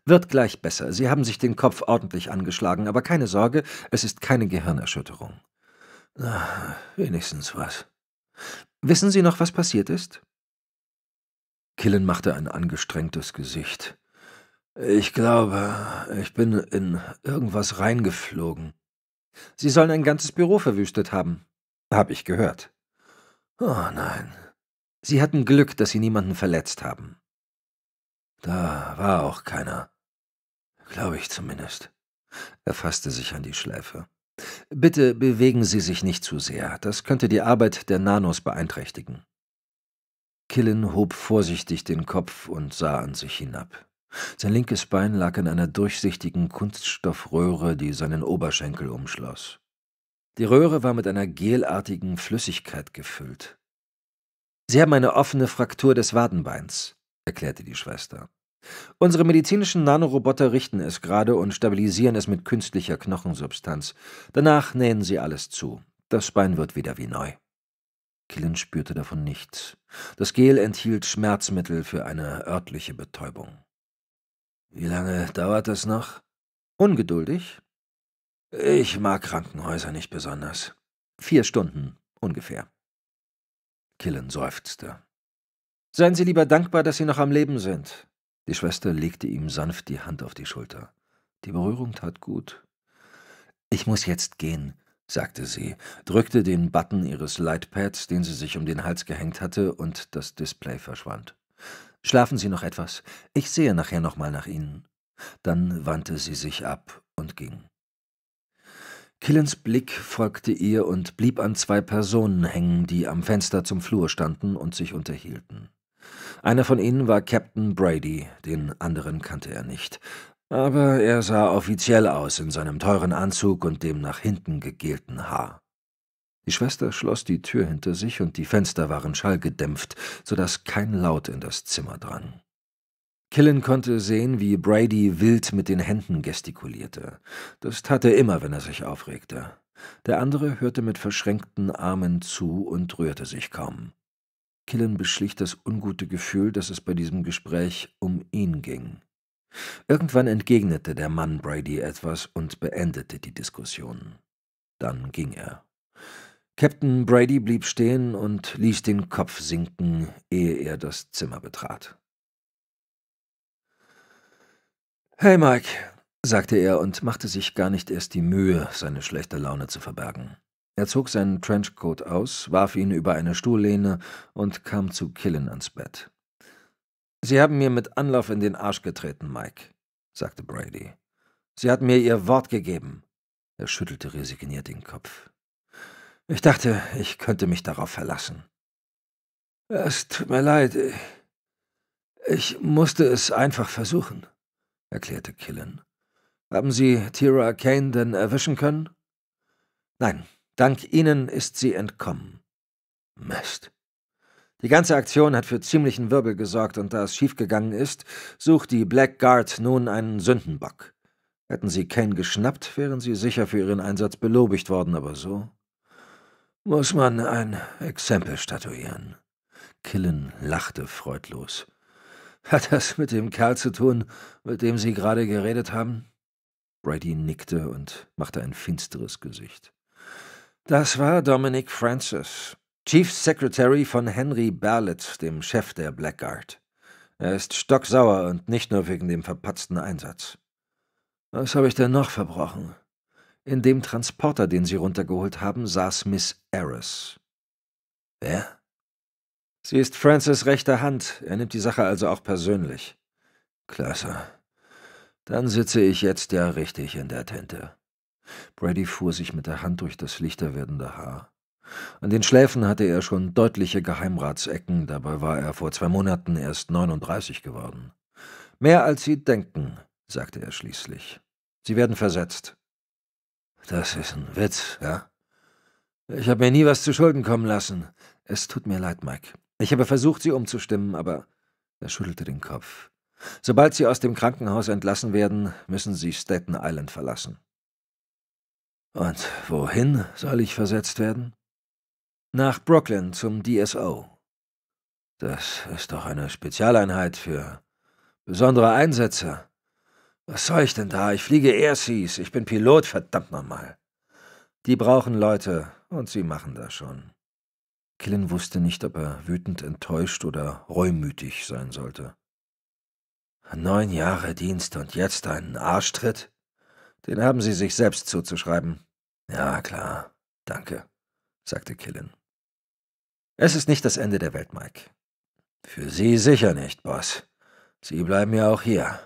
Wird gleich besser. Sie haben sich den Kopf ordentlich angeschlagen, aber keine Sorge, es ist keine Gehirnerschütterung. Na, ah, wenigstens was. Wissen Sie noch, was passiert ist? Killen machte ein angestrengtes Gesicht. Ich glaube, ich bin in irgendwas reingeflogen. Sie sollen ein ganzes Büro verwüstet haben. Hab ich gehört. Oh nein. Sie hatten Glück, dass sie niemanden verletzt haben. Da war auch keiner. Glaube ich zumindest. Er fasste sich an die Schläfe. Bitte bewegen Sie sich nicht zu sehr, das könnte die Arbeit der Nanos beeinträchtigen. Killen hob vorsichtig den Kopf und sah an sich hinab. Sein linkes Bein lag in einer durchsichtigen Kunststoffröhre, die seinen Oberschenkel umschloss. Die Röhre war mit einer gelartigen Flüssigkeit gefüllt. Sie haben eine offene Fraktur des Wadenbeins, erklärte die Schwester. Unsere medizinischen Nanoroboter richten es gerade und stabilisieren es mit künstlicher Knochensubstanz. Danach nähen sie alles zu. Das Bein wird wieder wie neu. Killen spürte davon nichts. Das Gel enthielt Schmerzmittel für eine örtliche Betäubung. Wie lange dauert das noch? Ungeduldig ich mag Krankenhäuser nicht besonders. Vier Stunden ungefähr. Killen seufzte. Seien Sie lieber dankbar, dass Sie noch am Leben sind. Die Schwester legte ihm sanft die Hand auf die Schulter. Die Berührung tat gut. Ich muss jetzt gehen, sagte sie, drückte den Button ihres Lightpads, den sie sich um den Hals gehängt hatte, und das Display verschwand. Schlafen Sie noch etwas. Ich sehe nachher nochmal nach Ihnen. Dann wandte sie sich ab und ging. Killens Blick folgte ihr und blieb an zwei Personen hängen, die am Fenster zum Flur standen und sich unterhielten. Einer von ihnen war Captain Brady, den anderen kannte er nicht, aber er sah offiziell aus in seinem teuren Anzug und dem nach hinten gegelten Haar. Die Schwester schloss die Tür hinter sich und die Fenster waren schallgedämpft, so dass kein Laut in das Zimmer drang. Killen konnte sehen, wie Brady wild mit den Händen gestikulierte. Das tat er immer, wenn er sich aufregte. Der andere hörte mit verschränkten Armen zu und rührte sich kaum. Killen beschlich das ungute Gefühl, dass es bei diesem Gespräch um ihn ging. Irgendwann entgegnete der Mann Brady etwas und beendete die Diskussion. Dann ging er. Captain Brady blieb stehen und ließ den Kopf sinken, ehe er das Zimmer betrat. Hey Mike, sagte er und machte sich gar nicht erst die Mühe, seine schlechte Laune zu verbergen. Er zog seinen Trenchcoat aus, warf ihn über eine Stuhllehne und kam zu Killen ans Bett. Sie haben mir mit Anlauf in den Arsch getreten, Mike, sagte Brady. Sie hat mir ihr Wort gegeben. Er schüttelte resigniert den Kopf. Ich dachte, ich könnte mich darauf verlassen. Es tut mir leid. Ich musste es einfach versuchen erklärte Killen. Haben Sie Tira Kane denn erwischen können? Nein, dank Ihnen ist sie entkommen. Mist. Die ganze Aktion hat für ziemlichen Wirbel gesorgt, und da es schiefgegangen ist, sucht die Black Guard nun einen Sündenbock. Hätten sie Kane geschnappt, wären sie sicher für ihren Einsatz belobigt worden, aber so muss man ein Exempel statuieren. Killen lachte freudlos. Hat das mit dem Kerl zu tun, mit dem Sie gerade geredet haben? Brady nickte und machte ein finsteres Gesicht. Das war Dominic Francis, Chief Secretary von Henry Berlett, dem Chef der Blackguard. Er ist stocksauer und nicht nur wegen dem verpatzten Einsatz. Was habe ich denn noch verbrochen? In dem Transporter, den Sie runtergeholt haben, saß Miss Harris. Wer? Sie ist Francis' rechte Hand. Er nimmt die Sache also auch persönlich. Klasse. Dann sitze ich jetzt ja richtig in der Tinte. Brady fuhr sich mit der Hand durch das lichter werdende Haar. An den Schläfen hatte er schon deutliche Geheimratsecken, dabei war er vor zwei Monaten erst 39 geworden. Mehr als Sie denken, sagte er schließlich. Sie werden versetzt. Das ist ein Witz, ja? Ich habe mir nie was zu Schulden kommen lassen. Es tut mir leid, Mike. Ich habe versucht, sie umzustimmen, aber er schüttelte den Kopf. Sobald sie aus dem Krankenhaus entlassen werden, müssen sie Staten Island verlassen. Und wohin soll ich versetzt werden? Nach Brooklyn zum DSO. Das ist doch eine Spezialeinheit für besondere Einsätze. Was soll ich denn da? Ich fliege Airseas, ich bin Pilot, verdammt nochmal. Die brauchen Leute, und sie machen das schon. Killen wusste nicht, ob er wütend, enttäuscht oder reumütig sein sollte. Neun Jahre Dienst und jetzt einen Arschtritt? Den haben Sie sich selbst zuzuschreiben. Ja, klar, danke, sagte Killen. Es ist nicht das Ende der Welt, Mike. Für Sie sicher nicht, Boss. Sie bleiben ja auch hier.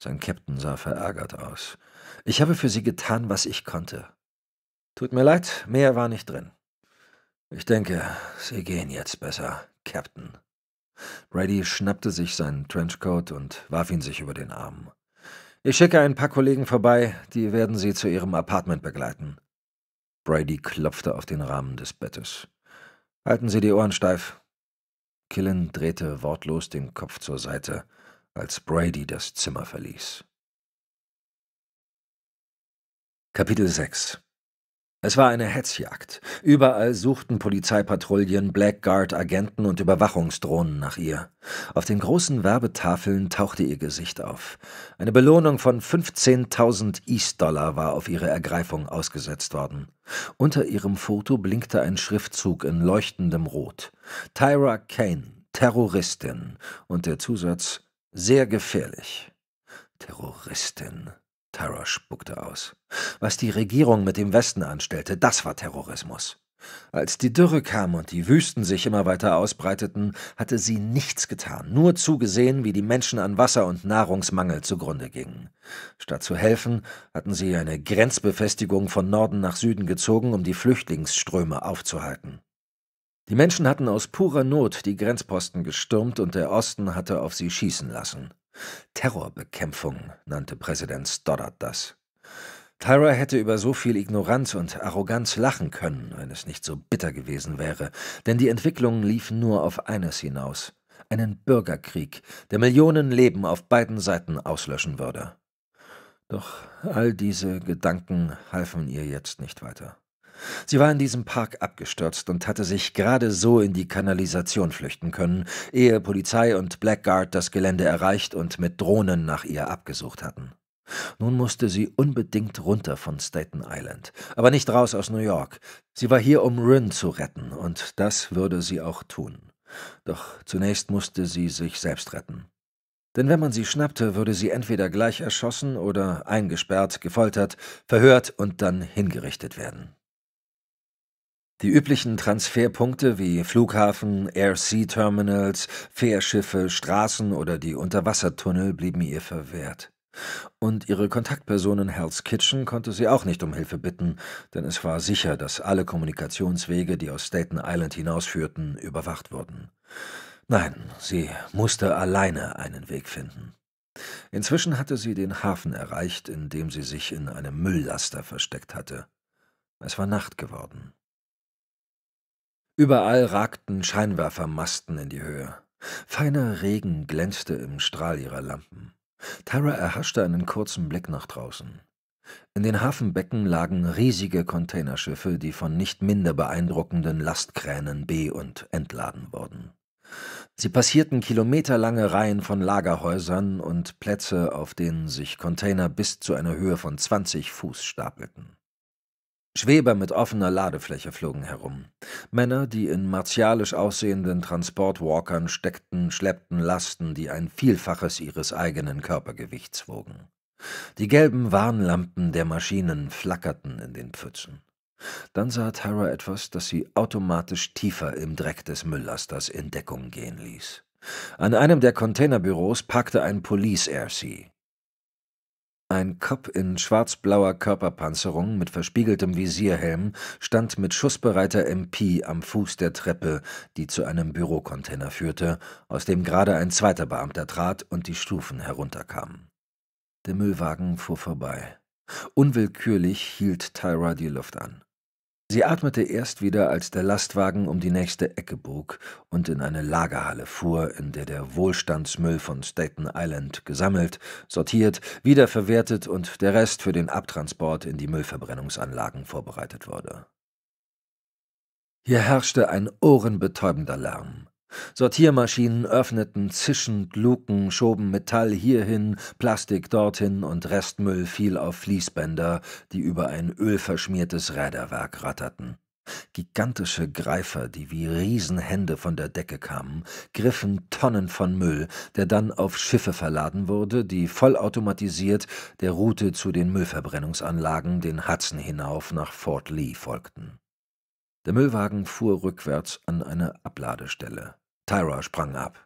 Sein Captain sah verärgert aus. Ich habe für Sie getan, was ich konnte. Tut mir leid, mehr war nicht drin. Ich denke, Sie gehen jetzt besser, Captain. Brady schnappte sich seinen Trenchcoat und warf ihn sich über den Arm. Ich schicke ein paar Kollegen vorbei, die werden Sie zu Ihrem Apartment begleiten. Brady klopfte auf den Rahmen des Bettes. Halten Sie die Ohren steif. Killen drehte wortlos den Kopf zur Seite, als Brady das Zimmer verließ. Kapitel 6 es war eine Hetzjagd. Überall suchten Polizeipatrouillen, Blackguard-Agenten und Überwachungsdrohnen nach ihr. Auf den großen Werbetafeln tauchte ihr Gesicht auf. Eine Belohnung von 15.000 East-Dollar war auf ihre Ergreifung ausgesetzt worden. Unter ihrem Foto blinkte ein Schriftzug in leuchtendem Rot. Tyra Kane, Terroristin. Und der Zusatz, sehr gefährlich. Terroristin. Tyra spuckte aus. Was die Regierung mit dem Westen anstellte, das war Terrorismus. Als die Dürre kam und die Wüsten sich immer weiter ausbreiteten, hatte sie nichts getan, nur zugesehen, wie die Menschen an Wasser und Nahrungsmangel zugrunde gingen. Statt zu helfen, hatten sie eine Grenzbefestigung von Norden nach Süden gezogen, um die Flüchtlingsströme aufzuhalten. Die Menschen hatten aus purer Not die Grenzposten gestürmt und der Osten hatte auf sie schießen lassen. Terrorbekämpfung nannte Präsident Stoddard das. Tyra hätte über so viel Ignoranz und Arroganz lachen können, wenn es nicht so bitter gewesen wäre, denn die Entwicklungen liefen nur auf eines hinaus einen Bürgerkrieg, der Millionen Leben auf beiden Seiten auslöschen würde. Doch all diese Gedanken halfen ihr jetzt nicht weiter. Sie war in diesem Park abgestürzt und hatte sich gerade so in die Kanalisation flüchten können, ehe Polizei und Blackguard das Gelände erreicht und mit Drohnen nach ihr abgesucht hatten. Nun musste sie unbedingt runter von Staten Island, aber nicht raus aus New York. Sie war hier, um Ryn zu retten, und das würde sie auch tun. Doch zunächst musste sie sich selbst retten. Denn wenn man sie schnappte, würde sie entweder gleich erschossen oder eingesperrt, gefoltert, verhört und dann hingerichtet werden. Die üblichen Transferpunkte wie Flughafen, Air-Sea-Terminals, Fährschiffe, Straßen oder die Unterwassertunnel blieben ihr verwehrt. Und ihre Kontaktperson in Hell's Kitchen konnte sie auch nicht um Hilfe bitten, denn es war sicher, dass alle Kommunikationswege, die aus Staten Island hinausführten, überwacht wurden. Nein, sie musste alleine einen Weg finden. Inzwischen hatte sie den Hafen erreicht, in dem sie sich in einem Mülllaster versteckt hatte. Es war Nacht geworden. Überall ragten Scheinwerfermasten in die Höhe. Feiner Regen glänzte im Strahl ihrer Lampen. Tara erhaschte einen kurzen Blick nach draußen. In den Hafenbecken lagen riesige Containerschiffe, die von nicht minder beeindruckenden Lastkränen be- und entladen wurden. Sie passierten kilometerlange Reihen von Lagerhäusern und Plätze, auf denen sich Container bis zu einer Höhe von 20 Fuß stapelten. Schweber mit offener Ladefläche flogen herum. Männer, die in martialisch aussehenden Transportwalkern steckten, schleppten Lasten, die ein Vielfaches ihres eigenen Körpergewichts wogen. Die gelben Warnlampen der Maschinen flackerten in den Pfützen. Dann sah Tara etwas, das sie automatisch tiefer im Dreck des Mülllasters in Deckung gehen ließ. An einem der Containerbüros packte ein Police RC. Ein Kopf in schwarz-blauer Körperpanzerung mit verspiegeltem Visierhelm stand mit schussbereiter MP am Fuß der Treppe, die zu einem Bürocontainer führte, aus dem gerade ein zweiter Beamter trat und die Stufen herunterkam. Der Müllwagen fuhr vorbei. Unwillkürlich hielt Tyra die Luft an. Sie atmete erst wieder, als der Lastwagen um die nächste Ecke bog und in eine Lagerhalle fuhr, in der der Wohlstandsmüll von Staten Island gesammelt, sortiert, wiederverwertet und der Rest für den Abtransport in die Müllverbrennungsanlagen vorbereitet wurde. Hier herrschte ein ohrenbetäubender Lärm. Sortiermaschinen öffneten zischend Luken, schoben Metall hierhin, Plastik dorthin und Restmüll fiel auf Fließbänder, die über ein ölverschmiertes Räderwerk ratterten. Gigantische Greifer, die wie Riesenhände von der Decke kamen, griffen Tonnen von Müll, der dann auf Schiffe verladen wurde, die vollautomatisiert der Route zu den Müllverbrennungsanlagen den Hudson hinauf nach Fort Lee folgten. Der Müllwagen fuhr rückwärts an eine Abladestelle. Tyra sprang ab.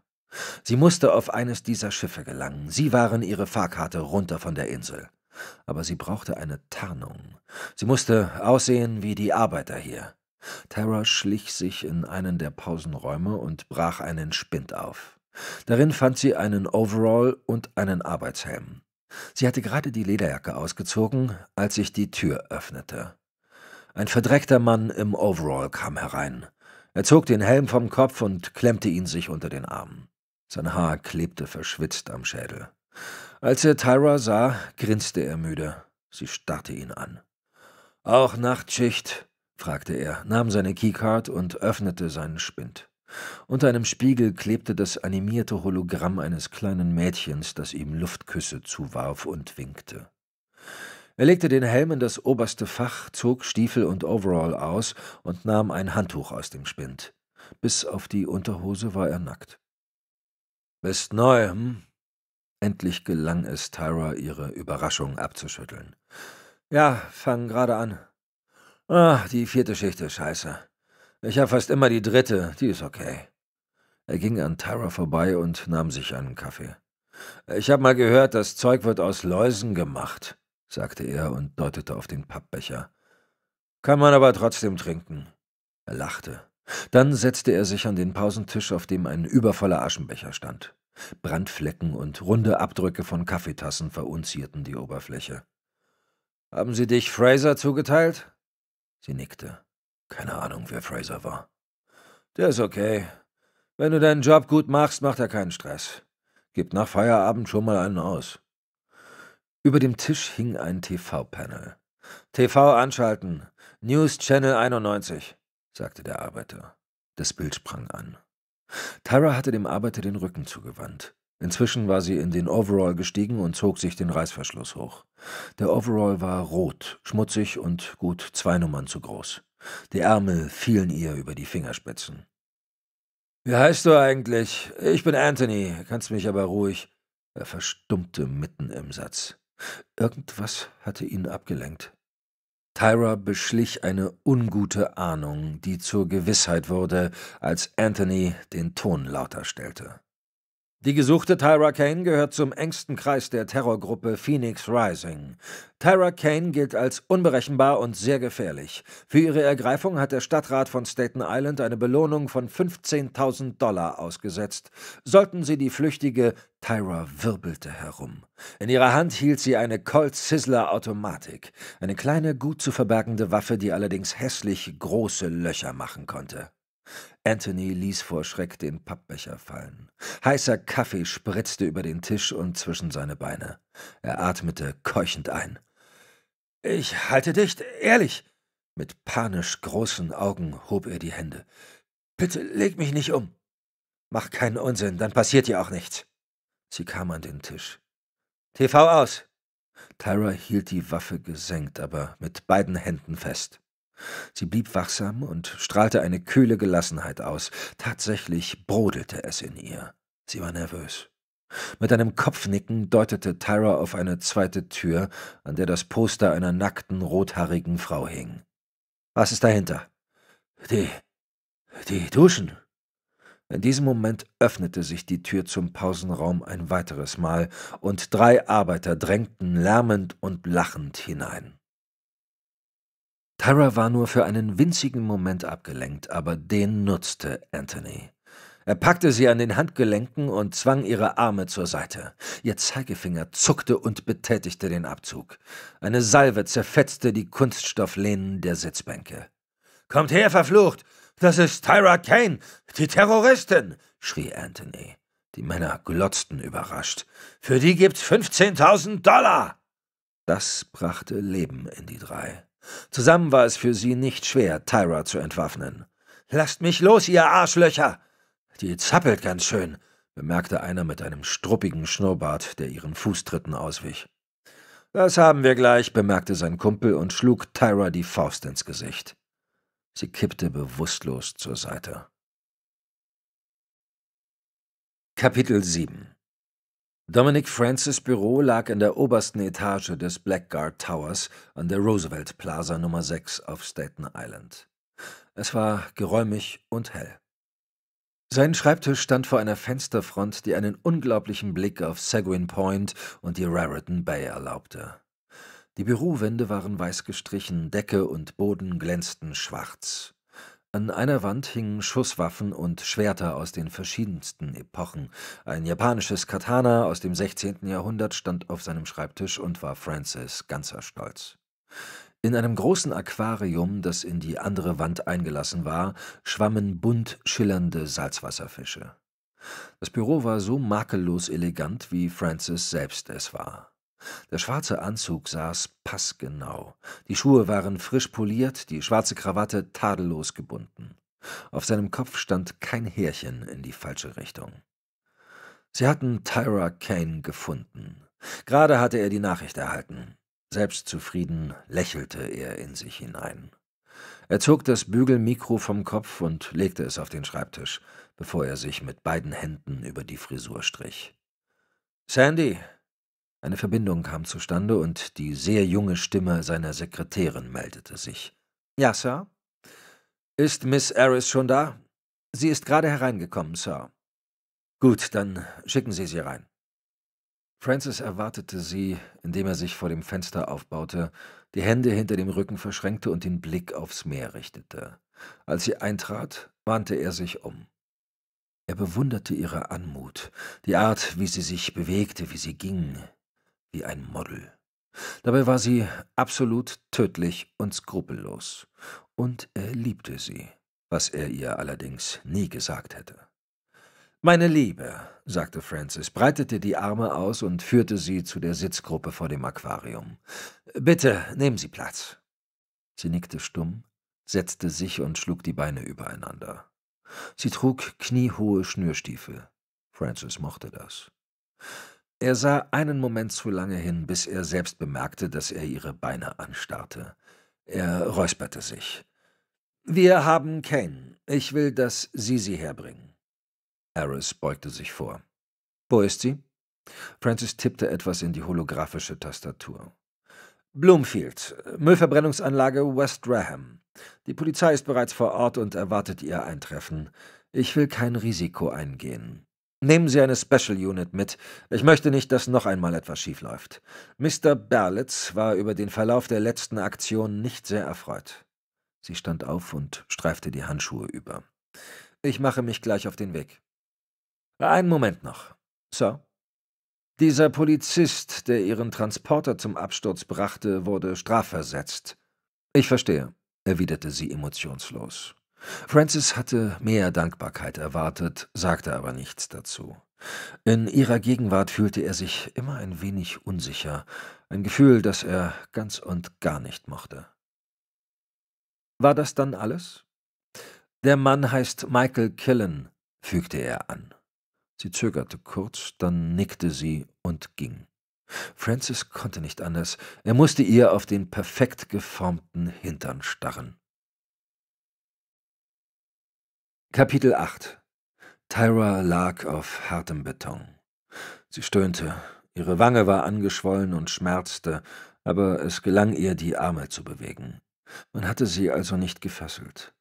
Sie musste auf eines dieser Schiffe gelangen. Sie waren ihre Fahrkarte runter von der Insel. Aber sie brauchte eine Tarnung. Sie musste aussehen wie die Arbeiter hier. Tara schlich sich in einen der Pausenräume und brach einen Spind auf. Darin fand sie einen Overall und einen Arbeitshelm. Sie hatte gerade die Lederjacke ausgezogen, als sich die Tür öffnete. Ein verdreckter Mann im Overall kam herein. Er zog den Helm vom Kopf und klemmte ihn sich unter den Arm. Sein Haar klebte verschwitzt am Schädel. Als er Tyra sah, grinste er müde. Sie starrte ihn an. Auch Nachtschicht? fragte er, nahm seine Keycard und öffnete seinen Spind. Unter einem Spiegel klebte das animierte Hologramm eines kleinen Mädchens, das ihm Luftküsse zuwarf und winkte. Er legte den Helm in das oberste Fach, zog Stiefel und Overall aus und nahm ein Handtuch aus dem Spind. Bis auf die Unterhose war er nackt. Bist neu, hm? Endlich gelang es Tyra, ihre Überraschung abzuschütteln. Ja, fang gerade an. Ah, die vierte Schicht ist scheiße. Ich habe fast immer die dritte, die ist okay. Er ging an Tyra vorbei und nahm sich einen Kaffee. Ich habe mal gehört, das Zeug wird aus Läusen gemacht sagte er und deutete auf den Pappbecher. Kann man aber trotzdem trinken. Er lachte. Dann setzte er sich an den Pausentisch, auf dem ein übervoller Aschenbecher stand. Brandflecken und runde Abdrücke von Kaffeetassen verunzierten die Oberfläche. Haben Sie dich Fraser zugeteilt? Sie nickte. Keine Ahnung, wer Fraser war. Der ist okay. Wenn du deinen Job gut machst, macht er keinen Stress. Gib nach Feierabend schon mal einen aus. Über dem Tisch hing ein TV-Panel. TV anschalten. News Channel 91, sagte der Arbeiter. Das Bild sprang an. Tara hatte dem Arbeiter den Rücken zugewandt. Inzwischen war sie in den Overall gestiegen und zog sich den Reißverschluss hoch. Der Overall war rot, schmutzig und gut zwei Nummern zu groß. Die Ärmel fielen ihr über die Fingerspitzen. Wie heißt du eigentlich? Ich bin Anthony, kannst mich aber ruhig. Er verstummte mitten im Satz. Irgendwas hatte ihn abgelenkt. Tyra beschlich eine ungute Ahnung, die zur Gewissheit wurde, als Anthony den Ton lauter stellte. Die gesuchte Tyra Kane gehört zum engsten Kreis der Terrorgruppe Phoenix Rising. Tyra Kane gilt als unberechenbar und sehr gefährlich. Für ihre Ergreifung hat der Stadtrat von Staten Island eine Belohnung von 15.000 Dollar ausgesetzt. Sollten sie die Flüchtige, Tyra wirbelte herum. In ihrer Hand hielt sie eine Colt Sizzler Automatik, eine kleine, gut zu verbergende Waffe, die allerdings hässlich große Löcher machen konnte. Anthony ließ vor Schreck den Pappbecher fallen. Heißer Kaffee spritzte über den Tisch und zwischen seine Beine. Er atmete keuchend ein. Ich halte dicht, ehrlich. Mit panisch großen Augen hob er die Hände. Bitte leg mich nicht um. Mach keinen Unsinn, dann passiert dir auch nichts. Sie kam an den Tisch. TV aus! Tyra hielt die Waffe gesenkt, aber mit beiden Händen fest. Sie blieb wachsam und strahlte eine kühle Gelassenheit aus. Tatsächlich brodelte es in ihr. Sie war nervös. Mit einem Kopfnicken deutete Tyra auf eine zweite Tür, an der das Poster einer nackten, rothaarigen Frau hing. Was ist dahinter? Die. die Duschen. In diesem Moment öffnete sich die Tür zum Pausenraum ein weiteres Mal, und drei Arbeiter drängten lärmend und lachend hinein. Tyra war nur für einen winzigen Moment abgelenkt, aber den nutzte Anthony. Er packte sie an den Handgelenken und zwang ihre Arme zur Seite. Ihr Zeigefinger zuckte und betätigte den Abzug. Eine Salve zerfetzte die Kunststofflehnen der Sitzbänke. Kommt her, verflucht! Das ist Tyra Kane, die Terroristin! schrie Anthony. Die Männer glotzten überrascht. Für die gibt's 15.000 Dollar! Das brachte Leben in die drei. Zusammen war es für sie nicht schwer, Tyra zu entwaffnen. Lasst mich los, ihr Arschlöcher! Die zappelt ganz schön, bemerkte einer mit einem struppigen Schnurrbart, der ihren Fußtritten auswich. Das haben wir gleich, bemerkte sein Kumpel und schlug Tyra die Faust ins Gesicht. Sie kippte bewusstlos zur Seite. Kapitel 7 Dominic Francis Büro lag in der obersten Etage des Blackguard Towers an der Roosevelt Plaza Nummer 6 auf Staten Island. Es war geräumig und hell. Sein Schreibtisch stand vor einer Fensterfront, die einen unglaublichen Blick auf Seguin Point und die Raritan Bay erlaubte. Die Bürowände waren weiß gestrichen, Decke und Boden glänzten schwarz. An einer Wand hingen Schusswaffen und Schwerter aus den verschiedensten Epochen. Ein japanisches Katana aus dem 16. Jahrhundert stand auf seinem Schreibtisch und war Francis ganzer Stolz. In einem großen Aquarium, das in die andere Wand eingelassen war, schwammen bunt schillernde Salzwasserfische. Das Büro war so makellos elegant, wie Francis selbst es war. Der schwarze Anzug saß passgenau. Die Schuhe waren frisch poliert, die schwarze Krawatte tadellos gebunden. Auf seinem Kopf stand kein Härchen in die falsche Richtung. Sie hatten Tyra Kane gefunden. Gerade hatte er die Nachricht erhalten. Selbstzufrieden lächelte er in sich hinein. Er zog das Bügelmikro vom Kopf und legte es auf den Schreibtisch, bevor er sich mit beiden Händen über die Frisur strich. Sandy, eine Verbindung kam zustande und die sehr junge Stimme seiner Sekretärin meldete sich. Ja, Sir. Ist Miss Harris schon da? Sie ist gerade hereingekommen, Sir. Gut, dann schicken Sie sie rein. Francis erwartete sie, indem er sich vor dem Fenster aufbaute, die Hände hinter dem Rücken verschränkte und den Blick aufs Meer richtete. Als sie eintrat, wandte er sich um. Er bewunderte ihre Anmut, die Art, wie sie sich bewegte, wie sie ging, wie ein Model. Dabei war sie absolut tödlich und skrupellos. Und er liebte sie, was er ihr allerdings nie gesagt hätte. Meine Liebe, sagte Francis, breitete die Arme aus und führte sie zu der Sitzgruppe vor dem Aquarium. Bitte, nehmen Sie Platz. Sie nickte stumm, setzte sich und schlug die Beine übereinander. Sie trug kniehohe Schnürstiefel. Francis mochte das. Er sah einen Moment zu lange hin, bis er selbst bemerkte, dass er ihre Beine anstarrte. Er räusperte sich. »Wir haben Kane. Ich will, dass Sie sie herbringen.« Harris beugte sich vor. »Wo ist sie?« Francis tippte etwas in die holographische Tastatur. »Bloomfield, Müllverbrennungsanlage West Graham. Die Polizei ist bereits vor Ort und erwartet ihr Eintreffen. Ich will kein Risiko eingehen. Nehmen Sie eine Special Unit mit. Ich möchte nicht, dass noch einmal etwas schiefläuft. Mr. Berlitz war über den Verlauf der letzten Aktion nicht sehr erfreut. Sie stand auf und streifte die Handschuhe über. Ich mache mich gleich auf den Weg. Einen Moment noch. Sir? Dieser Polizist, der Ihren Transporter zum Absturz brachte, wurde strafversetzt. Ich verstehe, erwiderte sie emotionslos. Francis hatte mehr Dankbarkeit erwartet, sagte aber nichts dazu. In ihrer Gegenwart fühlte er sich immer ein wenig unsicher, ein Gefühl, das er ganz und gar nicht mochte. War das dann alles? Der Mann heißt Michael Killen, fügte er an. Sie zögerte kurz, dann nickte sie und ging. Francis konnte nicht anders, er musste ihr auf den perfekt geformten Hintern starren. Kapitel 8 Tyra lag auf hartem Beton. Sie stöhnte, ihre Wange war angeschwollen und schmerzte, aber es gelang ihr, die Arme zu bewegen. Man hatte sie also nicht gefesselt.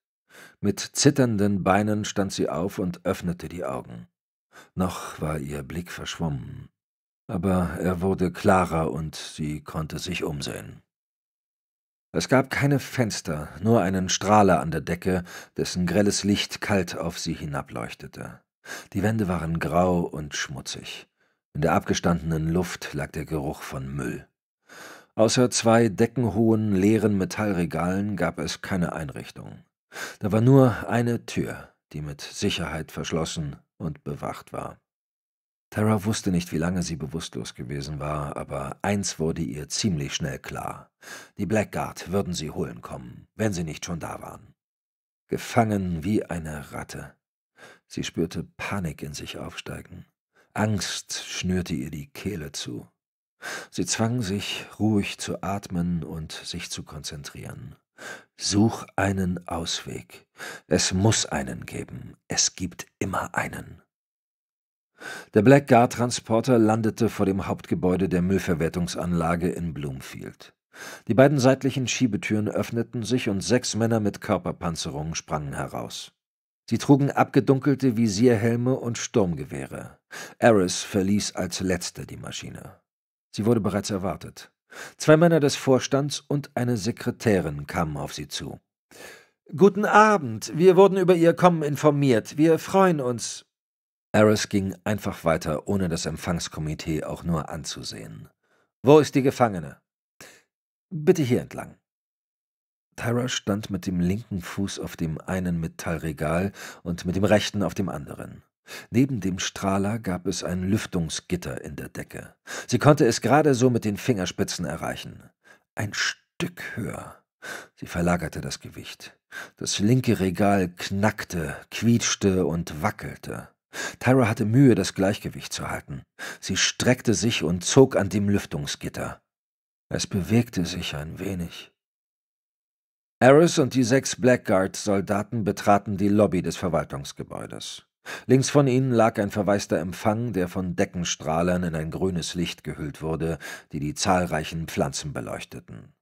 Mit zitternden Beinen stand sie auf und öffnete die Augen. Noch war ihr Blick verschwommen, aber er wurde klarer und sie konnte sich umsehen. Es gab keine Fenster, nur einen Strahler an der Decke, dessen grelles Licht kalt auf sie hinableuchtete. Die Wände waren grau und schmutzig. In der abgestandenen Luft lag der Geruch von Müll. Außer zwei deckenhohen, leeren Metallregalen gab es keine Einrichtung. Da war nur eine Tür, die mit Sicherheit verschlossen und bewacht war. Tara wusste nicht, wie lange sie bewusstlos gewesen war, aber eins wurde ihr ziemlich schnell klar. Die Blackguard würden sie holen kommen, wenn sie nicht schon da waren. Gefangen wie eine Ratte. Sie spürte Panik in sich aufsteigen. Angst schnürte ihr die Kehle zu. Sie zwang sich, ruhig zu atmen und sich zu konzentrieren. Such einen Ausweg. Es muss einen geben. Es gibt immer einen. Der Black Guard Transporter landete vor dem Hauptgebäude der Müllverwertungsanlage in Bloomfield. Die beiden seitlichen Schiebetüren öffneten sich und sechs Männer mit Körperpanzerungen sprangen heraus. Sie trugen abgedunkelte Visierhelme und Sturmgewehre. Aris verließ als letzter die Maschine. Sie wurde bereits erwartet. Zwei Männer des Vorstands und eine Sekretärin kamen auf sie zu. Guten Abend, wir wurden über Ihr Kommen informiert. Wir freuen uns. Harris ging einfach weiter, ohne das Empfangskomitee auch nur anzusehen. Wo ist die Gefangene? Bitte hier entlang. Tyra stand mit dem linken Fuß auf dem einen Metallregal und mit dem rechten auf dem anderen. Neben dem Strahler gab es ein Lüftungsgitter in der Decke. Sie konnte es gerade so mit den Fingerspitzen erreichen. Ein Stück höher. Sie verlagerte das Gewicht. Das linke Regal knackte, quietschte und wackelte. Tyra hatte Mühe, das Gleichgewicht zu halten. Sie streckte sich und zog an dem Lüftungsgitter. Es bewegte sich ein wenig. Harris und die sechs Blackguard-Soldaten betraten die Lobby des Verwaltungsgebäudes. Links von ihnen lag ein verwaister Empfang, der von Deckenstrahlern in ein grünes Licht gehüllt wurde, die die zahlreichen Pflanzen beleuchteten.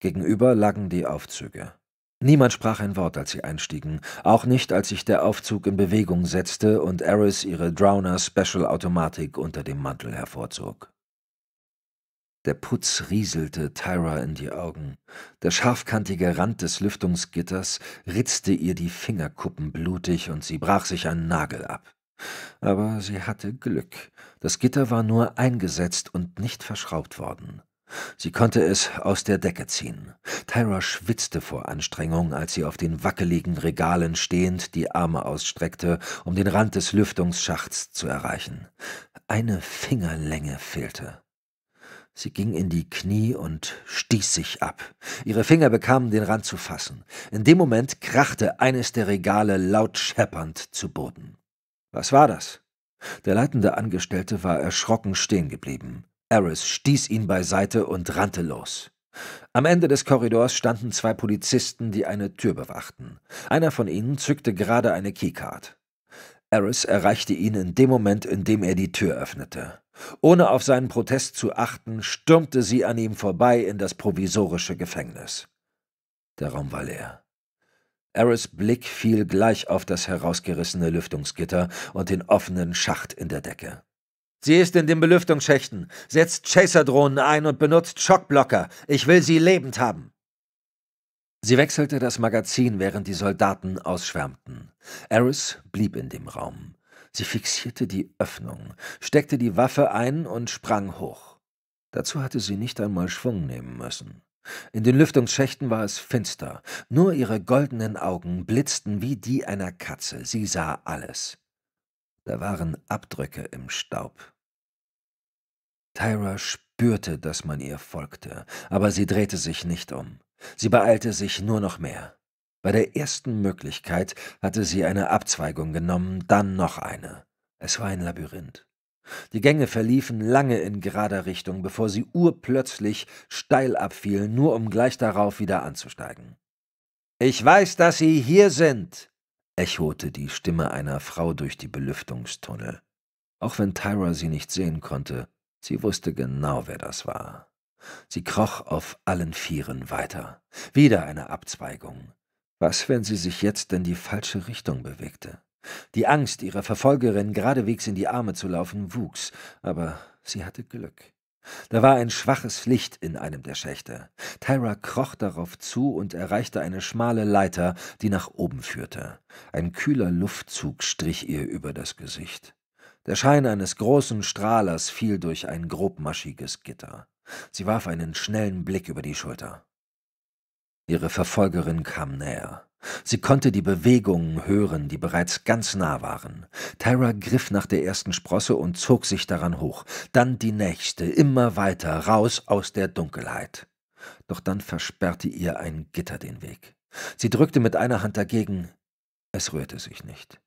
Gegenüber lagen die Aufzüge. Niemand sprach ein Wort, als sie einstiegen, auch nicht, als sich der Aufzug in Bewegung setzte und Eris ihre Drowner Special Automatik unter dem Mantel hervorzog. Der Putz rieselte Tyra in die Augen. Der scharfkantige Rand des Lüftungsgitters ritzte ihr die Fingerkuppen blutig und sie brach sich einen Nagel ab. Aber sie hatte Glück. Das Gitter war nur eingesetzt und nicht verschraubt worden. Sie konnte es aus der Decke ziehen. Tyra schwitzte vor Anstrengung, als sie auf den wackeligen Regalen stehend die Arme ausstreckte, um den Rand des Lüftungsschachts zu erreichen. Eine Fingerlänge fehlte. Sie ging in die Knie und stieß sich ab. Ihre Finger bekamen den Rand zu fassen. In dem Moment krachte eines der Regale laut scheppernd zu Boden. Was war das? Der leitende Angestellte war erschrocken stehen geblieben. Aris stieß ihn beiseite und rannte los. Am Ende des Korridors standen zwei Polizisten, die eine Tür bewachten. Einer von ihnen zückte gerade eine Keycard. Aris erreichte ihn in dem Moment, in dem er die Tür öffnete. Ohne auf seinen Protest zu achten, stürmte sie an ihm vorbei in das provisorische Gefängnis. Der Raum war leer. Aris Blick fiel gleich auf das herausgerissene Lüftungsgitter und den offenen Schacht in der Decke. Sie ist in den Belüftungsschächten, setzt Chaser-Drohnen ein und benutzt Schockblocker. Ich will sie lebend haben. Sie wechselte das Magazin, während die Soldaten ausschwärmten. Eris blieb in dem Raum. Sie fixierte die Öffnung, steckte die Waffe ein und sprang hoch. Dazu hatte sie nicht einmal Schwung nehmen müssen. In den Lüftungsschächten war es finster. Nur ihre goldenen Augen blitzten wie die einer Katze. Sie sah alles. Da waren Abdrücke im Staub. Tyra spürte, dass man ihr folgte, aber sie drehte sich nicht um. Sie beeilte sich nur noch mehr. Bei der ersten Möglichkeit hatte sie eine Abzweigung genommen, dann noch eine. Es war ein Labyrinth. Die Gänge verliefen lange in gerader Richtung, bevor sie urplötzlich steil abfielen, nur um gleich darauf wieder anzusteigen. Ich weiß, dass Sie hier sind, echote die Stimme einer Frau durch die Belüftungstunnel. Auch wenn Tyra sie nicht sehen konnte, sie wusste genau, wer das war. Sie kroch auf allen Vieren weiter. Wieder eine Abzweigung. Was, wenn sie sich jetzt in die falsche Richtung bewegte? Die Angst, ihrer Verfolgerin geradewegs in die Arme zu laufen, wuchs, aber sie hatte Glück. Da war ein schwaches Licht in einem der Schächte. Tyra kroch darauf zu und erreichte eine schmale Leiter, die nach oben führte. Ein kühler Luftzug strich ihr über das Gesicht. Der Schein eines großen Strahlers fiel durch ein grobmaschiges Gitter. Sie warf einen schnellen Blick über die Schulter. Ihre Verfolgerin kam näher. Sie konnte die Bewegungen hören, die bereits ganz nah waren. Tyra griff nach der ersten Sprosse und zog sich daran hoch, dann die nächste, immer weiter, raus aus der Dunkelheit. Doch dann versperrte ihr ein Gitter den Weg. Sie drückte mit einer Hand dagegen, es rührte sich nicht.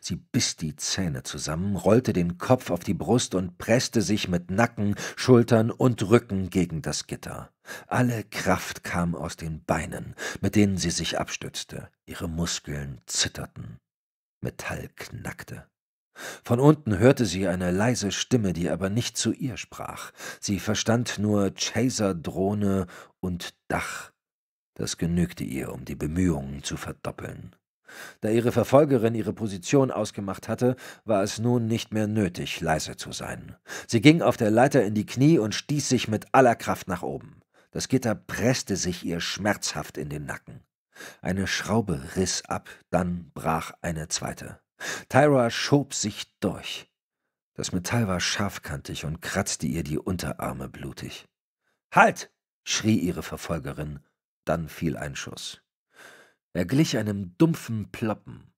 Sie biss die Zähne zusammen, rollte den Kopf auf die Brust und presste sich mit Nacken, Schultern und Rücken gegen das Gitter. Alle Kraft kam aus den Beinen, mit denen sie sich abstützte. Ihre Muskeln zitterten. Metall knackte. Von unten hörte sie eine leise Stimme, die aber nicht zu ihr sprach. Sie verstand nur Chaser, Drohne und Dach. Das genügte ihr, um die Bemühungen zu verdoppeln. Da ihre Verfolgerin ihre Position ausgemacht hatte, war es nun nicht mehr nötig, leise zu sein. Sie ging auf der Leiter in die Knie und stieß sich mit aller Kraft nach oben. Das Gitter presste sich ihr schmerzhaft in den Nacken. Eine Schraube riss ab, dann brach eine zweite. Tyra schob sich durch. Das Metall war scharfkantig und kratzte ihr die Unterarme blutig. Halt! schrie ihre Verfolgerin, dann fiel ein Schuss. Er glich einem dumpfen Ploppen.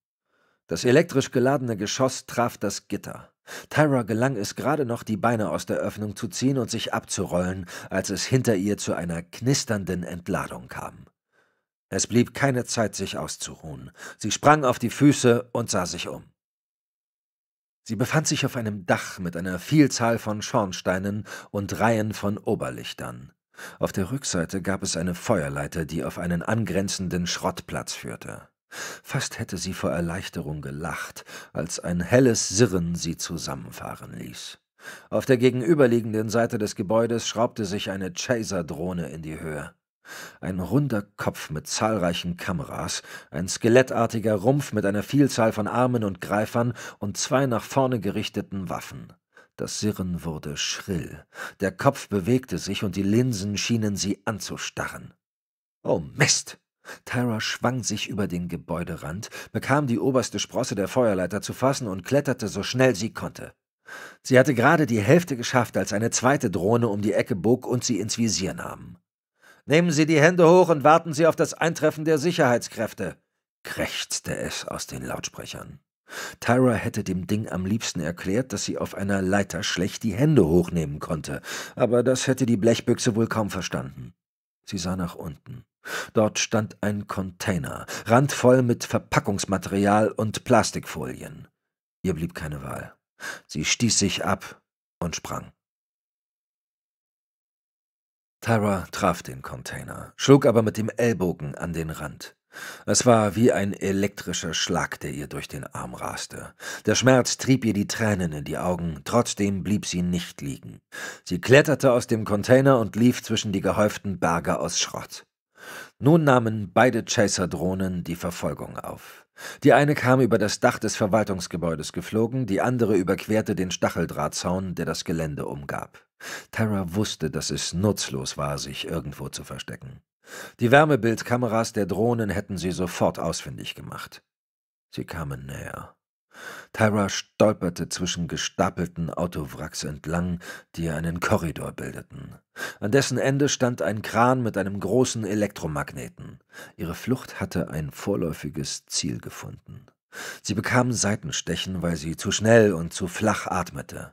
Das elektrisch geladene Geschoss traf das Gitter. Tyra gelang es gerade noch, die Beine aus der Öffnung zu ziehen und sich abzurollen, als es hinter ihr zu einer knisternden Entladung kam. Es blieb keine Zeit, sich auszuruhen. Sie sprang auf die Füße und sah sich um. Sie befand sich auf einem Dach mit einer Vielzahl von Schornsteinen und Reihen von Oberlichtern. Auf der Rückseite gab es eine Feuerleiter, die auf einen angrenzenden Schrottplatz führte. Fast hätte sie vor Erleichterung gelacht, als ein helles Sirren sie zusammenfahren ließ. Auf der gegenüberliegenden Seite des Gebäudes schraubte sich eine Chaser-Drohne in die Höhe. Ein runder Kopf mit zahlreichen Kameras, ein skelettartiger Rumpf mit einer Vielzahl von Armen und Greifern und zwei nach vorne gerichteten Waffen. Das Sirren wurde schrill, der Kopf bewegte sich und die Linsen schienen sie anzustarren. Oh Mist! Tyra schwang sich über den Gebäuderand, bekam die oberste Sprosse der Feuerleiter zu fassen und kletterte so schnell sie konnte. Sie hatte gerade die Hälfte geschafft, als eine zweite Drohne um die Ecke bog und sie ins Visier nahm. Nehmen Sie die Hände hoch und warten Sie auf das Eintreffen der Sicherheitskräfte, krächzte es aus den Lautsprechern. Tyra hätte dem Ding am liebsten erklärt, dass sie auf einer Leiter schlecht die Hände hochnehmen konnte, aber das hätte die Blechbüchse wohl kaum verstanden. Sie sah nach unten. Dort stand ein Container, randvoll mit Verpackungsmaterial und Plastikfolien. Ihr blieb keine Wahl. Sie stieß sich ab und sprang. Tyra traf den Container, schlug aber mit dem Ellbogen an den Rand. Es war wie ein elektrischer Schlag, der ihr durch den Arm raste. Der Schmerz trieb ihr die Tränen in die Augen, trotzdem blieb sie nicht liegen. Sie kletterte aus dem Container und lief zwischen die gehäuften Berge aus Schrott. Nun nahmen beide Chaser-Drohnen die Verfolgung auf. Die eine kam über das Dach des Verwaltungsgebäudes geflogen, die andere überquerte den Stacheldrahtzaun, der das Gelände umgab. Tara wusste, dass es nutzlos war, sich irgendwo zu verstecken. Die Wärmebildkameras der Drohnen hätten sie sofort ausfindig gemacht. Sie kamen näher. Tyra stolperte zwischen gestapelten Autowracks entlang, die einen Korridor bildeten. An dessen Ende stand ein Kran mit einem großen Elektromagneten. Ihre Flucht hatte ein vorläufiges Ziel gefunden. Sie bekam Seitenstechen, weil sie zu schnell und zu flach atmete.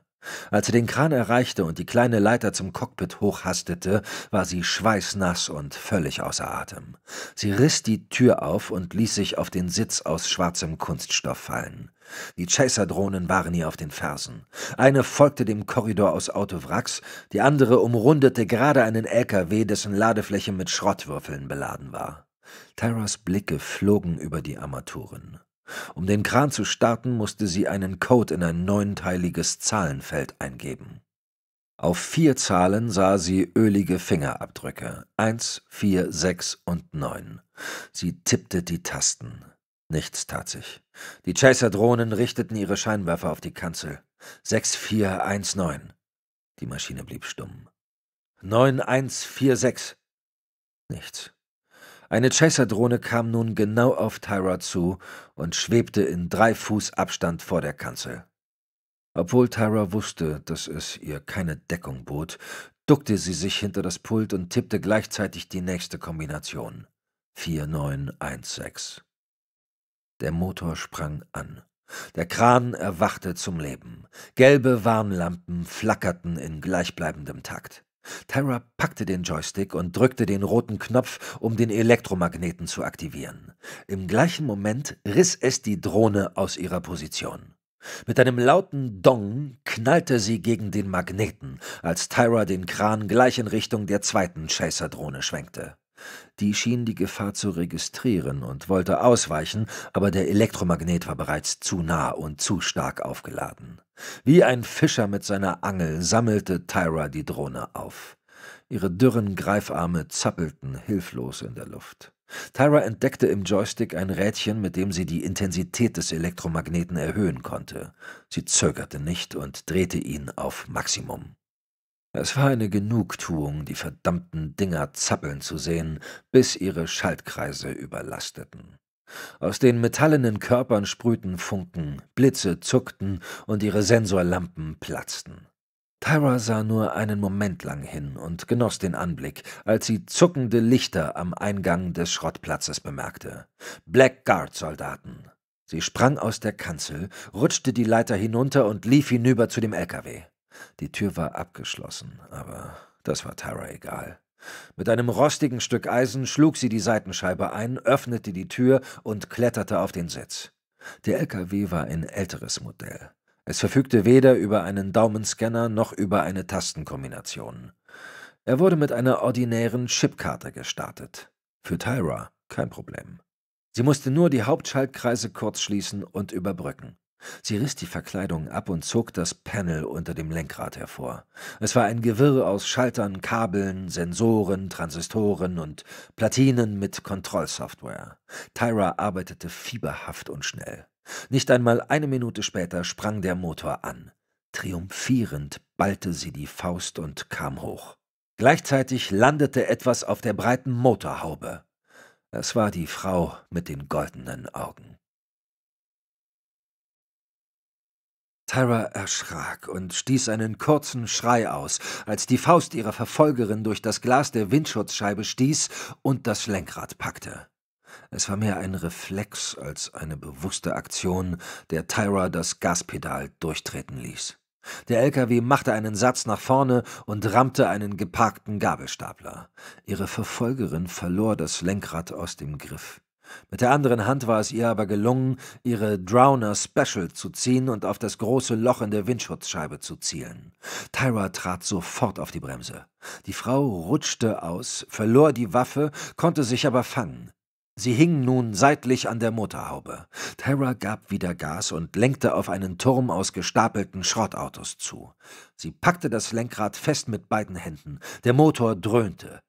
Als er den Kran erreichte und die kleine Leiter zum Cockpit hochhastete, war sie schweißnass und völlig außer Atem. Sie riss die Tür auf und ließ sich auf den Sitz aus schwarzem Kunststoff fallen. Die Chaser-Drohnen waren ihr auf den Fersen. Eine folgte dem Korridor aus Autowracks, die andere umrundete gerade einen LKW, dessen Ladefläche mit Schrottwürfeln beladen war. Tyras Blicke flogen über die Armaturen. Um den Kran zu starten, musste sie einen Code in ein neunteiliges Zahlenfeld eingeben. Auf vier Zahlen sah sie ölige Fingerabdrücke. Eins, vier, sechs und neun. Sie tippte die Tasten. Nichts tat sich. Die Chaser-Drohnen richteten ihre Scheinwerfer auf die Kanzel. 6419. Die Maschine blieb stumm. 9146. Nichts. Eine Chaser-Drohne kam nun genau auf Tyra zu und schwebte in drei Fuß Abstand vor der Kanzel. Obwohl Tyra wusste, dass es ihr keine Deckung bot, duckte sie sich hinter das Pult und tippte gleichzeitig die nächste Kombination. 4916. Der Motor sprang an. Der Kran erwachte zum Leben. Gelbe Warnlampen flackerten in gleichbleibendem Takt. Tara packte den Joystick und drückte den roten Knopf, um den Elektromagneten zu aktivieren. Im gleichen Moment riss es die Drohne aus ihrer Position. Mit einem lauten Dong knallte sie gegen den Magneten, als Tyra den Kran gleich in Richtung der zweiten Chaser-Drohne schwenkte. Die schien die Gefahr zu registrieren und wollte ausweichen, aber der Elektromagnet war bereits zu nah und zu stark aufgeladen. Wie ein Fischer mit seiner Angel sammelte Tyra die Drohne auf. Ihre dürren Greifarme zappelten hilflos in der Luft. Tyra entdeckte im Joystick ein Rädchen, mit dem sie die Intensität des Elektromagneten erhöhen konnte. Sie zögerte nicht und drehte ihn auf Maximum. Es war eine Genugtuung, die verdammten Dinger zappeln zu sehen, bis ihre Schaltkreise überlasteten. Aus den metallenen Körpern sprühten Funken, Blitze zuckten und ihre Sensorlampen platzten. Tyra sah nur einen Moment lang hin und genoss den Anblick, als sie zuckende Lichter am Eingang des Schrottplatzes bemerkte. Blackguard-Soldaten. Sie sprang aus der Kanzel, rutschte die Leiter hinunter und lief hinüber zu dem LKW. Die Tür war abgeschlossen, aber das war Tara egal. Mit einem rostigen Stück Eisen schlug sie die Seitenscheibe ein, öffnete die Tür und kletterte auf den Sitz. Der LKW war ein älteres Modell. Es verfügte weder über einen Daumenscanner noch über eine Tastenkombination. Er wurde mit einer ordinären Chipkarte gestartet. Für Tyra kein Problem. Sie musste nur die Hauptschaltkreise kurz schließen und überbrücken. Sie riss die Verkleidung ab und zog das Panel unter dem Lenkrad hervor. Es war ein Gewirr aus Schaltern, Kabeln, Sensoren, Transistoren und Platinen mit Kontrollsoftware. Tyra arbeitete fieberhaft und schnell. Nicht einmal eine Minute später sprang der Motor an. Triumphierend ballte sie die Faust und kam hoch. Gleichzeitig landete etwas auf der breiten Motorhaube. Es war die Frau mit den goldenen Augen. Tyra erschrak und stieß einen kurzen Schrei aus, als die Faust ihrer Verfolgerin durch das Glas der Windschutzscheibe stieß und das Lenkrad packte. Es war mehr ein Reflex als eine bewusste Aktion, der Tyra das Gaspedal durchtreten ließ. Der LKW machte einen Satz nach vorne und rammte einen geparkten Gabelstapler. Ihre Verfolgerin verlor das Lenkrad aus dem Griff. Mit der anderen Hand war es ihr aber gelungen, ihre Drowner Special zu ziehen und auf das große Loch in der Windschutzscheibe zu zielen. Tyra trat sofort auf die Bremse. Die Frau rutschte aus, verlor die Waffe, konnte sich aber fangen. Sie hing nun seitlich an der Motorhaube. Tyra gab wieder Gas und lenkte auf einen Turm aus gestapelten Schrottautos zu. Sie packte das Lenkrad fest mit beiden Händen. Der Motor dröhnte.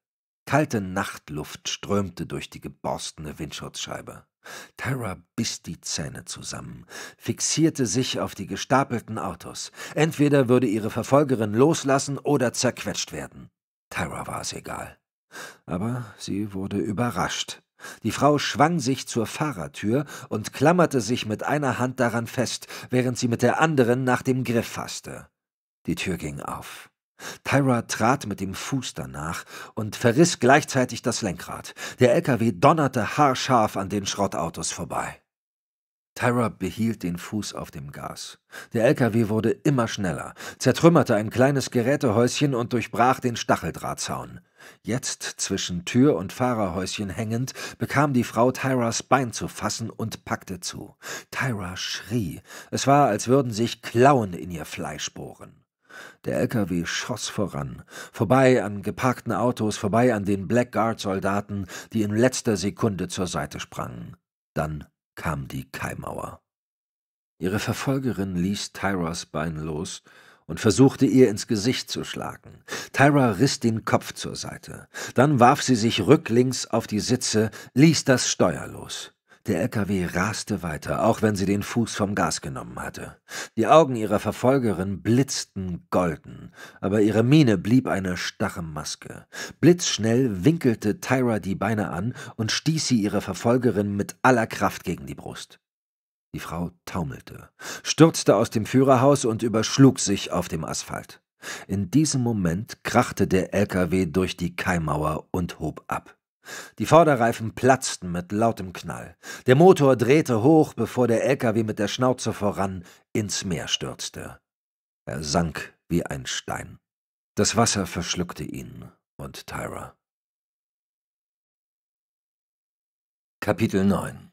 Kalte Nachtluft strömte durch die geborstene Windschutzscheibe. Tara biss die Zähne zusammen, fixierte sich auf die gestapelten Autos. Entweder würde ihre Verfolgerin loslassen oder zerquetscht werden. Tara war es egal. Aber sie wurde überrascht. Die Frau schwang sich zur Fahrertür und klammerte sich mit einer Hand daran fest, während sie mit der anderen nach dem Griff fasste. Die Tür ging auf. Tyra trat mit dem Fuß danach und verriss gleichzeitig das Lenkrad. Der LKW donnerte haarscharf an den Schrottautos vorbei. Tyra behielt den Fuß auf dem Gas. Der LKW wurde immer schneller, zertrümmerte ein kleines Gerätehäuschen und durchbrach den Stacheldrahtzaun. Jetzt, zwischen Tür und Fahrerhäuschen hängend, bekam die Frau Tyras Bein zu fassen und packte zu. Tyra schrie. Es war, als würden sich Klauen in ihr Fleisch bohren. Der LKW schoss voran, vorbei an geparkten Autos, vorbei an den Blackguard-Soldaten, die in letzter Sekunde zur Seite sprangen. Dann kam die Kaimauer. Ihre Verfolgerin ließ Tyras Bein los und versuchte ihr ins Gesicht zu schlagen. Tyra riss den Kopf zur Seite. Dann warf sie sich rücklings auf die Sitze, ließ das Steuer los. Der LKW raste weiter, auch wenn sie den Fuß vom Gas genommen hatte. Die Augen ihrer Verfolgerin blitzten golden, aber ihre Miene blieb eine starre Maske. Blitzschnell winkelte Tyra die Beine an und stieß sie ihrer Verfolgerin mit aller Kraft gegen die Brust. Die Frau taumelte, stürzte aus dem Führerhaus und überschlug sich auf dem Asphalt. In diesem Moment krachte der LKW durch die Keimauer und hob ab. Die Vorderreifen platzten mit lautem Knall. Der Motor drehte hoch, bevor der LKW mit der Schnauze voran ins Meer stürzte. Er sank wie ein Stein. Das Wasser verschluckte ihn und Tyra. Kapitel 9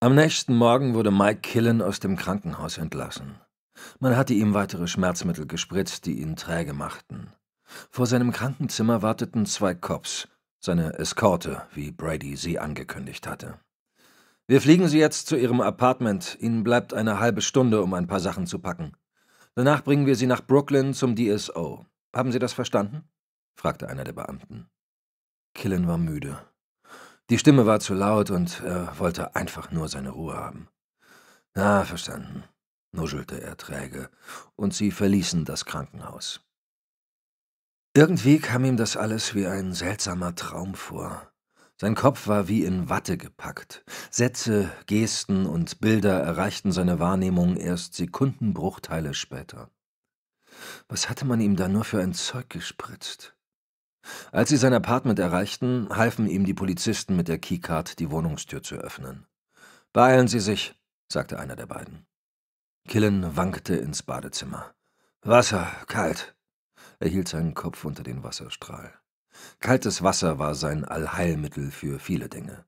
Am nächsten Morgen wurde Mike Killen aus dem Krankenhaus entlassen. Man hatte ihm weitere Schmerzmittel gespritzt, die ihn träge machten. Vor seinem Krankenzimmer warteten zwei Cops, seine Eskorte, wie Brady sie angekündigt hatte. Wir fliegen Sie jetzt zu Ihrem Apartment. Ihnen bleibt eine halbe Stunde, um ein paar Sachen zu packen. Danach bringen wir Sie nach Brooklyn zum DSO. Haben Sie das verstanden? fragte einer der Beamten. Killen war müde. Die Stimme war zu laut und er wollte einfach nur seine Ruhe haben. Na, verstanden, nuschelte er träge, und sie verließen das Krankenhaus. Irgendwie kam ihm das alles wie ein seltsamer Traum vor. Sein Kopf war wie in Watte gepackt. Sätze, Gesten und Bilder erreichten seine Wahrnehmung erst Sekundenbruchteile später. Was hatte man ihm da nur für ein Zeug gespritzt? Als sie sein Apartment erreichten, halfen ihm die Polizisten mit der Keycard, die Wohnungstür zu öffnen. Beeilen Sie sich, sagte einer der beiden. Killen wankte ins Badezimmer. Wasser, kalt, er hielt seinen Kopf unter den Wasserstrahl. Kaltes Wasser war sein Allheilmittel für viele Dinge.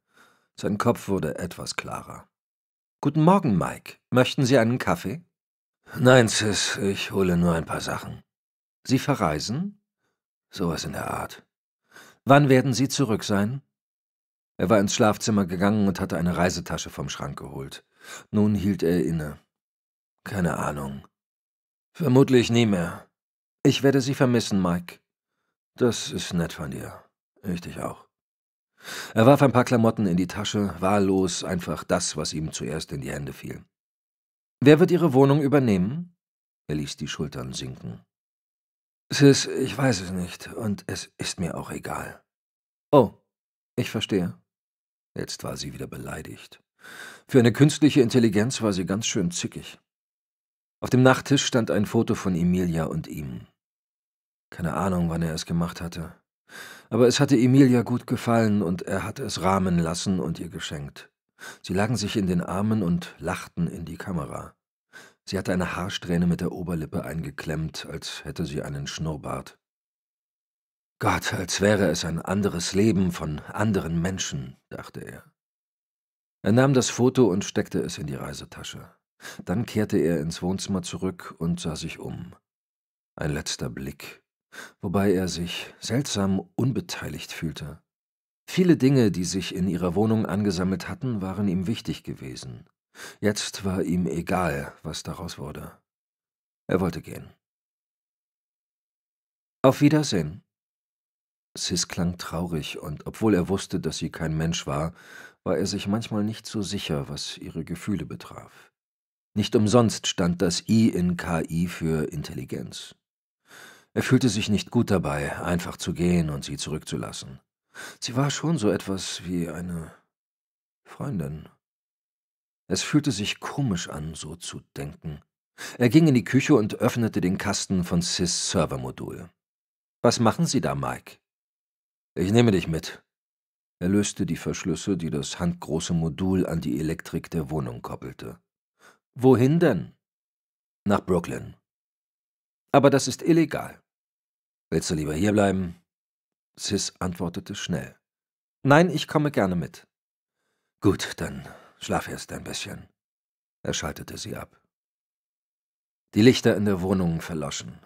Sein Kopf wurde etwas klarer. Guten Morgen, Mike. Möchten Sie einen Kaffee? Nein, Sis, ich hole nur ein paar Sachen. Sie verreisen? Sowas in der Art. Wann werden Sie zurück sein? Er war ins Schlafzimmer gegangen und hatte eine Reisetasche vom Schrank geholt. Nun hielt er inne. Keine Ahnung. Vermutlich nie mehr. Ich werde Sie vermissen, Mike. Das ist nett von dir. Ich dich auch. Er warf ein paar Klamotten in die Tasche, wahllos einfach das, was ihm zuerst in die Hände fiel. Wer wird Ihre Wohnung übernehmen? Er ließ die Schultern sinken. Sis, ich weiß es nicht, und es ist mir auch egal. Oh, ich verstehe. Jetzt war sie wieder beleidigt. Für eine künstliche Intelligenz war sie ganz schön zickig. Auf dem Nachttisch stand ein Foto von Emilia und ihm. Keine Ahnung, wann er es gemacht hatte. Aber es hatte Emilia gut gefallen und er hatte es rahmen lassen und ihr geschenkt. Sie lagen sich in den Armen und lachten in die Kamera. Sie hatte eine Haarsträhne mit der Oberlippe eingeklemmt, als hätte sie einen Schnurrbart. Gott, als wäre es ein anderes Leben von anderen Menschen, dachte er. Er nahm das Foto und steckte es in die Reisetasche. Dann kehrte er ins Wohnzimmer zurück und sah sich um. Ein letzter Blick wobei er sich seltsam unbeteiligt fühlte. Viele Dinge, die sich in ihrer Wohnung angesammelt hatten, waren ihm wichtig gewesen. Jetzt war ihm egal, was daraus wurde. Er wollte gehen. Auf Wiedersehen. Sis klang traurig, und obwohl er wusste, dass sie kein Mensch war, war er sich manchmal nicht so sicher, was ihre Gefühle betraf. Nicht umsonst stand das I in KI für Intelligenz. Er fühlte sich nicht gut dabei, einfach zu gehen und sie zurückzulassen. Sie war schon so etwas wie eine Freundin. Es fühlte sich komisch an, so zu denken. Er ging in die Küche und öffnete den Kasten von Sis Servermodul. Was machen Sie da, Mike? Ich nehme dich mit. Er löste die Verschlüsse, die das handgroße Modul an die Elektrik der Wohnung koppelte. Wohin denn? Nach Brooklyn. Aber das ist illegal. Willst du lieber hierbleiben? Sis antwortete schnell. Nein, ich komme gerne mit. Gut, dann schlaf erst ein bisschen. Er schaltete sie ab. Die Lichter in der Wohnung verloschen.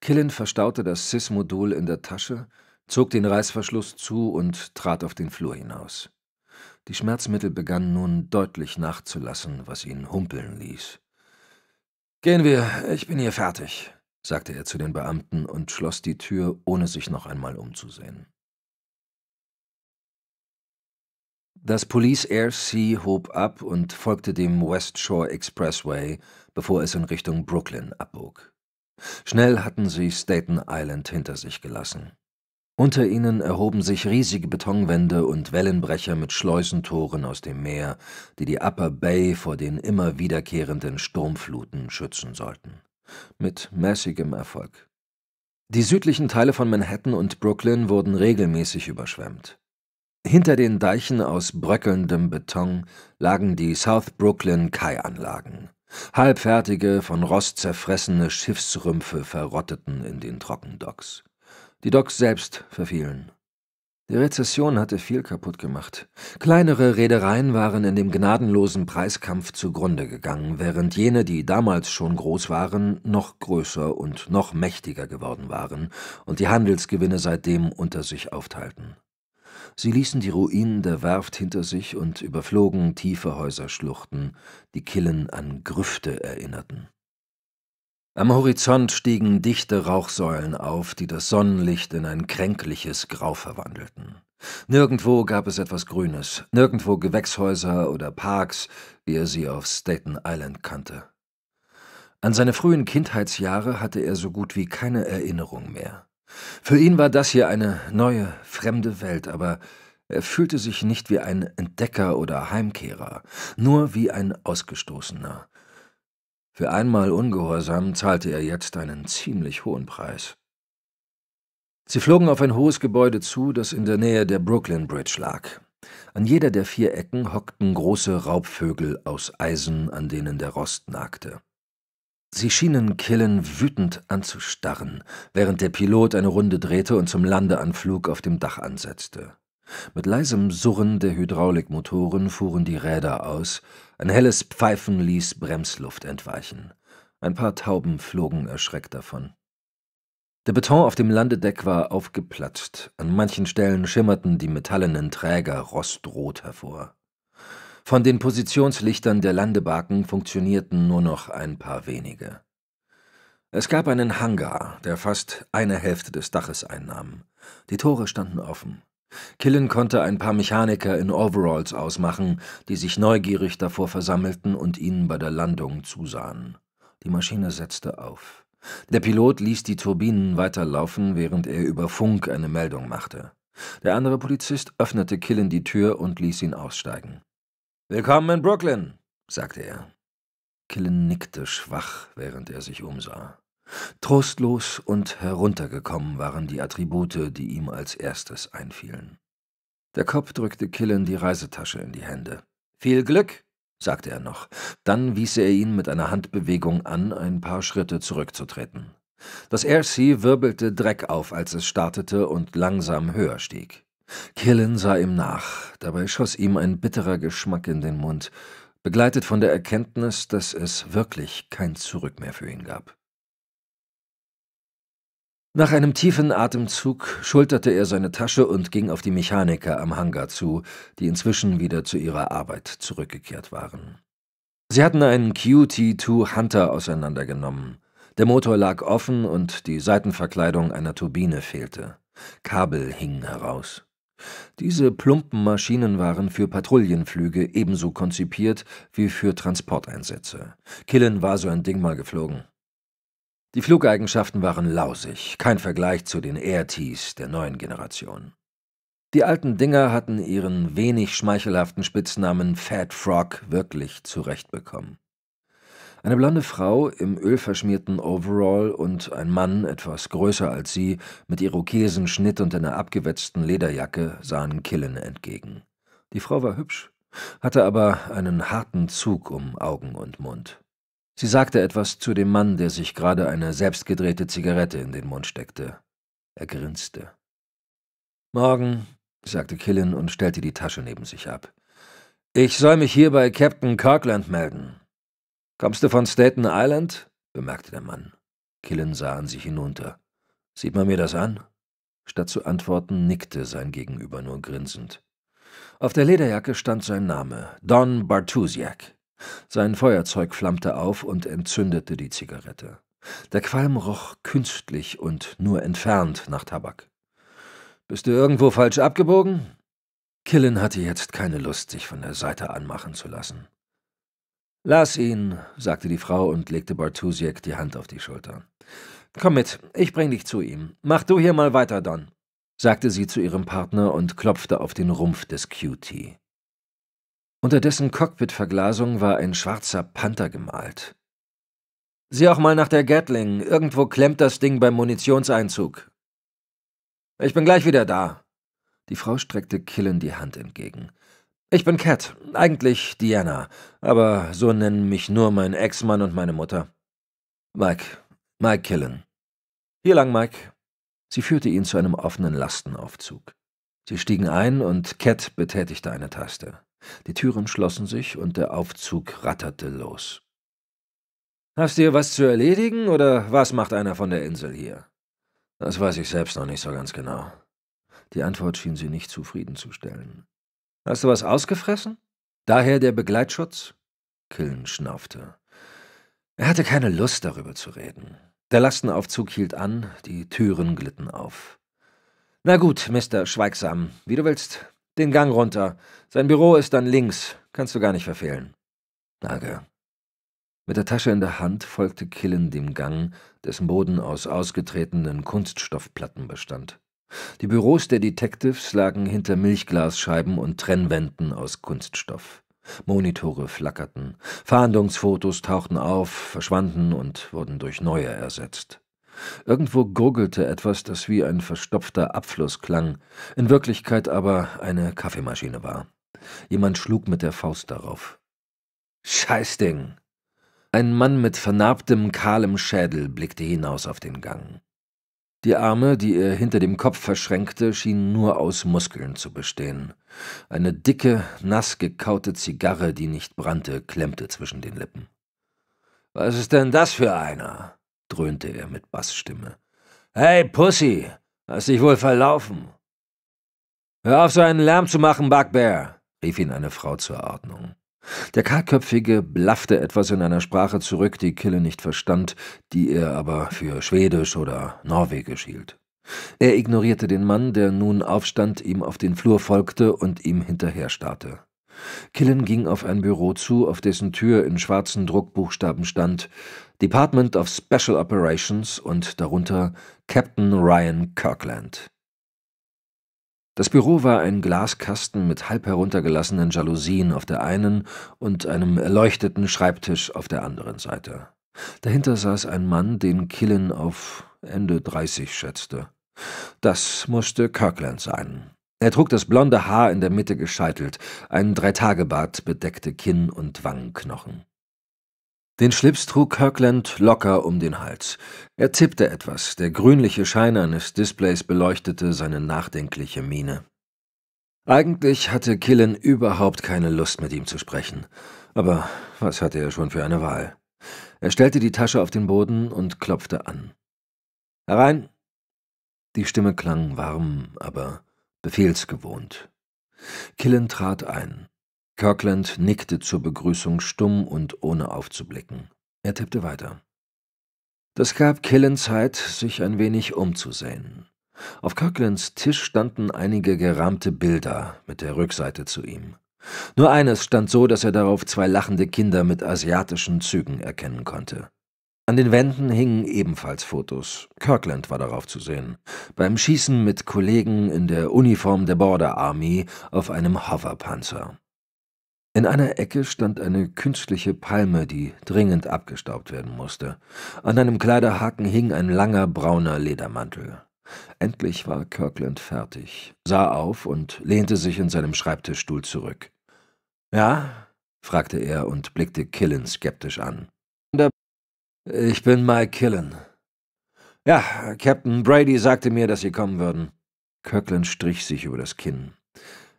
Killen verstaute das Sis-Modul in der Tasche, zog den Reißverschluss zu und trat auf den Flur hinaus. Die Schmerzmittel begannen nun deutlich nachzulassen, was ihn humpeln ließ. Gehen wir, ich bin hier fertig sagte er zu den Beamten und schloss die Tür, ohne sich noch einmal umzusehen. Das Police Air Sea hob ab und folgte dem West Shore Expressway, bevor es in Richtung Brooklyn abbog. Schnell hatten sie Staten Island hinter sich gelassen. Unter ihnen erhoben sich riesige Betonwände und Wellenbrecher mit Schleusentoren aus dem Meer, die die Upper Bay vor den immer wiederkehrenden Sturmfluten schützen sollten mit mäßigem Erfolg. Die südlichen Teile von Manhattan und Brooklyn wurden regelmäßig überschwemmt. Hinter den Deichen aus bröckelndem Beton lagen die South Brooklyn Kai-Anlagen. Halbfertige, von Rost zerfressene Schiffsrümpfe verrotteten in den Trockendocks. Die Docks selbst verfielen. Die Rezession hatte viel kaputt gemacht. Kleinere Reedereien waren in dem gnadenlosen Preiskampf zugrunde gegangen, während jene, die damals schon groß waren, noch größer und noch mächtiger geworden waren und die Handelsgewinne seitdem unter sich aufteilten. Sie ließen die Ruinen der Werft hinter sich und überflogen tiefe Häuserschluchten, die Killen an Grüfte erinnerten. Am Horizont stiegen dichte Rauchsäulen auf, die das Sonnenlicht in ein kränkliches Grau verwandelten. Nirgendwo gab es etwas Grünes, nirgendwo Gewächshäuser oder Parks, wie er sie auf Staten Island kannte. An seine frühen Kindheitsjahre hatte er so gut wie keine Erinnerung mehr. Für ihn war das hier eine neue, fremde Welt, aber er fühlte sich nicht wie ein Entdecker oder Heimkehrer, nur wie ein Ausgestoßener, für einmal Ungehorsam zahlte er jetzt einen ziemlich hohen Preis. Sie flogen auf ein hohes Gebäude zu, das in der Nähe der Brooklyn Bridge lag. An jeder der vier Ecken hockten große Raubvögel aus Eisen, an denen der Rost nagte. Sie schienen Killen wütend anzustarren, während der Pilot eine Runde drehte und zum Landeanflug auf dem Dach ansetzte. Mit leisem Surren der Hydraulikmotoren fuhren die Räder aus, ein helles Pfeifen ließ Bremsluft entweichen. Ein paar Tauben flogen erschreckt davon. Der Beton auf dem Landedeck war aufgeplatzt. An manchen Stellen schimmerten die metallenen Träger rostrot hervor. Von den Positionslichtern der Landebarken funktionierten nur noch ein paar wenige. Es gab einen Hangar, der fast eine Hälfte des Daches einnahm. Die Tore standen offen. Killen konnte ein paar Mechaniker in Overalls ausmachen, die sich neugierig davor versammelten und ihnen bei der Landung zusahen. Die Maschine setzte auf. Der Pilot ließ die Turbinen weiterlaufen, während er über Funk eine Meldung machte. Der andere Polizist öffnete Killen die Tür und ließ ihn aussteigen. Willkommen in Brooklyn, sagte er. Killen nickte schwach, während er sich umsah. Trostlos und heruntergekommen waren die Attribute, die ihm als erstes einfielen. Der Kopf drückte Killen die Reisetasche in die Hände. Viel Glück, sagte er noch. Dann wies er ihn mit einer Handbewegung an, ein paar Schritte zurückzutreten. Das Airsea wirbelte Dreck auf, als es startete und langsam höher stieg. Killen sah ihm nach, dabei schoss ihm ein bitterer Geschmack in den Mund, begleitet von der Erkenntnis, dass es wirklich kein Zurück mehr für ihn gab. Nach einem tiefen Atemzug schulterte er seine Tasche und ging auf die Mechaniker am Hangar zu, die inzwischen wieder zu ihrer Arbeit zurückgekehrt waren. Sie hatten einen QT-2 Hunter auseinandergenommen. Der Motor lag offen und die Seitenverkleidung einer Turbine fehlte. Kabel hingen heraus. Diese plumpen Maschinen waren für Patrouillenflüge ebenso konzipiert wie für Transporteinsätze. Killen war so ein Ding mal geflogen. Die Flugeigenschaften waren lausig, kein Vergleich zu den AirTs der neuen Generation. Die alten Dinger hatten ihren wenig schmeichelhaften Spitznamen Fat Frog wirklich zurechtbekommen. Eine blonde Frau im ölverschmierten Overall und ein Mann, etwas größer als sie, mit Irokesenschnitt und einer abgewetzten Lederjacke sahen Killen entgegen. Die Frau war hübsch, hatte aber einen harten Zug um Augen und Mund. Sie sagte etwas zu dem Mann, der sich gerade eine selbstgedrehte Zigarette in den Mund steckte. Er grinste. Morgen, sagte Killen und stellte die Tasche neben sich ab. Ich soll mich hier bei Captain Kirkland melden. Kommst du von Staten Island? bemerkte der Mann. Killen sah an sich hinunter. Sieht man mir das an? Statt zu antworten, nickte sein Gegenüber nur grinsend. Auf der Lederjacke stand sein Name, Don Bartusiak. Sein Feuerzeug flammte auf und entzündete die Zigarette. Der Qualm roch künstlich und nur entfernt nach Tabak. Bist du irgendwo falsch abgebogen? Killen hatte jetzt keine Lust, sich von der Seite anmachen zu lassen. Lass ihn, sagte die Frau und legte Bartusiek die Hand auf die Schulter. Komm mit, ich bring dich zu ihm. Mach du hier mal weiter, Don, sagte sie zu ihrem Partner und klopfte auf den Rumpf des QT. Unter dessen Cockpitverglasung war ein schwarzer Panther gemalt. Sieh auch mal nach der Gatling. Irgendwo klemmt das Ding beim Munitionseinzug. Ich bin gleich wieder da. Die Frau streckte Killen die Hand entgegen. Ich bin Cat, eigentlich Diana, aber so nennen mich nur mein Ex-Mann und meine Mutter. Mike, Mike Killen. Hier lang, Mike. Sie führte ihn zu einem offenen Lastenaufzug. Sie stiegen ein und Cat betätigte eine Taste. Die Türen schlossen sich und der Aufzug ratterte los. Hast dir was zu erledigen oder was macht einer von der Insel hier? Das weiß ich selbst noch nicht so ganz genau. Die Antwort schien sie nicht zufriedenzustellen. Hast du was ausgefressen? Daher der Begleitschutz? Killen schnaufte. Er hatte keine Lust, darüber zu reden. Der Lastenaufzug hielt an, die Türen glitten auf. Na gut, Mister Schweigsam, wie du willst. Den Gang runter. Sein Büro ist dann links. Kannst du gar nicht verfehlen. Danke. Mit der Tasche in der Hand folgte Killen dem Gang, dessen Boden aus ausgetretenen Kunststoffplatten bestand. Die Büros der Detectives lagen hinter Milchglasscheiben und Trennwänden aus Kunststoff. Monitore flackerten, Fahndungsfotos tauchten auf, verschwanden und wurden durch neue ersetzt. Irgendwo gurgelte etwas, das wie ein verstopfter Abfluss klang, in Wirklichkeit aber eine Kaffeemaschine war. Jemand schlug mit der Faust darauf. Scheißding! Ein Mann mit vernarbtem, kahlem Schädel blickte hinaus auf den Gang. Die Arme, die er hinter dem Kopf verschränkte, schienen nur aus Muskeln zu bestehen. Eine dicke, nass gekaute Zigarre, die nicht brannte, klemmte zwischen den Lippen. Was ist denn das für einer? dröhnte er mit Bassstimme. Hey, Pussy, hast dich wohl verlaufen. Hör auf, so einen Lärm zu machen, Bugbear, rief ihn eine Frau zur Ordnung. Der Kahlköpfige blaffte etwas in einer Sprache zurück, die Kille nicht verstand, die er aber für Schwedisch oder Norwegisch hielt. Er ignorierte den Mann, der nun aufstand, ihm auf den Flur folgte und ihm hinterher starrte. Killen ging auf ein Büro zu, auf dessen Tür in schwarzen Druckbuchstaben stand Department of Special Operations und darunter Captain Ryan Kirkland. Das Büro war ein Glaskasten mit halb heruntergelassenen Jalousien auf der einen und einem erleuchteten Schreibtisch auf der anderen Seite. Dahinter saß ein Mann, den Killen auf Ende 30 schätzte. Das musste Kirkland sein. Er trug das blonde Haar in der Mitte gescheitelt, ein Dreitagebart bedeckte Kinn und Wangenknochen. Den Schlips trug Kirkland locker um den Hals. Er tippte etwas, der grünliche Schein eines Displays beleuchtete seine nachdenkliche Miene. Eigentlich hatte Killen überhaupt keine Lust, mit ihm zu sprechen. Aber was hatte er schon für eine Wahl? Er stellte die Tasche auf den Boden und klopfte an. Herein! Die Stimme klang warm, aber befehlsgewohnt. Killen trat ein. Kirkland nickte zur Begrüßung stumm und ohne aufzublicken. Er tippte weiter. Das gab Killen Zeit, sich ein wenig umzusehen. Auf Kirklands Tisch standen einige gerahmte Bilder mit der Rückseite zu ihm. Nur eines stand so, dass er darauf zwei lachende Kinder mit asiatischen Zügen erkennen konnte. An den Wänden hingen ebenfalls Fotos. Kirkland war darauf zu sehen. Beim Schießen mit Kollegen in der Uniform der Border Army auf einem Hoverpanzer. In einer Ecke stand eine künstliche Palme, die dringend abgestaubt werden musste. An einem Kleiderhaken hing ein langer brauner Ledermantel. Endlich war Kirkland fertig, sah auf und lehnte sich in seinem Schreibtischstuhl zurück. Ja? fragte er und blickte Killen skeptisch an. Ich bin Mike Killen. Ja, Captain Brady sagte mir, dass Sie kommen würden. Kirkland strich sich über das Kinn.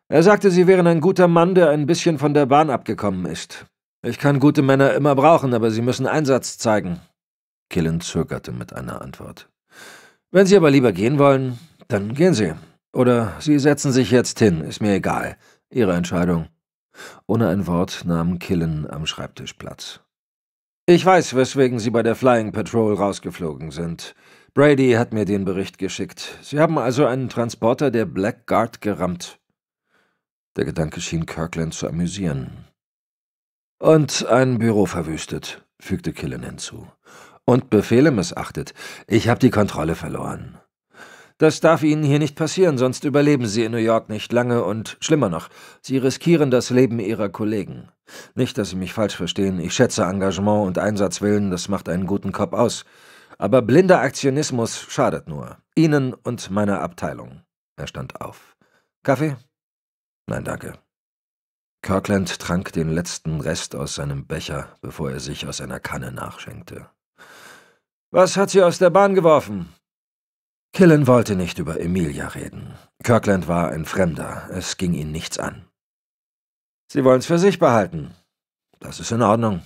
Er sagte, Sie wären ein guter Mann, der ein bisschen von der Bahn abgekommen ist. Ich kann gute Männer immer brauchen, aber sie müssen Einsatz zeigen. Killen zögerte mit einer Antwort. Wenn Sie aber lieber gehen wollen, dann gehen Sie. Oder Sie setzen sich jetzt hin, ist mir egal. Ihre Entscheidung. Ohne ein Wort nahm Killen am Schreibtisch Platz. Ich weiß, weswegen Sie bei der Flying Patrol rausgeflogen sind. Brady hat mir den Bericht geschickt. Sie haben also einen Transporter der Blackguard gerammt. Der Gedanke schien Kirkland zu amüsieren. Und ein Büro verwüstet, fügte Killen hinzu. Und Befehle missachtet. Ich habe die Kontrolle verloren. Das darf Ihnen hier nicht passieren, sonst überleben Sie in New York nicht lange und schlimmer noch, Sie riskieren das Leben Ihrer Kollegen. Nicht, dass Sie mich falsch verstehen, ich schätze Engagement und Einsatzwillen, das macht einen guten Kopf aus. Aber blinder Aktionismus schadet nur. Ihnen und meiner Abteilung. Er stand auf. Kaffee? Nein, danke. Kirkland trank den letzten Rest aus seinem Becher, bevor er sich aus einer Kanne nachschenkte. Was hat sie aus der Bahn geworfen? Killen wollte nicht über Emilia reden. Kirkland war ein Fremder, es ging ihn nichts an. Sie wollen's für sich behalten. Das ist in Ordnung.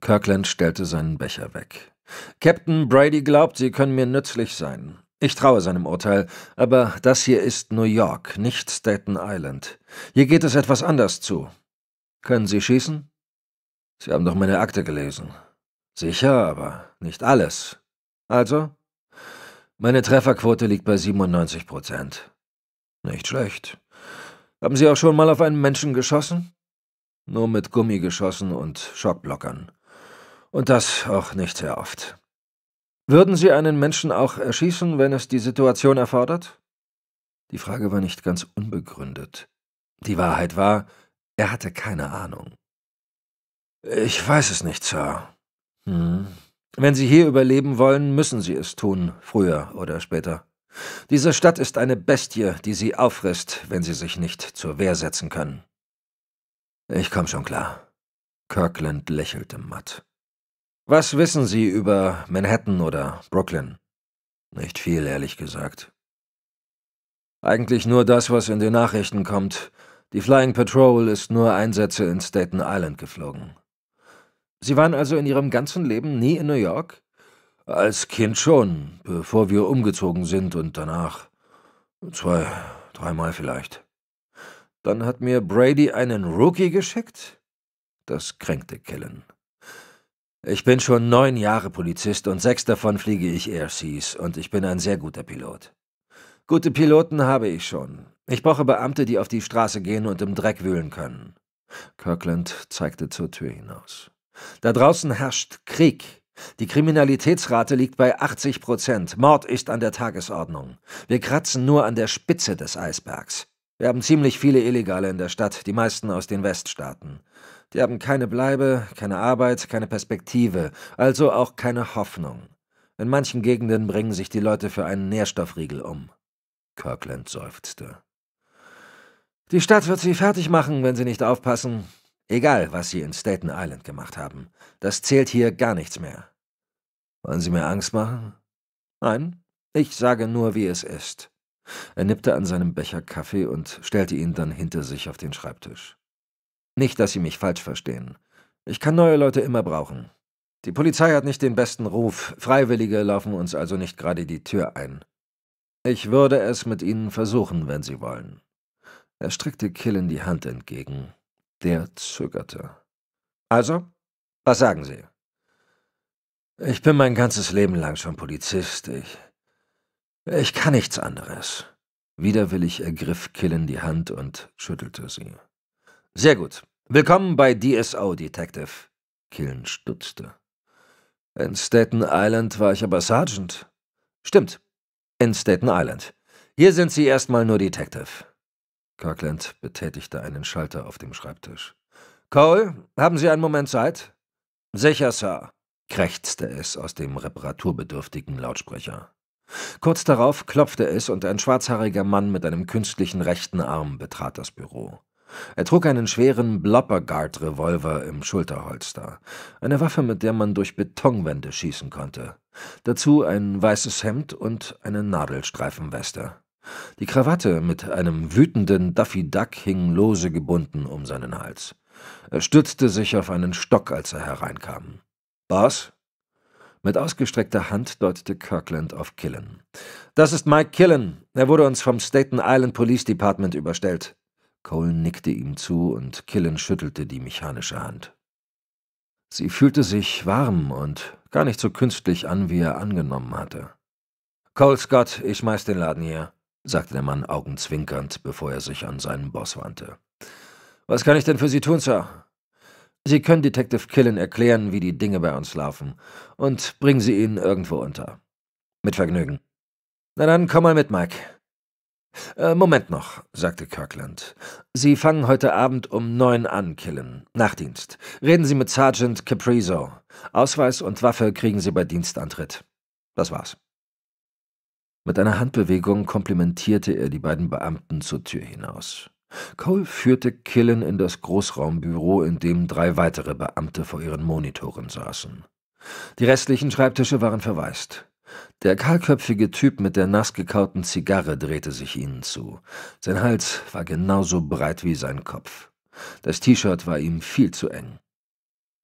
Kirkland stellte seinen Becher weg. Captain Brady glaubt, Sie können mir nützlich sein. Ich traue seinem Urteil, aber das hier ist New York, nicht Staten Island. Hier geht es etwas anders zu. Können Sie schießen? Sie haben doch meine Akte gelesen. Sicher, aber nicht alles. Also? Meine Trefferquote liegt bei 97 Prozent. Nicht schlecht. Haben Sie auch schon mal auf einen Menschen geschossen? Nur mit Gummigeschossen und Schockblockern. Und das auch nicht sehr oft. Würden Sie einen Menschen auch erschießen, wenn es die Situation erfordert? Die Frage war nicht ganz unbegründet. Die Wahrheit war, er hatte keine Ahnung. Ich weiß es nicht, Sir. Hm. Wenn Sie hier überleben wollen, müssen Sie es tun, früher oder später. Diese Stadt ist eine Bestie, die Sie auffrisst, wenn Sie sich nicht zur Wehr setzen können. Ich komme schon klar. Kirkland lächelte matt. Was wissen Sie über Manhattan oder Brooklyn? Nicht viel, ehrlich gesagt. Eigentlich nur das, was in den Nachrichten kommt. Die Flying Patrol ist nur Einsätze in Staten Island geflogen. Sie waren also in Ihrem ganzen Leben nie in New York? Als Kind schon, bevor wir umgezogen sind und danach. Zwei, dreimal vielleicht. Dann hat mir Brady einen Rookie geschickt? Das kränkte Killen. Ich bin schon neun Jahre Polizist und sechs davon fliege ich Airseas und ich bin ein sehr guter Pilot. Gute Piloten habe ich schon. Ich brauche Beamte, die auf die Straße gehen und im Dreck wühlen können. Kirkland zeigte zur Tür hinaus. Da draußen herrscht Krieg. Die Kriminalitätsrate liegt bei 80 Prozent. Mord ist an der Tagesordnung. Wir kratzen nur an der Spitze des Eisbergs. Wir haben ziemlich viele Illegale in der Stadt, die meisten aus den Weststaaten. Die haben keine Bleibe, keine Arbeit, keine Perspektive, also auch keine Hoffnung. In manchen Gegenden bringen sich die Leute für einen Nährstoffriegel um. Kirkland seufzte. Die Stadt wird sie fertig machen, wenn sie nicht aufpassen. Egal, was sie in Staten Island gemacht haben. Das zählt hier gar nichts mehr. Wollen Sie mir Angst machen? Nein, ich sage nur, wie es ist. Er nippte an seinem Becher Kaffee und stellte ihn dann hinter sich auf den Schreibtisch. Nicht, dass Sie mich falsch verstehen. Ich kann neue Leute immer brauchen. Die Polizei hat nicht den besten Ruf, Freiwillige laufen uns also nicht gerade die Tür ein. Ich würde es mit Ihnen versuchen, wenn Sie wollen. Er streckte Killen die Hand entgegen. Der zögerte. Also, was sagen Sie? Ich bin mein ganzes Leben lang schon Polizist. Ich. Ich kann nichts anderes. Widerwillig ergriff Killen die Hand und schüttelte sie. Sehr gut. Willkommen bei DSO, Detective. Killen stutzte. In Staten Island war ich aber Sergeant. Stimmt. In Staten Island. Hier sind Sie erstmal nur Detective. Kirkland betätigte einen Schalter auf dem Schreibtisch. Cole, haben Sie einen Moment Zeit? Sicher, Sir, krächzte es aus dem reparaturbedürftigen Lautsprecher. Kurz darauf klopfte es und ein schwarzhaariger Mann mit einem künstlichen rechten Arm betrat das Büro. Er trug einen schweren Blopperguard-Revolver im Schulterholster, eine Waffe, mit der man durch Betonwände schießen konnte. Dazu ein weißes Hemd und eine Nadelstreifenweste. Die Krawatte mit einem wütenden Daffy Duck hing lose gebunden um seinen Hals. Er stützte sich auf einen Stock, als er hereinkam. Boss? Mit ausgestreckter Hand deutete Kirkland auf Killen. Das ist Mike Killen. Er wurde uns vom Staten Island Police Department überstellt. Cole nickte ihm zu und Killen schüttelte die mechanische Hand. Sie fühlte sich warm und gar nicht so künstlich an, wie er angenommen hatte. Cole Scott, ich schmeiß den Laden hier, sagte der Mann augenzwinkernd, bevor er sich an seinen Boss wandte. Was kann ich denn für Sie tun, Sir? Sie können Detective Killen erklären, wie die Dinge bei uns laufen, und bringen Sie ihn irgendwo unter. Mit Vergnügen. Na dann komm mal mit, Mike. Äh, Moment noch, sagte Kirkland. Sie fangen heute Abend um neun an, Killen. Nachdienst. Reden Sie mit Sergeant Caprizo. Ausweis und Waffe kriegen Sie bei Dienstantritt. Das war's. Mit einer Handbewegung komplimentierte er die beiden Beamten zur Tür hinaus. Cole führte Killen in das Großraumbüro, in dem drei weitere Beamte vor ihren Monitoren saßen. Die restlichen Schreibtische waren verwaist. Der kahlköpfige Typ mit der nassgekauten Zigarre drehte sich ihnen zu. Sein Hals war genauso breit wie sein Kopf. Das T-Shirt war ihm viel zu eng.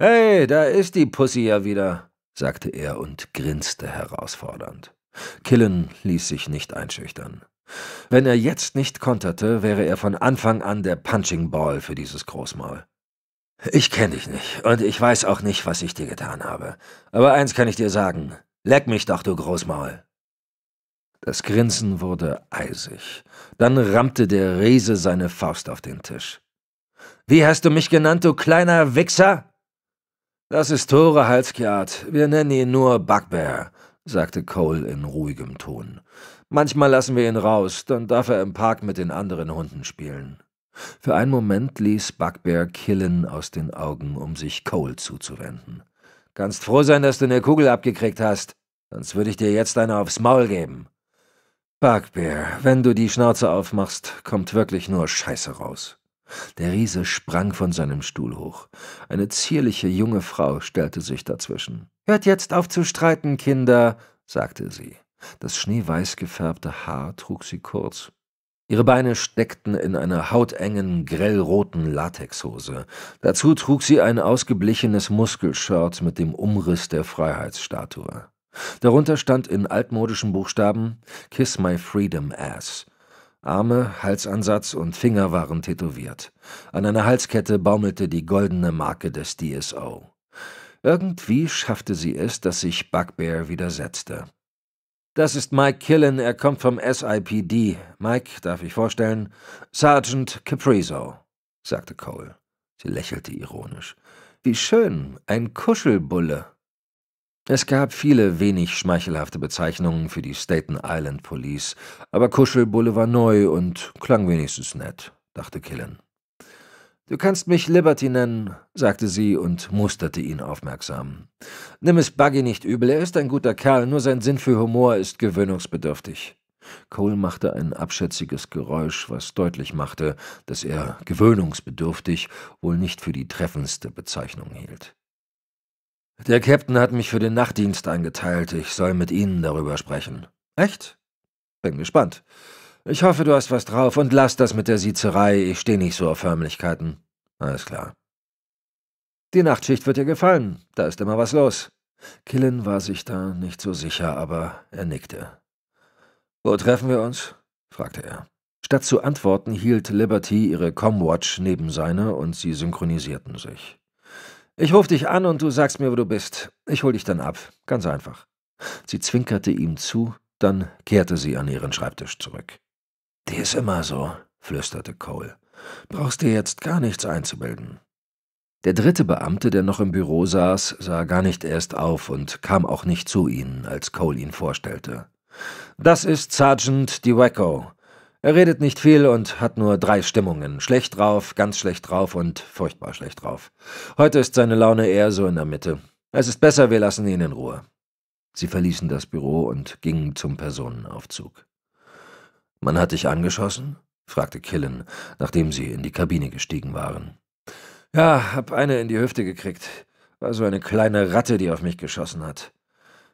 Hey, da ist die Pussy ja wieder, sagte er und grinste herausfordernd. Killen ließ sich nicht einschüchtern. Wenn er jetzt nicht konterte, wäre er von Anfang an der Punching Ball für dieses Großmaul. Ich kenne dich nicht und ich weiß auch nicht, was ich dir getan habe. Aber eins kann ich dir sagen: Leck mich doch, du Großmaul. Das Grinsen wurde eisig. Dann rammte der Riese seine Faust auf den Tisch. Wie hast du mich genannt, du kleiner Wichser? Das ist Tore Halsgjard. Wir nennen ihn nur Bugbear, sagte Cole in ruhigem Ton. Manchmal lassen wir ihn raus, dann darf er im Park mit den anderen Hunden spielen. Für einen Moment ließ Bugbear Killen aus den Augen, um sich Cole zuzuwenden. Kannst froh sein, dass du eine Kugel abgekriegt hast. Sonst würde ich dir jetzt eine aufs Maul geben. Bugbear, wenn du die Schnauze aufmachst, kommt wirklich nur Scheiße raus. Der Riese sprang von seinem Stuhl hoch. Eine zierliche junge Frau stellte sich dazwischen. Hört jetzt auf zu streiten, Kinder, sagte sie. Das schneeweiß gefärbte Haar trug sie kurz. Ihre Beine steckten in einer hautengen, grellroten Latexhose. Dazu trug sie ein ausgeblichenes Muskelshirt mit dem Umriss der Freiheitsstatue. Darunter stand in altmodischen Buchstaben Kiss My Freedom Ass. Arme, Halsansatz und Finger waren tätowiert. An einer Halskette baumelte die goldene Marke des DSO. Irgendwie schaffte sie es, dass sich Bugbear widersetzte. Das ist Mike Killen, er kommt vom SIPD. Mike, darf ich vorstellen? Sergeant Caprizo, sagte Cole. Sie lächelte ironisch. Wie schön, ein Kuschelbulle. Es gab viele wenig schmeichelhafte Bezeichnungen für die Staten Island Police, aber Kuschelbulle war neu und klang wenigstens nett, dachte Killen. Du kannst mich Liberty nennen, sagte sie und musterte ihn aufmerksam. Nimm es Buggy nicht übel, er ist ein guter Kerl, nur sein Sinn für Humor ist gewöhnungsbedürftig. Cole machte ein abschätziges Geräusch, was deutlich machte, dass er gewöhnungsbedürftig wohl nicht für die treffendste Bezeichnung hielt. Der Captain hat mich für den Nachtdienst eingeteilt. Ich soll mit Ihnen darüber sprechen. Echt? Bin gespannt. Ich hoffe, du hast was drauf und lass das mit der Siezerei. Ich stehe nicht so auf Förmlichkeiten. Alles klar. Die Nachtschicht wird dir gefallen. Da ist immer was los. Killen war sich da nicht so sicher, aber er nickte. Wo treffen wir uns? fragte er. Statt zu antworten hielt Liberty ihre Comwatch neben seine und sie synchronisierten sich. Ich rufe dich an und du sagst mir, wo du bist. Ich hol dich dann ab. Ganz einfach. Sie zwinkerte ihm zu, dann kehrte sie an ihren Schreibtisch zurück. Die ist immer so, flüsterte Cole. Brauchst dir jetzt gar nichts einzubilden. Der dritte Beamte, der noch im Büro saß, sah gar nicht erst auf und kam auch nicht zu ihnen, als Cole ihn vorstellte. Das ist Sergeant DiWecco. Er redet nicht viel und hat nur drei Stimmungen. Schlecht drauf, ganz schlecht drauf und furchtbar schlecht drauf. Heute ist seine Laune eher so in der Mitte. Es ist besser, wir lassen ihn in Ruhe. Sie verließen das Büro und gingen zum Personenaufzug. Man hat dich angeschossen? fragte Killen, nachdem sie in die Kabine gestiegen waren. Ja, hab eine in die Hüfte gekriegt. War so eine kleine Ratte, die auf mich geschossen hat.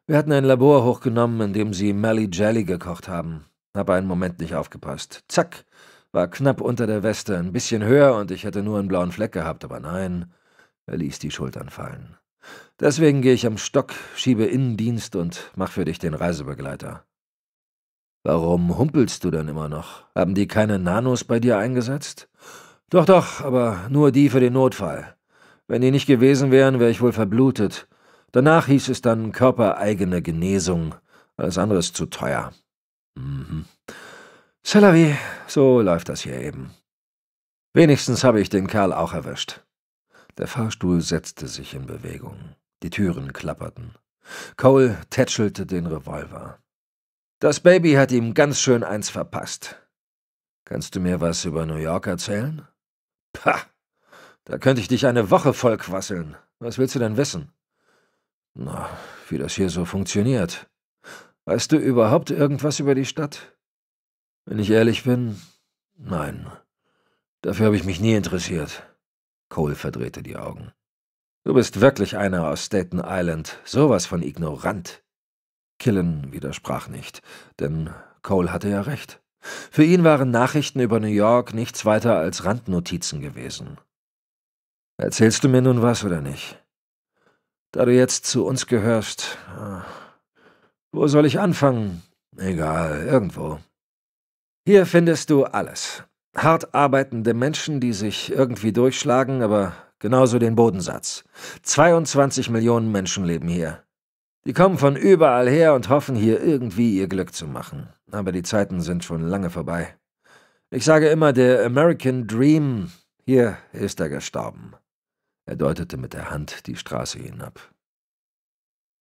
Wir hatten ein Labor hochgenommen, in dem sie Mally Jelly gekocht haben. Hab einen Moment nicht aufgepasst. Zack, war knapp unter der Weste, ein bisschen höher und ich hätte nur einen blauen Fleck gehabt, aber nein, er ließ die Schultern fallen. Deswegen gehe ich am Stock, schiebe Innendienst und mach für dich den Reisebegleiter. Warum humpelst du denn immer noch? Haben die keine Nanos bei dir eingesetzt? Doch, doch, aber nur die für den Notfall. Wenn die nicht gewesen wären, wäre ich wohl verblutet. Danach hieß es dann körpereigene Genesung. Alles andere ist zu teuer. Mhm. Cellavi, so läuft das hier eben. Wenigstens habe ich den Kerl auch erwischt. Der Fahrstuhl setzte sich in Bewegung. Die Türen klapperten. Cole tätschelte den Revolver. Das Baby hat ihm ganz schön eins verpasst. Kannst du mir was über New York erzählen? Pah, da könnte ich dich eine Woche vollquasseln. Was willst du denn wissen? Na, wie das hier so funktioniert. Weißt du überhaupt irgendwas über die Stadt? Wenn ich ehrlich bin, nein. Dafür habe ich mich nie interessiert. Cole verdrehte die Augen. Du bist wirklich einer aus Staten Island, sowas von ignorant. Killen widersprach nicht, denn Cole hatte ja recht. Für ihn waren Nachrichten über New York nichts weiter als Randnotizen gewesen. Erzählst du mir nun was oder nicht? Da du jetzt zu uns gehörst, ah, wo soll ich anfangen? Egal, irgendwo. Hier findest du alles. Hart arbeitende Menschen, die sich irgendwie durchschlagen, aber genauso den Bodensatz. 22 Millionen Menschen leben hier. Die kommen von überall her und hoffen hier irgendwie ihr Glück zu machen. Aber die Zeiten sind schon lange vorbei. Ich sage immer, der American Dream, hier ist er gestorben. Er deutete mit der Hand die Straße hinab.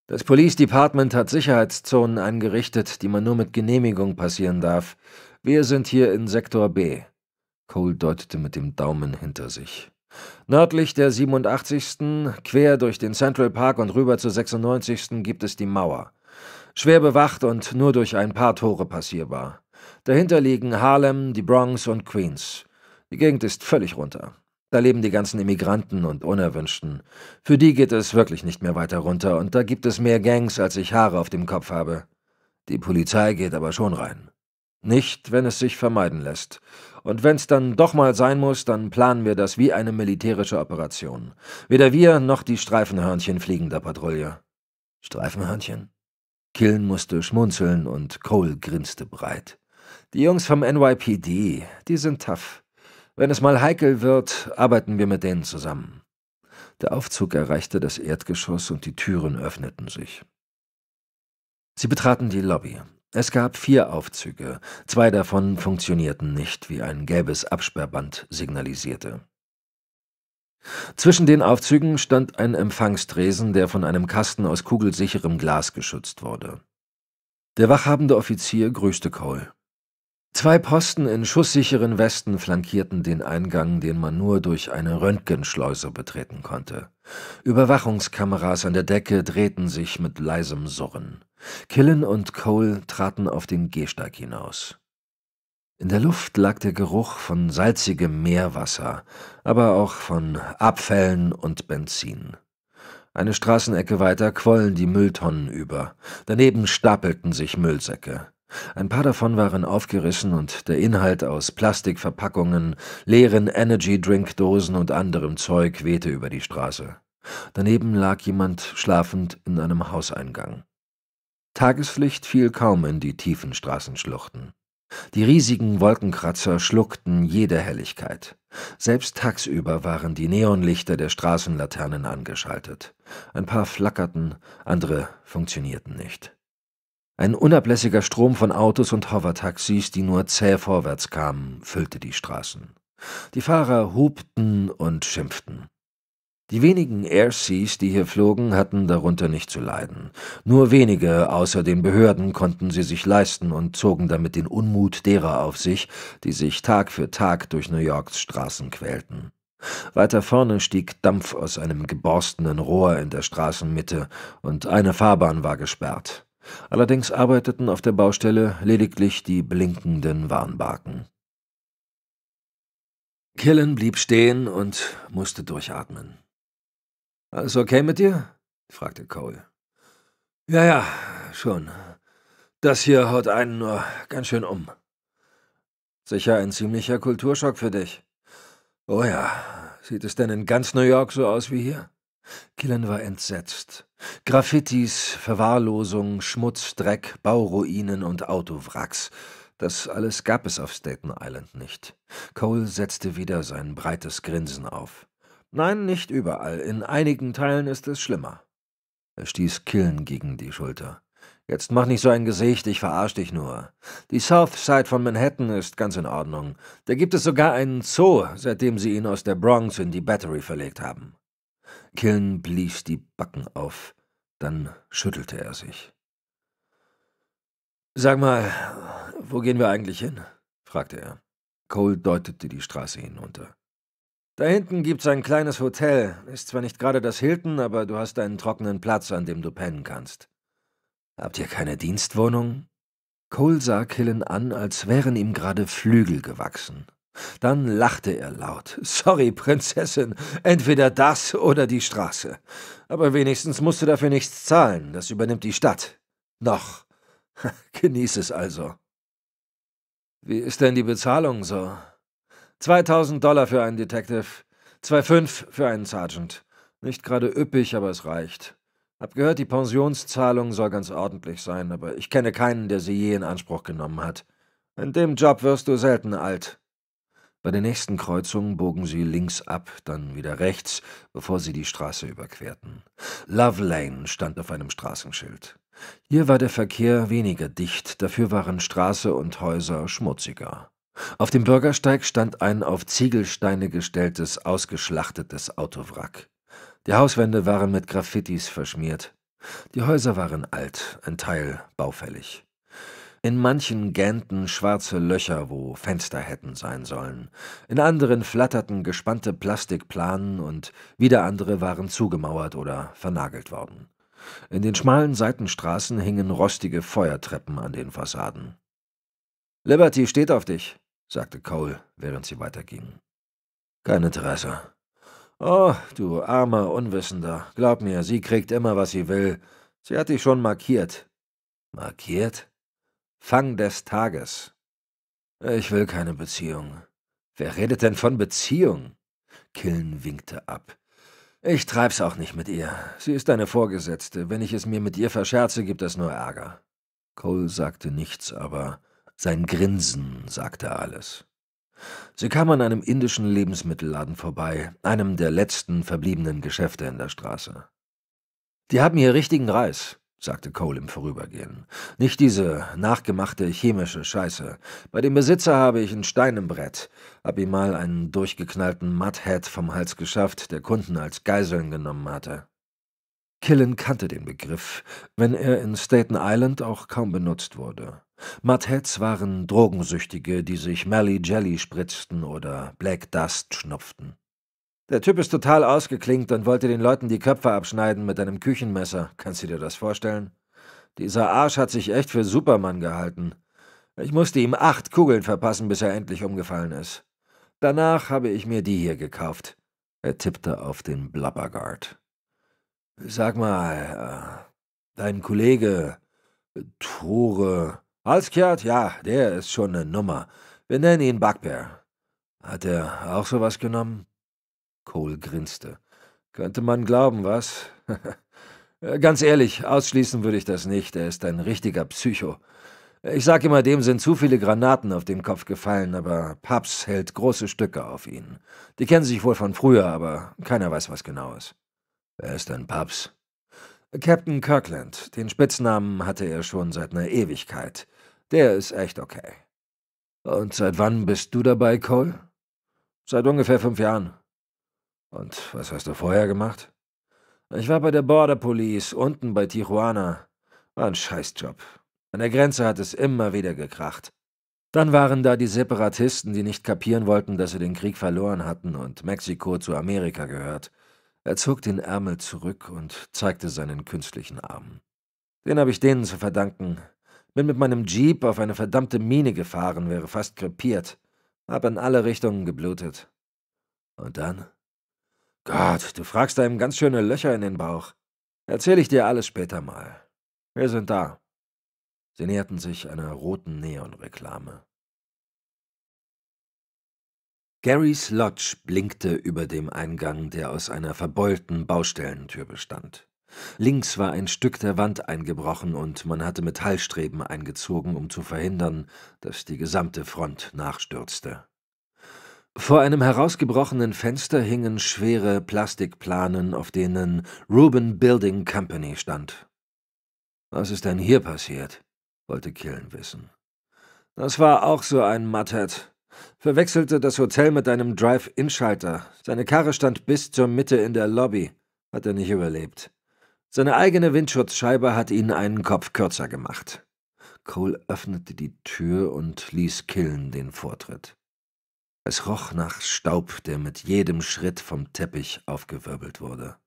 Das Police Department hat Sicherheitszonen eingerichtet, die man nur mit Genehmigung passieren darf. Wir sind hier in Sektor B. Cole deutete mit dem Daumen hinter sich. Nördlich der 87. quer durch den Central Park und rüber zur 96. gibt es die Mauer. Schwer bewacht und nur durch ein paar Tore passierbar. Dahinter liegen Harlem, die Bronx und Queens. Die Gegend ist völlig runter. Da leben die ganzen Immigranten und Unerwünschten. Für die geht es wirklich nicht mehr weiter runter und da gibt es mehr Gangs, als ich Haare auf dem Kopf habe. Die Polizei geht aber schon rein. Nicht, wenn es sich vermeiden lässt. Und wenn's dann doch mal sein muss, dann planen wir das wie eine militärische Operation. Weder wir noch die Streifenhörnchen fliegender Patrouille. Streifenhörnchen? Killen musste schmunzeln und Cole grinste breit. Die Jungs vom NYPD, die sind tough. Wenn es mal heikel wird, arbeiten wir mit denen zusammen. Der Aufzug erreichte das Erdgeschoss und die Türen öffneten sich. Sie betraten die Lobby. Es gab vier Aufzüge, zwei davon funktionierten nicht, wie ein gelbes Absperrband signalisierte. Zwischen den Aufzügen stand ein Empfangstresen, der von einem Kasten aus kugelsicherem Glas geschützt wurde. Der wachhabende Offizier grüßte Cole. Zwei Posten in schusssicheren Westen flankierten den Eingang, den man nur durch eine Röntgenschleuse betreten konnte. Überwachungskameras an der Decke drehten sich mit leisem Surren. Killen und Cole traten auf den Gehsteig hinaus. In der Luft lag der Geruch von salzigem Meerwasser, aber auch von Abfällen und Benzin. Eine Straßenecke weiter quollen die Mülltonnen über. Daneben stapelten sich Müllsäcke. Ein paar davon waren aufgerissen und der Inhalt aus Plastikverpackungen, leeren Energy-Drink-Dosen und anderem Zeug wehte über die Straße. Daneben lag jemand schlafend in einem Hauseingang. Tageslicht fiel kaum in die tiefen Straßenschluchten. Die riesigen Wolkenkratzer schluckten jede Helligkeit. Selbst tagsüber waren die Neonlichter der Straßenlaternen angeschaltet. Ein paar flackerten, andere funktionierten nicht. Ein unablässiger Strom von Autos und Hovertaxis, die nur zäh vorwärts kamen, füllte die Straßen. Die Fahrer hupten und schimpften. Die wenigen Airseas, die hier flogen, hatten darunter nicht zu leiden. Nur wenige außer den Behörden konnten sie sich leisten und zogen damit den Unmut derer auf sich, die sich Tag für Tag durch New Yorks Straßen quälten. Weiter vorne stieg Dampf aus einem geborstenen Rohr in der Straßenmitte und eine Fahrbahn war gesperrt. Allerdings arbeiteten auf der Baustelle lediglich die blinkenden Warnbarken. Killen blieb stehen und musste durchatmen. Alles okay mit dir? fragte Cole. Ja, ja, schon. Das hier haut einen nur ganz schön um. Sicher ein ziemlicher Kulturschock für dich. Oh ja, sieht es denn in ganz New York so aus wie hier? Killen war entsetzt. Graffitis, Verwahrlosung, Schmutz, Dreck, Bauruinen und Autowracks. Das alles gab es auf Staten Island nicht. Cole setzte wieder sein breites Grinsen auf. Nein, nicht überall. In einigen Teilen ist es schlimmer. Er stieß Killen gegen die Schulter. Jetzt mach nicht so ein Gesicht, ich verarsch dich nur. Die South Side von Manhattan ist ganz in Ordnung. Da gibt es sogar einen Zoo, seitdem sie ihn aus der Bronx in die Battery verlegt haben. Killen blies die Backen auf, dann schüttelte er sich. Sag mal, wo gehen wir eigentlich hin? fragte er. Cole deutete die Straße hinunter. Da hinten gibt's ein kleines Hotel. Ist zwar nicht gerade das Hilton, aber du hast einen trockenen Platz, an dem du pennen kannst. Habt ihr keine Dienstwohnung? Cole sah Killen an, als wären ihm gerade Flügel gewachsen. Dann lachte er laut. Sorry, Prinzessin, entweder das oder die Straße. Aber wenigstens musst du dafür nichts zahlen, das übernimmt die Stadt. Noch. Genieß es also. Wie ist denn die Bezahlung so? 2000 Dollar für einen Detective, 2,5 für einen Sergeant. Nicht gerade üppig, aber es reicht. Hab gehört, die Pensionszahlung soll ganz ordentlich sein, aber ich kenne keinen, der sie je in Anspruch genommen hat. In dem Job wirst du selten alt. Bei der nächsten Kreuzung bogen sie links ab, dann wieder rechts, bevor sie die Straße überquerten. Love Lane stand auf einem Straßenschild. Hier war der Verkehr weniger dicht, dafür waren Straße und Häuser schmutziger. Auf dem Bürgersteig stand ein auf Ziegelsteine gestelltes, ausgeschlachtetes Autowrack. Die Hauswände waren mit Graffitis verschmiert. Die Häuser waren alt, ein Teil baufällig. In manchen gähnten schwarze Löcher, wo Fenster hätten sein sollen. In anderen flatterten gespannte Plastikplanen und wieder andere waren zugemauert oder vernagelt worden. In den schmalen Seitenstraßen hingen rostige Feuertreppen an den Fassaden. Liberty steht auf dich, sagte Cole, während sie weitergingen. Kein Interesse. Oh, du armer Unwissender. Glaub mir, sie kriegt immer, was sie will. Sie hat dich schon markiert. Markiert? Fang des Tages. Ich will keine Beziehung. Wer redet denn von Beziehung? Killen winkte ab. Ich treib's auch nicht mit ihr. Sie ist eine Vorgesetzte. Wenn ich es mir mit ihr verscherze, gibt es nur Ärger. Cole sagte nichts, aber sein Grinsen sagte alles. Sie kam an einem indischen Lebensmittelladen vorbei, einem der letzten verbliebenen Geschäfte in der Straße. Die haben hier richtigen Reis sagte Cole im Vorübergehen. Nicht diese nachgemachte chemische Scheiße. Bei dem Besitzer habe ich einen Stein im Brett. Hab ihm mal einen durchgeknallten Mudhead vom Hals geschafft, der Kunden als Geiseln genommen hatte. Killen kannte den Begriff, wenn er in Staten Island auch kaum benutzt wurde. Mudheads waren Drogensüchtige, die sich Mally Jelly spritzten oder Black Dust schnupften. Der Typ ist total ausgeklinkt und wollte den Leuten die Köpfe abschneiden mit einem Küchenmesser. Kannst du dir das vorstellen? Dieser Arsch hat sich echt für Superman gehalten. Ich musste ihm acht Kugeln verpassen, bis er endlich umgefallen ist. Danach habe ich mir die hier gekauft. Er tippte auf den Blubberguard. Sag mal, äh, dein Kollege äh, Tore Halskjart, ja, der ist schon eine Nummer. Wir nennen ihn Bugbear. Hat er auch sowas genommen? Cole grinste. Könnte man glauben, was? Äh, ganz ehrlich, ausschließen würde ich das nicht. Er ist ein richtiger Psycho. Ich sag immer, dem sind zu viele Granaten auf den Kopf gefallen, aber Paps hält große Stücke auf ihn. Die kennen sich wohl von früher, aber keiner weiß was genau ist. Wer ist denn Paps? Captain Kirkland. Den Spitznamen hatte er schon seit einer Ewigkeit. Der ist echt okay. Und seit wann bist du dabei, Cole? Seit ungefähr fünf Jahren. Und was hast du vorher gemacht? Ich war bei der Border Police, unten bei Tijuana. War ein Scheißjob. An der Grenze hat es immer wieder gekracht. Dann waren da die Separatisten, die nicht kapieren wollten, dass sie den Krieg verloren hatten und Mexiko zu Amerika gehört. Er zog den Ärmel zurück und zeigte seinen künstlichen Arm. Den habe ich denen zu verdanken. Bin mit meinem Jeep auf eine verdammte Mine gefahren, wäre fast krepiert. Hab in alle Richtungen geblutet. Und dann? Gott, du fragst einem ganz schöne Löcher in den Bauch. Erzähle ich dir alles später mal. Wir sind da. Sie näherten sich einer roten Neonreklame. Garys Lodge blinkte über dem Eingang, der aus einer verbeulten Baustellentür bestand. Links war ein Stück der Wand eingebrochen und man hatte Metallstreben eingezogen, um zu verhindern, dass die gesamte Front nachstürzte. Vor einem herausgebrochenen Fenster hingen schwere Plastikplanen, auf denen Ruben Building Company stand. Was ist denn hier passiert? wollte Killen wissen. Das war auch so ein Matthead. Verwechselte das Hotel mit einem Drive-In-Schalter. Seine Karre stand bis zur Mitte in der Lobby. Hat er nicht überlebt. Seine eigene Windschutzscheibe hat ihn einen Kopf kürzer gemacht. Cole öffnete die Tür und ließ Killen den Vortritt. Es roch nach Staub, der mit jedem Schritt vom Teppich aufgewirbelt wurde.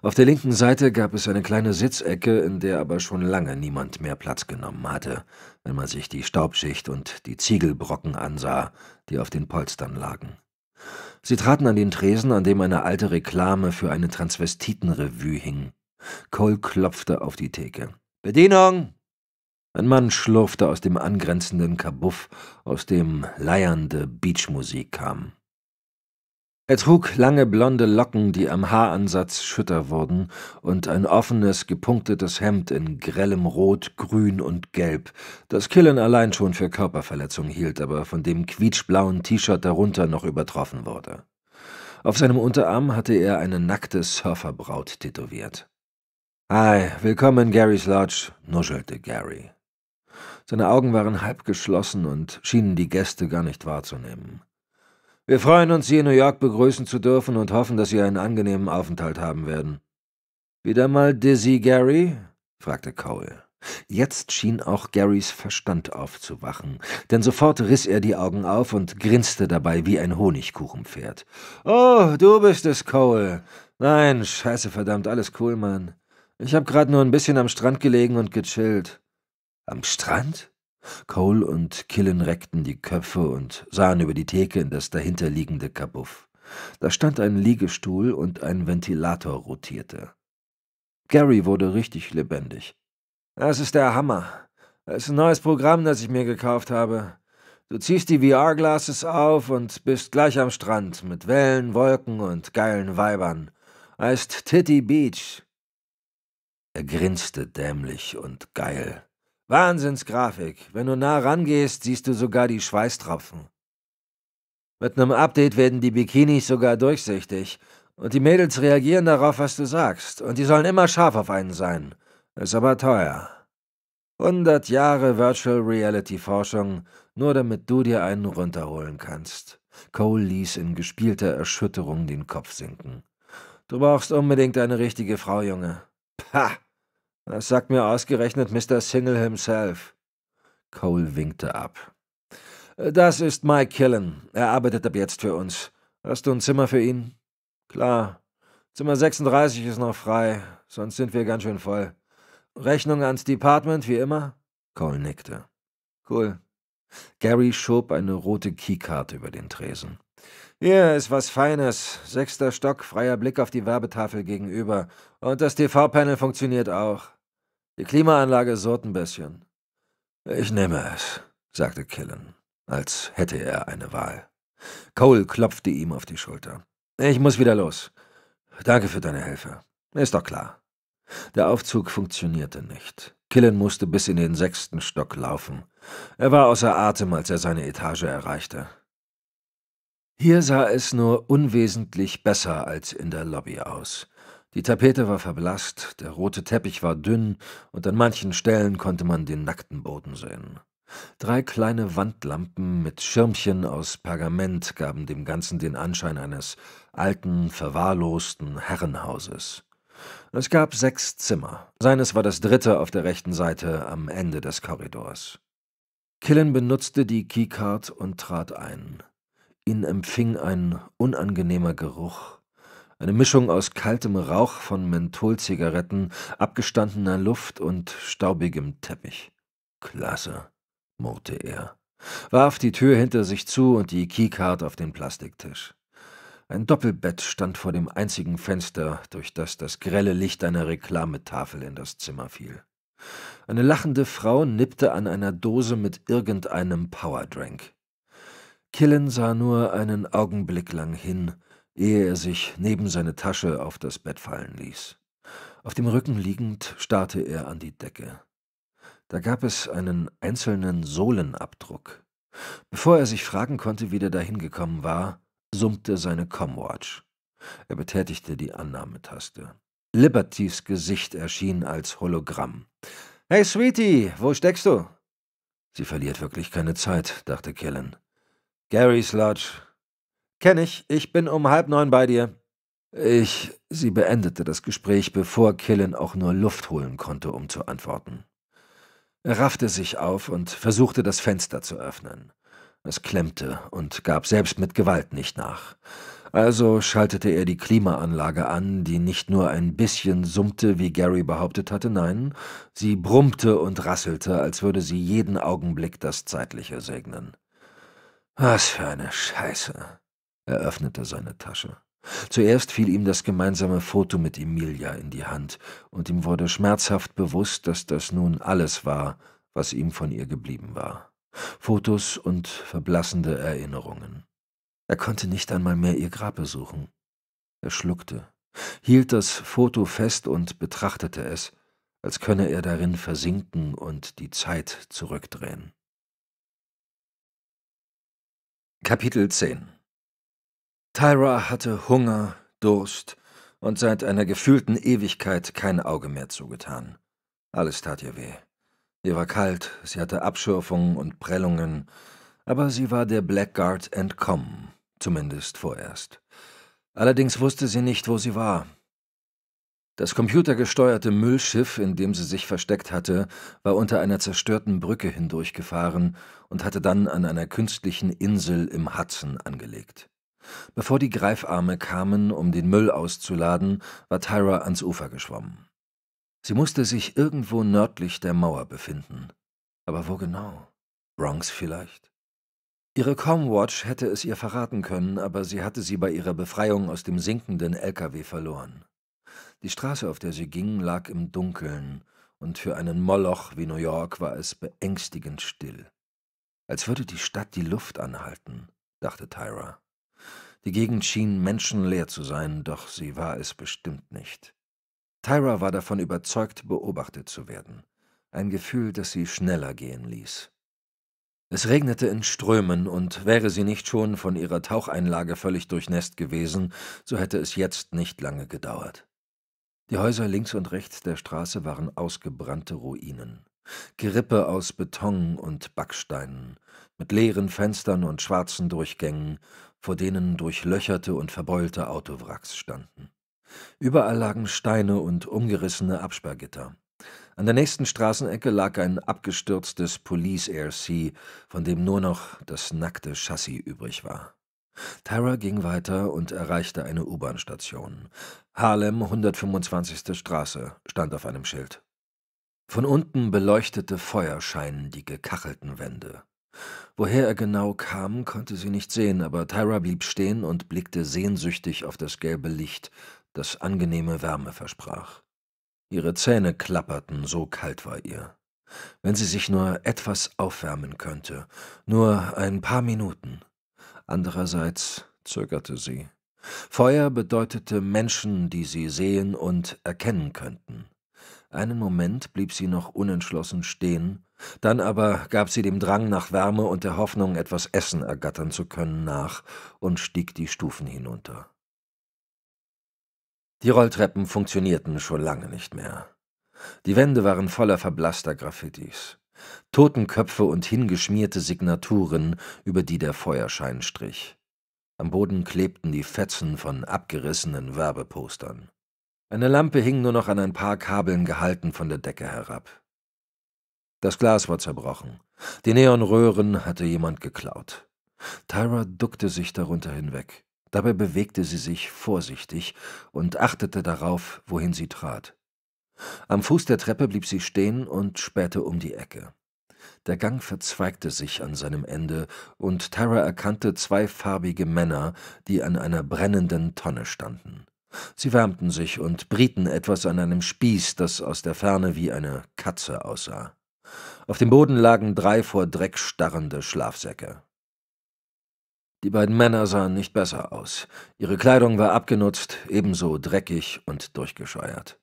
Auf der linken Seite gab es eine kleine Sitzecke, in der aber schon lange niemand mehr Platz genommen hatte, wenn man sich die Staubschicht und die Ziegelbrocken ansah, die auf den Polstern lagen. Sie traten an den Tresen, an dem eine alte Reklame für eine Transvestitenrevue hing. Cole klopfte auf die Theke. Bedienung! Ein Mann schlurfte aus dem angrenzenden Kabuff, aus dem leiernde Beachmusik kam. Er trug lange blonde Locken, die am Haaransatz schütter wurden, und ein offenes, gepunktetes Hemd in grellem Rot, Grün und Gelb, das Killen allein schon für Körperverletzung hielt, aber von dem quietschblauen T-Shirt darunter noch übertroffen wurde. Auf seinem Unterarm hatte er eine nackte Surferbraut tätowiert. Hi, willkommen in Garys Lodge, nuschelte Gary. Seine Augen waren halb geschlossen und schienen die Gäste gar nicht wahrzunehmen. Wir freuen uns, Sie in New York begrüßen zu dürfen und hoffen, dass Sie einen angenehmen Aufenthalt haben werden. Wieder mal dizzy, Gary? fragte Cole. Jetzt schien auch Garys Verstand aufzuwachen, denn sofort riss er die Augen auf und grinste dabei wie ein Honigkuchenpferd. Oh, du bist es, Cole. Nein, scheiße verdammt, alles cool, Mann. Ich hab grad nur ein bisschen am Strand gelegen und gechillt. Am Strand? Cole und Killen reckten die Köpfe und sahen über die Theke in das dahinterliegende Kabuff. Da stand ein Liegestuhl und ein Ventilator rotierte. Gary wurde richtig lebendig. Das ist der Hammer. Das ist ein neues Programm, das ich mir gekauft habe. Du ziehst die VR-Glasses auf und bist gleich am Strand mit Wellen, Wolken und geilen Weibern. Heißt Titty Beach. Er grinste dämlich und geil. Wahnsinnsgrafik. Wenn du nah rangehst, siehst du sogar die Schweißtropfen. Mit einem Update werden die Bikinis sogar durchsichtig. Und die Mädels reagieren darauf, was du sagst. Und die sollen immer scharf auf einen sein. Ist aber teuer. 100 Jahre Virtual Reality Forschung, nur damit du dir einen runterholen kannst. Cole ließ in gespielter Erschütterung den Kopf sinken. Du brauchst unbedingt eine richtige Frau, Junge. Pah! Das sagt mir ausgerechnet Mr. Single himself. Cole winkte ab. Das ist Mike Killen. Er arbeitet ab jetzt für uns. Hast du ein Zimmer für ihn? Klar. Zimmer 36 ist noch frei, sonst sind wir ganz schön voll. Rechnung ans Department, wie immer? Cole nickte. Cool. Gary schob eine rote Keycard über den Tresen. Hier ist was Feines. Sechster Stock, freier Blick auf die Werbetafel gegenüber. Und das TV-Panel funktioniert auch. Die Klimaanlage sorten ein bisschen. Ich nehme es, sagte Killen, als hätte er eine Wahl. Cole klopfte ihm auf die Schulter. Ich muss wieder los. Danke für deine Hilfe. Ist doch klar. Der Aufzug funktionierte nicht. Killen musste bis in den sechsten Stock laufen. Er war außer Atem, als er seine Etage erreichte. Hier sah es nur unwesentlich besser als in der Lobby aus. Die Tapete war verblasst, der rote Teppich war dünn und an manchen Stellen konnte man den nackten Boden sehen. Drei kleine Wandlampen mit Schirmchen aus Pergament gaben dem Ganzen den Anschein eines alten, verwahrlosten Herrenhauses. Es gab sechs Zimmer. Seines war das dritte auf der rechten Seite am Ende des Korridors. Killen benutzte die Keycard und trat ein. Ihn empfing ein unangenehmer Geruch, eine Mischung aus kaltem Rauch von Mentholzigaretten, abgestandener Luft und staubigem Teppich. Klasse, murrte er, warf die Tür hinter sich zu und die Keycard auf den Plastiktisch. Ein Doppelbett stand vor dem einzigen Fenster, durch das das grelle Licht einer Reklametafel in das Zimmer fiel. Eine lachende Frau nippte an einer Dose mit irgendeinem Powerdrank. Killen sah nur einen Augenblick lang hin, ehe er sich neben seine Tasche auf das Bett fallen ließ. Auf dem Rücken liegend starrte er an die Decke. Da gab es einen einzelnen Sohlenabdruck. Bevor er sich fragen konnte, wie der dahin gekommen war, summte seine Comwatch. Er betätigte die Annahmetaste. Libertys Gesicht erschien als Hologramm. Hey, Sweetie, wo steckst du? Sie verliert wirklich keine Zeit, dachte Kellen. Gary's Lodge, Kenn ich, ich bin um halb neun bei dir. Ich. Sie beendete das Gespräch, bevor Killen auch nur Luft holen konnte, um zu antworten. Er raffte sich auf und versuchte, das Fenster zu öffnen. Es klemmte und gab selbst mit Gewalt nicht nach. Also schaltete er die Klimaanlage an, die nicht nur ein bisschen summte, wie Gary behauptet hatte, nein, sie brummte und rasselte, als würde sie jeden Augenblick das Zeitliche segnen. Was für eine Scheiße. Er öffnete seine Tasche. Zuerst fiel ihm das gemeinsame Foto mit Emilia in die Hand, und ihm wurde schmerzhaft bewusst, dass das nun alles war, was ihm von ihr geblieben war. Fotos und verblassende Erinnerungen. Er konnte nicht einmal mehr ihr Grab besuchen. Er schluckte, hielt das Foto fest und betrachtete es, als könne er darin versinken und die Zeit zurückdrehen. Kapitel 10 Tyra hatte Hunger, Durst und seit einer gefühlten Ewigkeit kein Auge mehr zugetan. Alles tat ihr weh. Ihr war kalt, sie hatte Abschürfungen und Prellungen, aber sie war der Blackguard entkommen, zumindest vorerst. Allerdings wusste sie nicht, wo sie war. Das computergesteuerte Müllschiff, in dem sie sich versteckt hatte, war unter einer zerstörten Brücke hindurchgefahren und hatte dann an einer künstlichen Insel im Hudson angelegt. Bevor die Greifarme kamen, um den Müll auszuladen, war Tyra ans Ufer geschwommen. Sie musste sich irgendwo nördlich der Mauer befinden. Aber wo genau? Bronx vielleicht? Ihre Comwatch hätte es ihr verraten können, aber sie hatte sie bei ihrer Befreiung aus dem sinkenden LKW verloren. Die Straße, auf der sie ging, lag im Dunkeln, und für einen Moloch wie New York war es beängstigend still. Als würde die Stadt die Luft anhalten, dachte Tyra. Die Gegend schien menschenleer zu sein, doch sie war es bestimmt nicht. Tyra war davon überzeugt, beobachtet zu werden. Ein Gefühl, das sie schneller gehen ließ. Es regnete in Strömen, und wäre sie nicht schon von ihrer Taucheinlage völlig durchnässt gewesen, so hätte es jetzt nicht lange gedauert. Die Häuser links und rechts der Straße waren ausgebrannte Ruinen. Gerippe aus Beton und Backsteinen, mit leeren Fenstern und schwarzen Durchgängen vor denen durchlöcherte und verbeulte Autowracks standen. Überall lagen Steine und umgerissene Absperrgitter. An der nächsten Straßenecke lag ein abgestürztes Police RC, von dem nur noch das nackte Chassis übrig war. Tara ging weiter und erreichte eine U-Bahn-Station. Harlem 125. Straße stand auf einem Schild. Von unten beleuchtete Feuerschein die gekachelten Wände. Woher er genau kam, konnte sie nicht sehen, aber Tyra blieb stehen und blickte sehnsüchtig auf das gelbe Licht, das angenehme Wärme versprach. Ihre Zähne klapperten, so kalt war ihr. Wenn sie sich nur etwas aufwärmen könnte, nur ein paar Minuten. Andererseits zögerte sie. Feuer bedeutete Menschen, die sie sehen und erkennen könnten. Einen Moment blieb sie noch unentschlossen stehen, dann aber gab sie dem Drang nach Wärme und der Hoffnung, etwas Essen ergattern zu können, nach und stieg die Stufen hinunter. Die Rolltreppen funktionierten schon lange nicht mehr. Die Wände waren voller verblasster Graffitis. Totenköpfe und hingeschmierte Signaturen, über die der Feuerschein strich. Am Boden klebten die Fetzen von abgerissenen Werbepostern. Eine Lampe hing nur noch an ein paar Kabeln gehalten von der Decke herab. Das Glas war zerbrochen. Die Neonröhren hatte jemand geklaut. Tyra duckte sich darunter hinweg. Dabei bewegte sie sich vorsichtig und achtete darauf, wohin sie trat. Am Fuß der Treppe blieb sie stehen und spähte um die Ecke. Der Gang verzweigte sich an seinem Ende, und Tara erkannte zwei farbige Männer, die an einer brennenden Tonne standen. Sie wärmten sich und brieten etwas an einem Spieß, das aus der Ferne wie eine Katze aussah. Auf dem Boden lagen drei vor Dreck starrende Schlafsäcke. Die beiden Männer sahen nicht besser aus. Ihre Kleidung war abgenutzt, ebenso dreckig und durchgescheuert.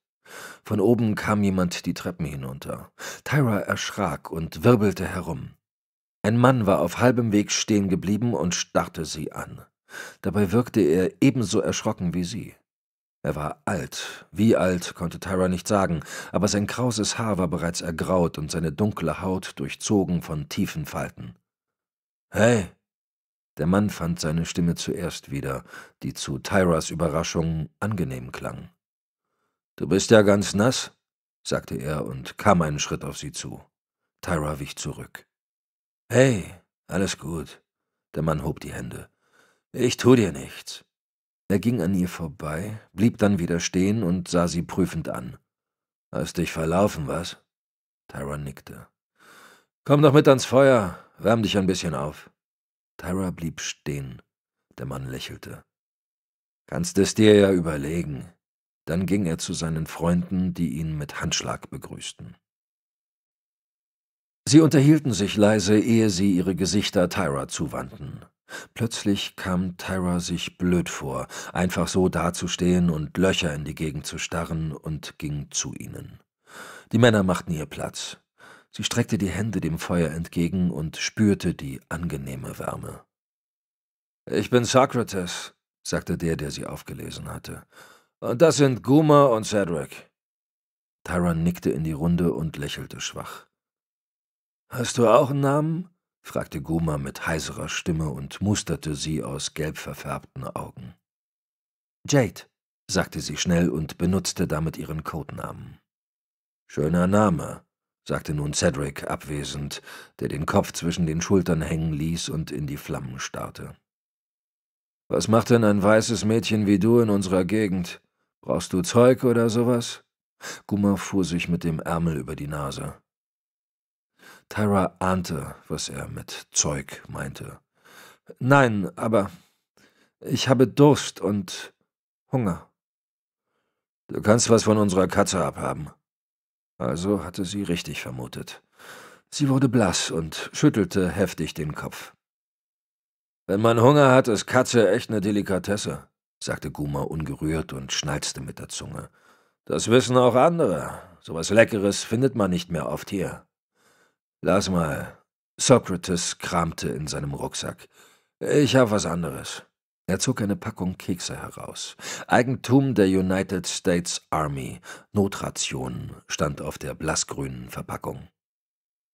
Von oben kam jemand die Treppen hinunter. Tyra erschrak und wirbelte herum. Ein Mann war auf halbem Weg stehen geblieben und starrte sie an. Dabei wirkte er ebenso erschrocken wie sie. Er war alt. Wie alt, konnte Tyra nicht sagen, aber sein krauses Haar war bereits ergraut und seine dunkle Haut durchzogen von tiefen Falten. Hey! Der Mann fand seine Stimme zuerst wieder, die zu Tyras Überraschung angenehm klang. Du bist ja ganz nass, sagte er und kam einen Schritt auf sie zu. Tyra wich zurück. Hey, alles gut. Der Mann hob die Hände. Ich tu dir nichts. Er ging an ihr vorbei, blieb dann wieder stehen und sah sie prüfend an. Hast dich verlaufen, was? Tyra nickte. Komm doch mit ans Feuer, wärm dich ein bisschen auf. Tyra blieb stehen. Der Mann lächelte. Kannst es dir ja überlegen. Dann ging er zu seinen Freunden, die ihn mit Handschlag begrüßten. Sie unterhielten sich leise, ehe sie ihre Gesichter Tyra zuwandten. Plötzlich kam Tyra sich blöd vor, einfach so dazustehen und Löcher in die Gegend zu starren, und ging zu ihnen. Die Männer machten ihr Platz. Sie streckte die Hände dem Feuer entgegen und spürte die angenehme Wärme. Ich bin Sokrates, sagte der, der sie aufgelesen hatte. Und das sind Guma und Cedric. Tyra nickte in die Runde und lächelte schwach. Hast du auch einen Namen? fragte Goma mit heiserer Stimme und musterte sie aus gelb verfärbten Augen. Jade, sagte sie schnell und benutzte damit ihren Codenamen. Schöner Name, sagte nun Cedric abwesend, der den Kopf zwischen den Schultern hängen ließ und in die Flammen starrte. Was macht denn ein weißes Mädchen wie du in unserer Gegend? Brauchst du Zeug oder sowas? Guma fuhr sich mit dem Ärmel über die Nase. Tara ahnte, was er mit Zeug meinte. Nein, aber ich habe Durst und Hunger. Du kannst was von unserer Katze abhaben. Also hatte sie richtig vermutet. Sie wurde blass und schüttelte heftig den Kopf. Wenn man Hunger hat, ist Katze echt eine Delikatesse, sagte Guma ungerührt und schnalzte mit der Zunge. Das wissen auch andere. Sowas Leckeres findet man nicht mehr oft hier. Lass mal. Socrates kramte in seinem Rucksack. Ich hab was anderes. Er zog eine Packung Kekse heraus. Eigentum der United States Army. Notration stand auf der blassgrünen Verpackung.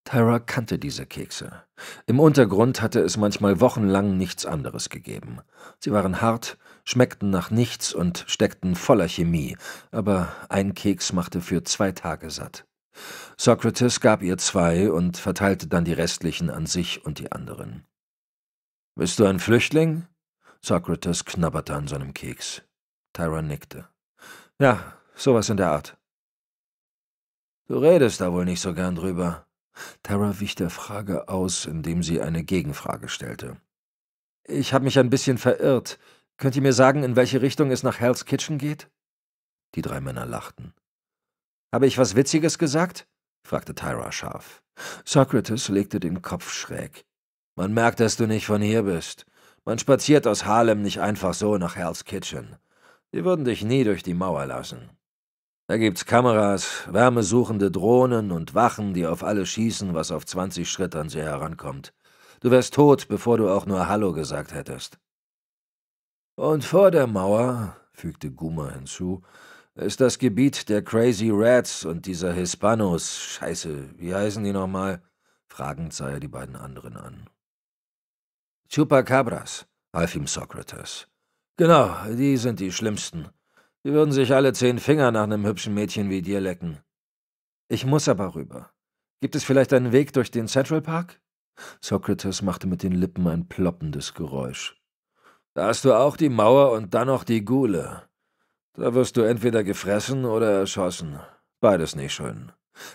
Tyra kannte diese Kekse. Im Untergrund hatte es manchmal wochenlang nichts anderes gegeben. Sie waren hart, schmeckten nach nichts und steckten voller Chemie, aber ein Keks machte für zwei Tage satt. Sokrates gab ihr zwei und verteilte dann die restlichen an sich und die anderen. Bist du ein Flüchtling? Sokrates knabberte an seinem Keks. Tyra nickte. Ja, sowas in der Art. Du redest da wohl nicht so gern drüber. Tara wich der Frage aus, indem sie eine Gegenfrage stellte. Ich habe mich ein bisschen verirrt. Könnt ihr mir sagen, in welche Richtung es nach Hell's Kitchen geht? Die drei Männer lachten. Habe ich was Witziges gesagt? fragte Tyra scharf. Socrates legte den Kopf schräg. Man merkt, dass du nicht von hier bist. Man spaziert aus Harlem nicht einfach so nach Hell's Kitchen. Die würden dich nie durch die Mauer lassen. Da gibt's Kameras, wärmesuchende Drohnen und Wachen, die auf alles schießen, was auf 20 Schritt an sie herankommt. Du wärst tot, bevor du auch nur Hallo gesagt hättest. Und vor der Mauer, fügte Guma hinzu, ist das Gebiet der Crazy Rats und dieser Hispanos, scheiße, wie heißen die nochmal? Fragend sah er die beiden anderen an. Chupacabras, half ihm Socrates. Genau, die sind die schlimmsten. Die würden sich alle zehn Finger nach einem hübschen Mädchen wie dir lecken. Ich muss aber rüber. Gibt es vielleicht einen Weg durch den Central Park? Socrates machte mit den Lippen ein ploppendes Geräusch. Da hast du auch die Mauer und dann noch die Gule. Da wirst du entweder gefressen oder erschossen. Beides nicht schön.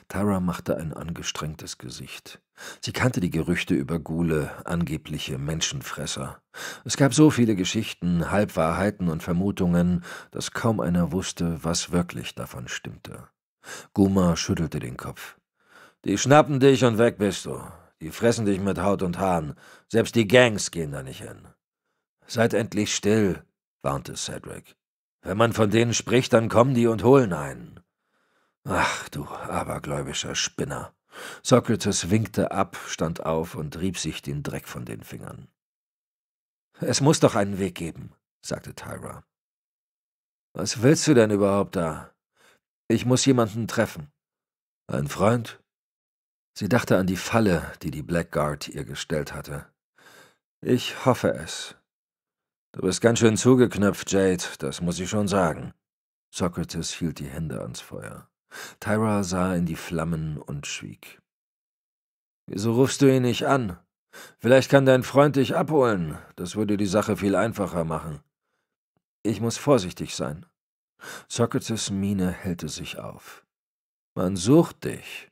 Tara machte ein angestrengtes Gesicht. Sie kannte die Gerüchte über Gule, angebliche Menschenfresser. Es gab so viele Geschichten, Halbwahrheiten und Vermutungen, dass kaum einer wusste, was wirklich davon stimmte. Guma schüttelte den Kopf. Die schnappen dich und weg bist du. Die fressen dich mit Haut und Haaren. Selbst die Gangs gehen da nicht hin. Seid endlich still, warnte Cedric. Wenn man von denen spricht, dann kommen die und holen einen. Ach, du abergläubischer Spinner. Sokrates winkte ab, stand auf und rieb sich den Dreck von den Fingern. Es muss doch einen Weg geben, sagte Tyra. Was willst du denn überhaupt da? Ich muss jemanden treffen. Ein Freund? Sie dachte an die Falle, die die Blackguard ihr gestellt hatte. Ich hoffe es, Du bist ganz schön zugeknöpft, Jade, das muss ich schon sagen. Socrates hielt die Hände ans Feuer. Tyra sah in die Flammen und schwieg. Wieso rufst du ihn nicht an? Vielleicht kann dein Freund dich abholen. Das würde die Sache viel einfacher machen. Ich muss vorsichtig sein. Socrates Miene hellte sich auf. Man sucht dich.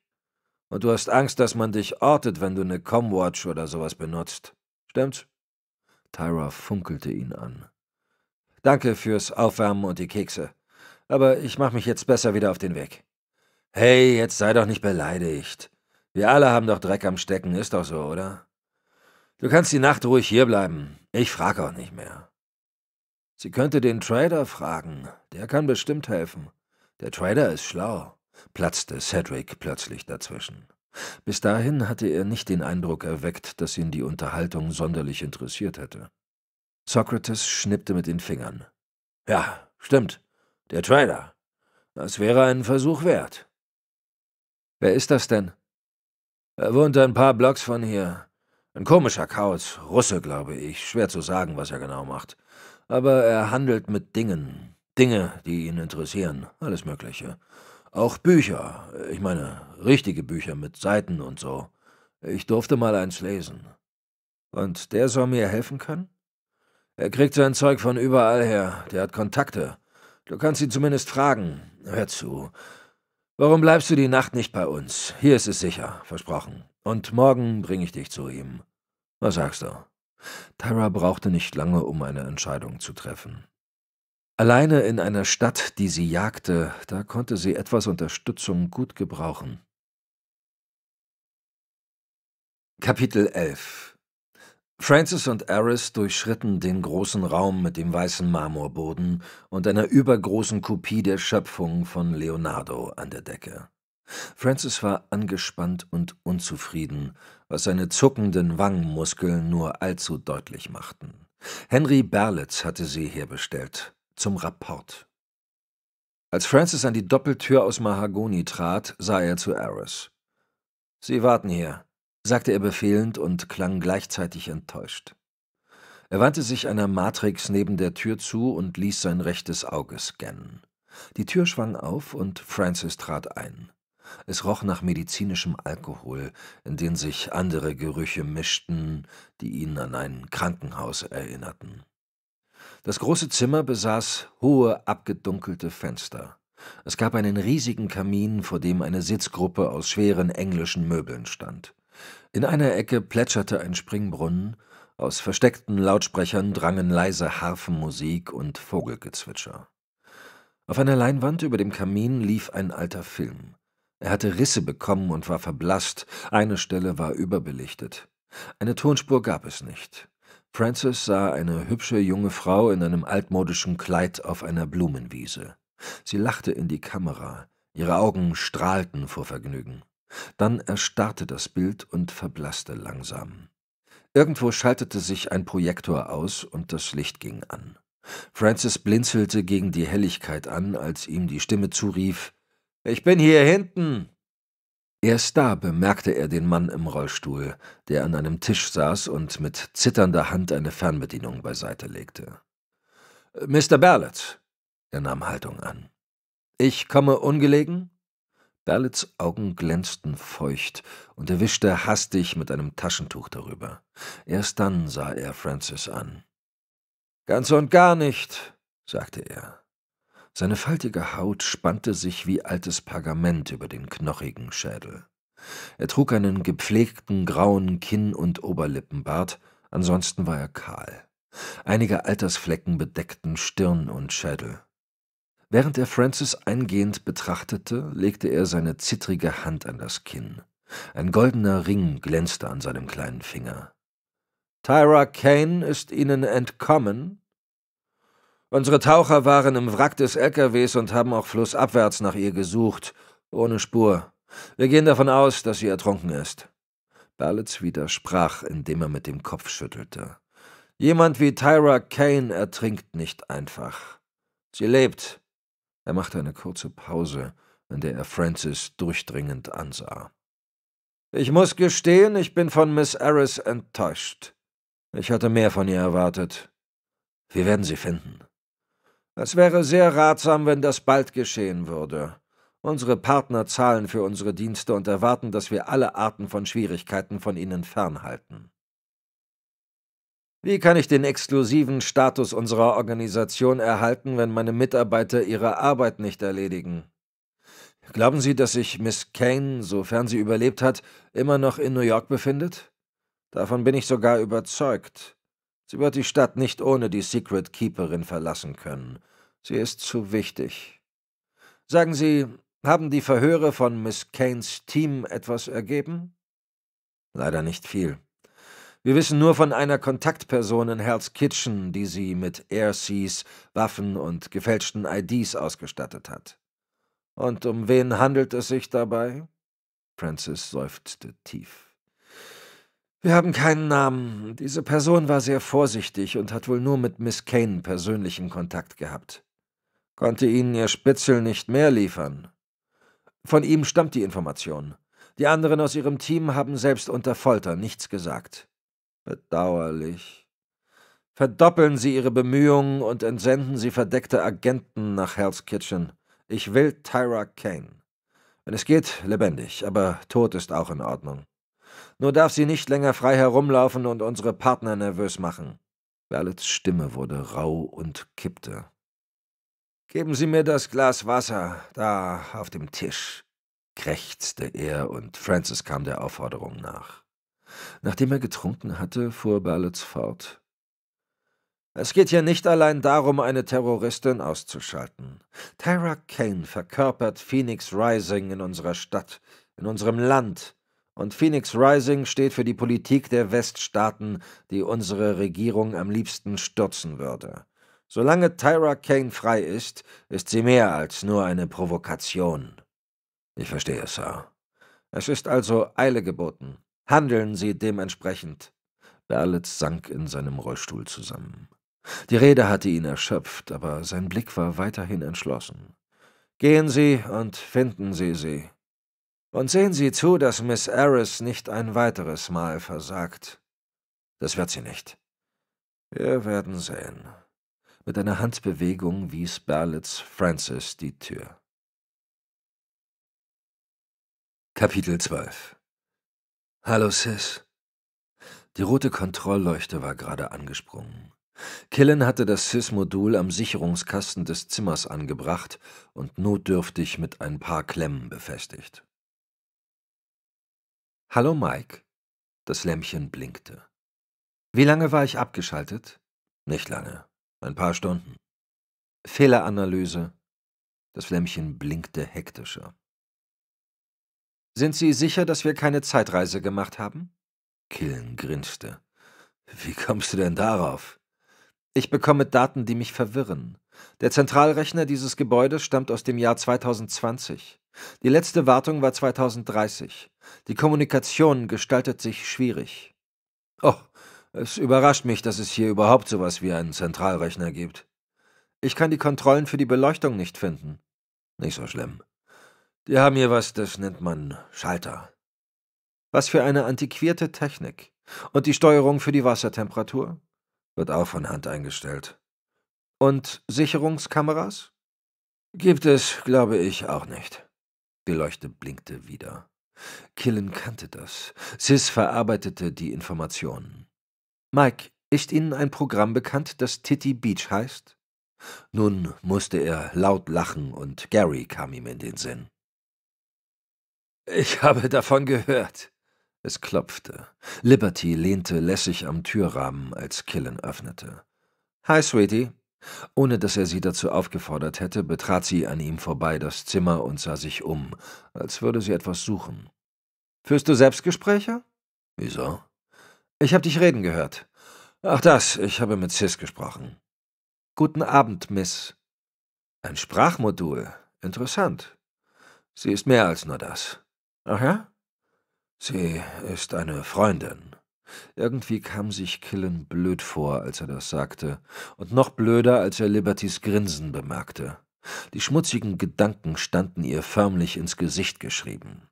Und du hast Angst, dass man dich ortet, wenn du eine Comwatch oder sowas benutzt. Stimmt's? Tyra funkelte ihn an. Danke fürs Aufwärmen und die Kekse. Aber ich mache mich jetzt besser wieder auf den Weg. Hey, jetzt sei doch nicht beleidigt. Wir alle haben doch Dreck am Stecken, ist doch so, oder? Du kannst die Nacht ruhig hierbleiben. Ich frage auch nicht mehr. Sie könnte den Trader fragen. Der kann bestimmt helfen. Der Trader ist schlau, platzte Cedric plötzlich dazwischen. Bis dahin hatte er nicht den Eindruck erweckt, dass ihn die Unterhaltung sonderlich interessiert hätte. Socrates schnippte mit den Fingern. Ja, stimmt. Der Trailer. Das wäre einen Versuch wert. Wer ist das denn? Er wohnt ein paar Blocks von hier. Ein komischer Kauz, Russe, glaube ich. Schwer zu sagen, was er genau macht. Aber er handelt mit Dingen. Dinge, die ihn interessieren. Alles Mögliche. Auch Bücher, ich meine, richtige Bücher mit Seiten und so. Ich durfte mal eins lesen. Und der soll mir helfen können? Er kriegt sein Zeug von überall her, der hat Kontakte. Du kannst ihn zumindest fragen. Hör zu. Warum bleibst du die Nacht nicht bei uns? Hier ist es sicher, versprochen. Und morgen bringe ich dich zu ihm. Was sagst du? Tyra brauchte nicht lange, um eine Entscheidung zu treffen. Alleine in einer Stadt, die sie jagte, da konnte sie etwas Unterstützung gut gebrauchen. Kapitel 11 Francis und Aris durchschritten den großen Raum mit dem weißen Marmorboden und einer übergroßen Kopie der Schöpfung von Leonardo an der Decke. Francis war angespannt und unzufrieden, was seine zuckenden Wangenmuskeln nur allzu deutlich machten. Henry Berlitz hatte sie herbestellt zum Rapport. Als Francis an die Doppeltür aus Mahagoni trat, sah er zu Aris. Sie warten hier, sagte er befehlend und klang gleichzeitig enttäuscht. Er wandte sich einer Matrix neben der Tür zu und ließ sein rechtes Auge scannen. Die Tür schwang auf und Francis trat ein. Es roch nach medizinischem Alkohol, in den sich andere Gerüche mischten, die ihn an ein Krankenhaus erinnerten. Das große Zimmer besaß hohe, abgedunkelte Fenster. Es gab einen riesigen Kamin, vor dem eine Sitzgruppe aus schweren englischen Möbeln stand. In einer Ecke plätscherte ein Springbrunnen, aus versteckten Lautsprechern drangen leise Harfenmusik und Vogelgezwitscher. Auf einer Leinwand über dem Kamin lief ein alter Film. Er hatte Risse bekommen und war verblasst, eine Stelle war überbelichtet. Eine Tonspur gab es nicht. Frances sah eine hübsche junge Frau in einem altmodischen Kleid auf einer Blumenwiese. Sie lachte in die Kamera, ihre Augen strahlten vor Vergnügen. Dann erstarrte das Bild und verblasste langsam. Irgendwo schaltete sich ein Projektor aus und das Licht ging an. Francis blinzelte gegen die Helligkeit an, als ihm die Stimme zurief: Ich bin hier hinten! Erst da bemerkte er den Mann im Rollstuhl, der an einem Tisch saß und mit zitternder Hand eine Fernbedienung beiseite legte. Mr. Berlett, er nahm Haltung an. Ich komme ungelegen? Berlets Augen glänzten feucht und er wischte hastig mit einem Taschentuch darüber. Erst dann sah er Francis an. Ganz und gar nicht, sagte er. Seine faltige Haut spannte sich wie altes Pergament über den knochigen Schädel. Er trug einen gepflegten grauen Kinn- und Oberlippenbart, ansonsten war er kahl. Einige Altersflecken bedeckten Stirn und Schädel. Während er Francis eingehend betrachtete, legte er seine zittrige Hand an das Kinn. Ein goldener Ring glänzte an seinem kleinen Finger. Tyra Kane ist Ihnen entkommen? Unsere Taucher waren im Wrack des LKWs und haben auch flussabwärts nach ihr gesucht, ohne Spur. Wir gehen davon aus, dass sie ertrunken ist. Berlitz widersprach, indem er mit dem Kopf schüttelte. Jemand wie Tyra Kane ertrinkt nicht einfach. Sie lebt. Er machte eine kurze Pause, in der er Francis durchdringend ansah. Ich muss gestehen, ich bin von Miss Harris enttäuscht. Ich hatte mehr von ihr erwartet. Wir werden sie finden. Es wäre sehr ratsam, wenn das bald geschehen würde. Unsere Partner zahlen für unsere Dienste und erwarten, dass wir alle Arten von Schwierigkeiten von ihnen fernhalten. Wie kann ich den exklusiven Status unserer Organisation erhalten, wenn meine Mitarbeiter ihre Arbeit nicht erledigen? Glauben Sie, dass sich Miss Kane, sofern sie überlebt hat, immer noch in New York befindet? Davon bin ich sogar überzeugt. Sie wird die Stadt nicht ohne die Secret Keeperin verlassen können. Sie ist zu wichtig. Sagen Sie, haben die Verhöre von Miss Kanes Team etwas ergeben? Leider nicht viel. Wir wissen nur von einer Kontaktperson in Hell's Kitchen, die sie mit Airseas, Waffen und gefälschten IDs ausgestattet hat. Und um wen handelt es sich dabei? Francis seufzte tief. Wir haben keinen Namen. Diese Person war sehr vorsichtig und hat wohl nur mit Miss Kane persönlichen Kontakt gehabt. Konnte Ihnen Ihr Spitzel nicht mehr liefern. Von ihm stammt die Information. Die anderen aus Ihrem Team haben selbst unter Folter nichts gesagt. Bedauerlich. Verdoppeln Sie Ihre Bemühungen und entsenden Sie verdeckte Agenten nach Hell's Kitchen. Ich will Tyra Kane. Wenn es geht, lebendig, aber tot ist auch in Ordnung. Nur darf sie nicht länger frei herumlaufen und unsere Partner nervös machen. Berlets Stimme wurde rau und kippte. Geben Sie mir das Glas Wasser, da auf dem Tisch, krächzte er, und Francis kam der Aufforderung nach. Nachdem er getrunken hatte, fuhr Berlitz fort. Es geht hier nicht allein darum, eine Terroristin auszuschalten. Tyra Kane verkörpert Phoenix Rising in unserer Stadt, in unserem Land, und Phoenix Rising steht für die Politik der Weststaaten, die unsere Regierung am liebsten stürzen würde. Solange Tyra Kane frei ist, ist sie mehr als nur eine Provokation. Ich verstehe, Sir. Es ist also Eile geboten. Handeln Sie dementsprechend. Berlitz sank in seinem Rollstuhl zusammen. Die Rede hatte ihn erschöpft, aber sein Blick war weiterhin entschlossen. Gehen Sie und finden Sie sie. Und sehen Sie zu, dass Miss Harris nicht ein weiteres Mal versagt. Das wird sie nicht. Wir werden sehen. Mit einer Handbewegung wies Berlitz Francis die Tür. Kapitel 12 Hallo, Sis. Die rote Kontrollleuchte war gerade angesprungen. Killen hatte das SIS-Modul am Sicherungskasten des Zimmers angebracht und notdürftig mit ein paar Klemmen befestigt. Hallo Mike. Das Lämpchen blinkte. Wie lange war ich abgeschaltet? Nicht lange. Ein paar Stunden. Fehleranalyse. Das Lämpchen blinkte hektischer. Sind Sie sicher, dass wir keine Zeitreise gemacht haben? Killen grinste. Wie kommst du denn darauf? Ich bekomme Daten, die mich verwirren. Der Zentralrechner dieses Gebäudes stammt aus dem Jahr 2020. Die letzte Wartung war 2030. Die Kommunikation gestaltet sich schwierig. Oh, es überrascht mich, dass es hier überhaupt sowas wie einen Zentralrechner gibt. Ich kann die Kontrollen für die Beleuchtung nicht finden. Nicht so schlimm. Die haben hier was, das nennt man Schalter. Was für eine antiquierte Technik. Und die Steuerung für die Wassertemperatur? Wird auch von Hand eingestellt. Und Sicherungskameras? Gibt es, glaube ich, auch nicht. Die blinkte wieder. Killen kannte das. Sis verarbeitete die Informationen. Mike, ist Ihnen ein Programm bekannt, das Titty Beach heißt? Nun musste er laut lachen und Gary kam ihm in den Sinn. Ich habe davon gehört. Es klopfte. Liberty lehnte lässig am Türrahmen, als Killen öffnete. Hi, Sweetie. Ohne dass er sie dazu aufgefordert hätte, betrat sie an ihm vorbei das Zimmer und sah sich um, als würde sie etwas suchen. Führst du Selbstgespräche? Wieso? Ich habe dich reden gehört. Ach das, ich habe mit Sis gesprochen. Guten Abend, Miss. Ein Sprachmodul. Interessant. Sie ist mehr als nur das. Ach ja? Sie ist eine Freundin. Irgendwie kam sich Killen blöd vor, als er das sagte, und noch blöder, als er Libertys Grinsen bemerkte. Die schmutzigen Gedanken standen ihr förmlich ins Gesicht geschrieben.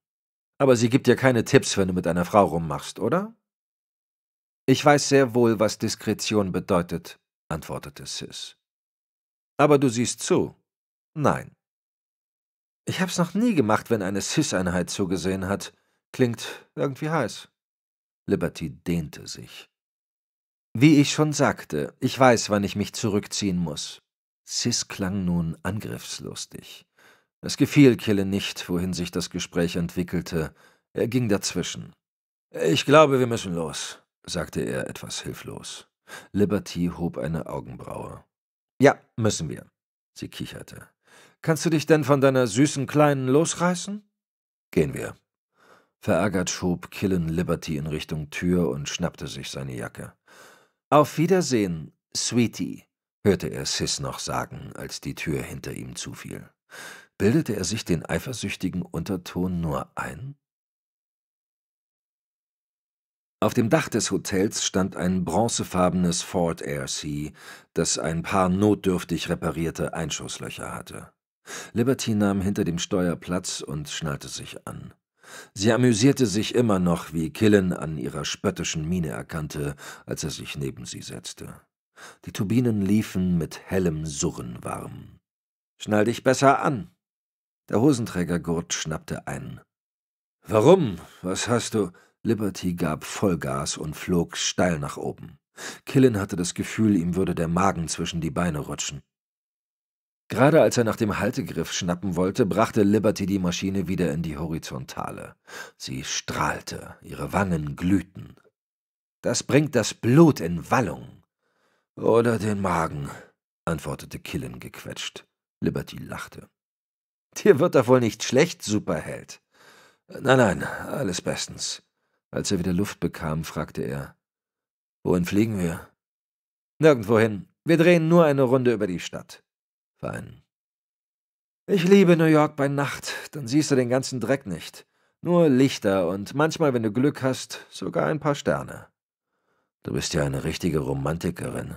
Aber sie gibt dir keine Tipps, wenn du mit einer Frau rummachst, oder? Ich weiß sehr wohl, was Diskretion bedeutet, antwortete Sis. Aber du siehst zu. Nein. Ich hab's noch nie gemacht, wenn eine Sis-Einheit zugesehen hat. Klingt irgendwie heiß. Liberty dehnte sich. Wie ich schon sagte, ich weiß, wann ich mich zurückziehen muss. Sis klang nun angriffslustig. Es gefiel Kille nicht, wohin sich das Gespräch entwickelte. Er ging dazwischen. Ich glaube, wir müssen los, sagte er etwas hilflos. Liberty hob eine Augenbraue. Ja, müssen wir. Sie kicherte. Kannst du dich denn von deiner süßen Kleinen losreißen? Gehen wir. Verärgert schob Killen Liberty in Richtung Tür und schnappte sich seine Jacke. Auf Wiedersehen, Sweetie, hörte er Sis noch sagen, als die Tür hinter ihm zufiel. Bildete er sich den eifersüchtigen Unterton nur ein? Auf dem Dach des Hotels stand ein bronzefarbenes Ford Air-Sea, das ein paar notdürftig reparierte Einschusslöcher hatte. Liberty nahm hinter dem Steuer Platz und schnallte sich an. Sie amüsierte sich immer noch, wie Killen an ihrer spöttischen Miene erkannte, als er sich neben sie setzte. Die Turbinen liefen mit hellem Surren warm. »Schnall dich besser an!« Der Hosenträgergurt schnappte ein. »Warum? Was hast du?« Liberty gab Vollgas und flog steil nach oben. Killen hatte das Gefühl, ihm würde der Magen zwischen die Beine rutschen. Gerade als er nach dem Haltegriff schnappen wollte, brachte Liberty die Maschine wieder in die Horizontale. Sie strahlte, ihre Wangen glühten. Das bringt das Blut in Wallung. Oder den Magen, antwortete Killen gequetscht. Liberty lachte. Dir wird doch wohl nicht schlecht, Superheld. Nein, nein, alles bestens. Als er wieder Luft bekam, fragte er: Wohin fliegen wir? Nirgendwohin. Wir drehen nur eine Runde über die Stadt. Fein. Ich liebe New York bei Nacht, dann siehst du den ganzen Dreck nicht. Nur Lichter und manchmal, wenn du Glück hast, sogar ein paar Sterne. Du bist ja eine richtige Romantikerin.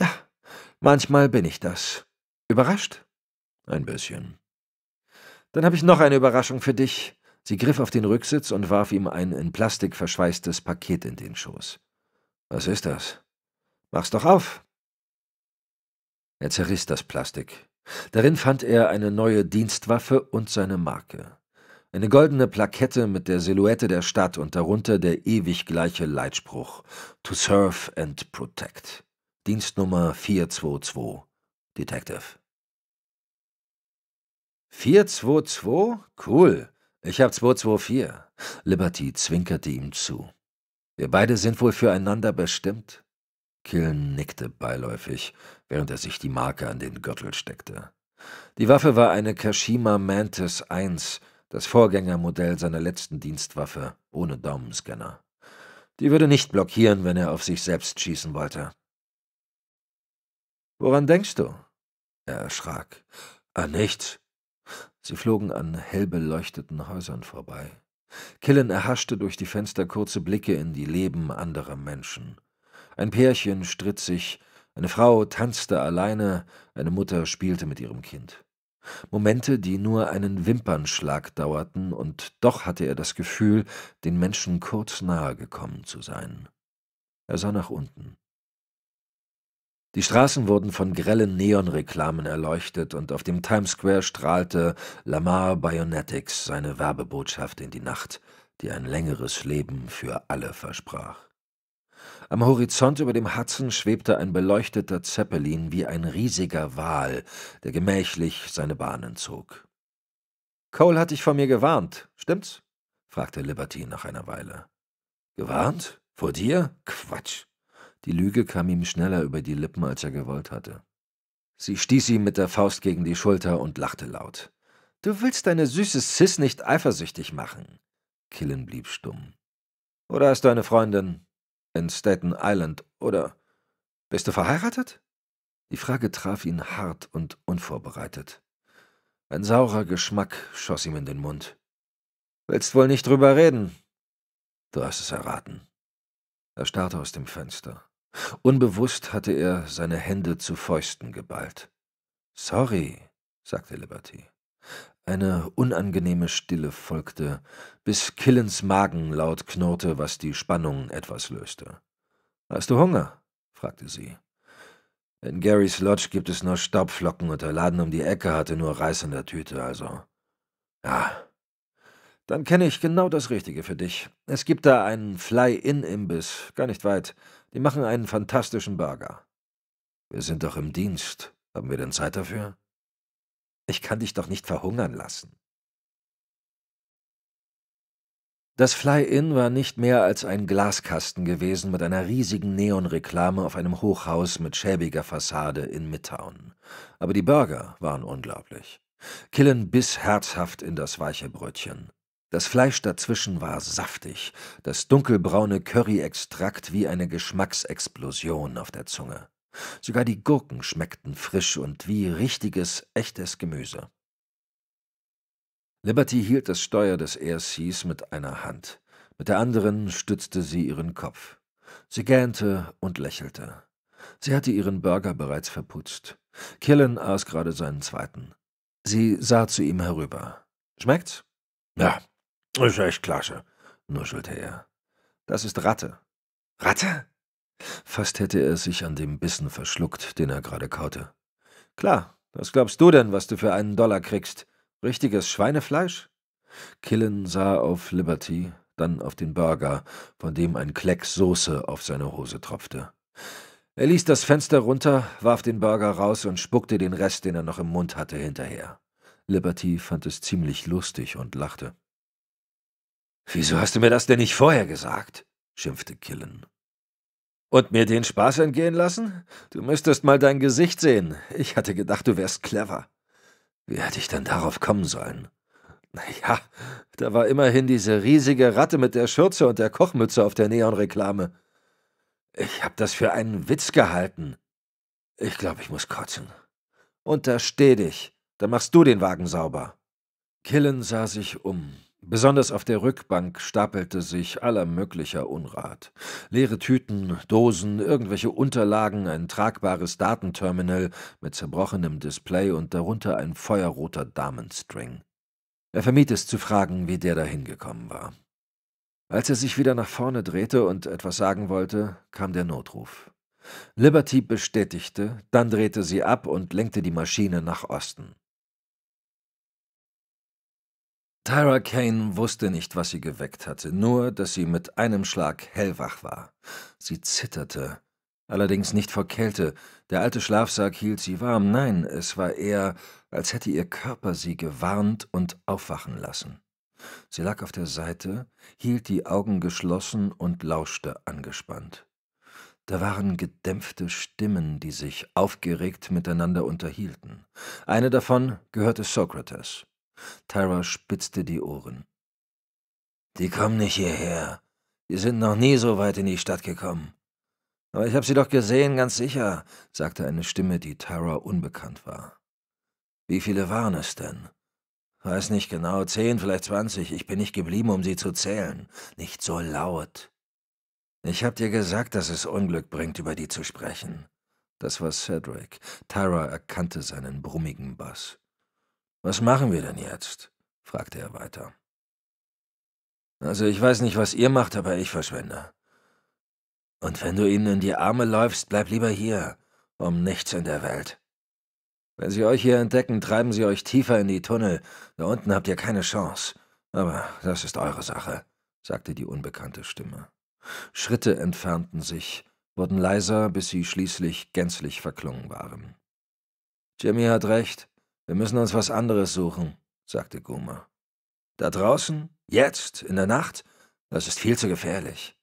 Ja, manchmal bin ich das. Überrascht? Ein bisschen. Dann habe ich noch eine Überraschung für dich. Sie griff auf den Rücksitz und warf ihm ein in Plastik verschweißtes Paket in den Schoß. Was ist das? Mach's doch auf. Er zerriss das Plastik. Darin fand er eine neue Dienstwaffe und seine Marke. Eine goldene Plakette mit der Silhouette der Stadt und darunter der ewig gleiche Leitspruch To Serve and Protect. Dienstnummer 422. Detective. 422? Cool. Ich hab 224. Liberty zwinkerte ihm zu. Wir beide sind wohl füreinander bestimmt. Killen nickte beiläufig während er sich die Marke an den Gürtel steckte. Die Waffe war eine Kashima Mantis I, das Vorgängermodell seiner letzten Dienstwaffe ohne Daumenscanner. Die würde nicht blockieren, wenn er auf sich selbst schießen wollte. Woran denkst du? Er erschrak. An nichts. Sie flogen an hell beleuchteten Häusern vorbei. Killen erhaschte durch die Fenster kurze Blicke in die Leben anderer Menschen. Ein Pärchen stritt sich, eine Frau tanzte alleine, eine Mutter spielte mit ihrem Kind. Momente, die nur einen Wimpernschlag dauerten, und doch hatte er das Gefühl, den Menschen kurz nahe gekommen zu sein. Er sah nach unten. Die Straßen wurden von grellen Neonreklamen erleuchtet und auf dem Times Square strahlte Lamar Bionetics seine Werbebotschaft in die Nacht, die ein längeres Leben für alle versprach. Am Horizont über dem Hudson schwebte ein beleuchteter Zeppelin wie ein riesiger Wal, der gemächlich seine Bahnen zog. Cole hat dich vor mir gewarnt, stimmt's? fragte Liberty nach einer Weile. Gewarnt? Vor dir? Quatsch. Die Lüge kam ihm schneller über die Lippen, als er gewollt hatte. Sie stieß ihm mit der Faust gegen die Schulter und lachte laut. Du willst deine süße Sis nicht eifersüchtig machen. Killen blieb stumm. Oder hast du eine Freundin? in Staten Island, oder? Bist du verheiratet? Die Frage traf ihn hart und unvorbereitet. Ein saurer Geschmack schoss ihm in den Mund. Willst wohl nicht drüber reden? Du hast es erraten. Er starrte aus dem Fenster. Unbewusst hatte er seine Hände zu Fäusten geballt. Sorry, sagte Liberty. Eine unangenehme Stille folgte, bis Killens Magen laut knurrte, was die Spannung etwas löste. Hast du Hunger? fragte sie. In Garys Lodge gibt es nur Staubflocken und der Laden um die Ecke hatte nur Reis in der Tüte, also. Ja. Dann kenne ich genau das Richtige für dich. Es gibt da einen Fly-In-Imbiss, gar nicht weit. Die machen einen fantastischen Burger. Wir sind doch im Dienst. Haben wir denn Zeit dafür? Ja. Ich kann dich doch nicht verhungern lassen. Das Fly-In war nicht mehr als ein Glaskasten gewesen mit einer riesigen Neonreklame auf einem Hochhaus mit schäbiger Fassade in Midtown. Aber die Burger waren unglaublich. Killen biss herzhaft in das weiche Brötchen. Das Fleisch dazwischen war saftig, das dunkelbraune Curry-Extrakt wie eine Geschmacksexplosion auf der Zunge. Sogar die Gurken schmeckten frisch und wie richtiges, echtes Gemüse. Liberty hielt das Steuer des AirSeas mit einer Hand. Mit der anderen stützte sie ihren Kopf. Sie gähnte und lächelte. Sie hatte ihren Burger bereits verputzt. Killen aß gerade seinen zweiten. Sie sah zu ihm herüber. Schmeckt's? Ja, ist echt klasse, nuschelte er. Das ist Ratte. Ratte? Fast hätte er sich an dem Bissen verschluckt, den er gerade kaute. Klar, was glaubst du denn, was du für einen Dollar kriegst? Richtiges Schweinefleisch? Killen sah auf Liberty, dann auf den Burger, von dem ein Kleck Soße auf seine Hose tropfte. Er ließ das Fenster runter, warf den Burger raus und spuckte den Rest, den er noch im Mund hatte, hinterher. Liberty fand es ziemlich lustig und lachte. Wieso hast du mir das denn nicht vorher gesagt? schimpfte Killen. Und mir den Spaß entgehen lassen? Du müsstest mal dein Gesicht sehen. Ich hatte gedacht, du wärst clever. Wie hätte ich denn darauf kommen sollen? Naja, da war immerhin diese riesige Ratte mit der Schürze und der Kochmütze auf der Neonreklame. Ich hab das für einen Witz gehalten. Ich glaube, ich muss kotzen. Untersteh dich, dann machst du den Wagen sauber. Killen sah sich um. Besonders auf der Rückbank stapelte sich aller möglicher Unrat. Leere Tüten, Dosen, irgendwelche Unterlagen, ein tragbares Datenterminal mit zerbrochenem Display und darunter ein feuerroter Damenstring. Er vermied es zu fragen, wie der da hingekommen war. Als er sich wieder nach vorne drehte und etwas sagen wollte, kam der Notruf. Liberty bestätigte, dann drehte sie ab und lenkte die Maschine nach Osten. Tyra Kane wusste nicht, was sie geweckt hatte, nur dass sie mit einem Schlag hellwach war. Sie zitterte, allerdings nicht vor Kälte, der alte Schlafsack hielt sie warm, nein, es war eher, als hätte ihr Körper sie gewarnt und aufwachen lassen. Sie lag auf der Seite, hielt die Augen geschlossen und lauschte angespannt. Da waren gedämpfte Stimmen, die sich aufgeregt miteinander unterhielten. Eine davon gehörte Sokrates. Tyra spitzte die Ohren. Die kommen nicht hierher. Die sind noch nie so weit in die Stadt gekommen. Aber ich habe sie doch gesehen, ganz sicher, sagte eine Stimme, die Tyra unbekannt war. Wie viele waren es denn? Weiß nicht genau, zehn, vielleicht zwanzig. Ich bin nicht geblieben, um sie zu zählen. Nicht so laut. Ich hab dir gesagt, dass es Unglück bringt, über die zu sprechen. Das war Cedric. Tyra erkannte seinen brummigen Bass. Was machen wir denn jetzt? fragte er weiter. Also ich weiß nicht, was ihr macht, aber ich verschwinde. Und wenn du ihnen in die Arme läufst, bleib lieber hier, um nichts in der Welt. Wenn sie euch hier entdecken, treiben sie euch tiefer in die Tunnel. Da unten habt ihr keine Chance. Aber das ist eure Sache, sagte die unbekannte Stimme. Schritte entfernten sich, wurden leiser, bis sie schließlich gänzlich verklungen waren. Jimmy hat recht, wir müssen uns was anderes suchen, sagte Guma. Da draußen? Jetzt? In der Nacht? Das ist viel zu gefährlich.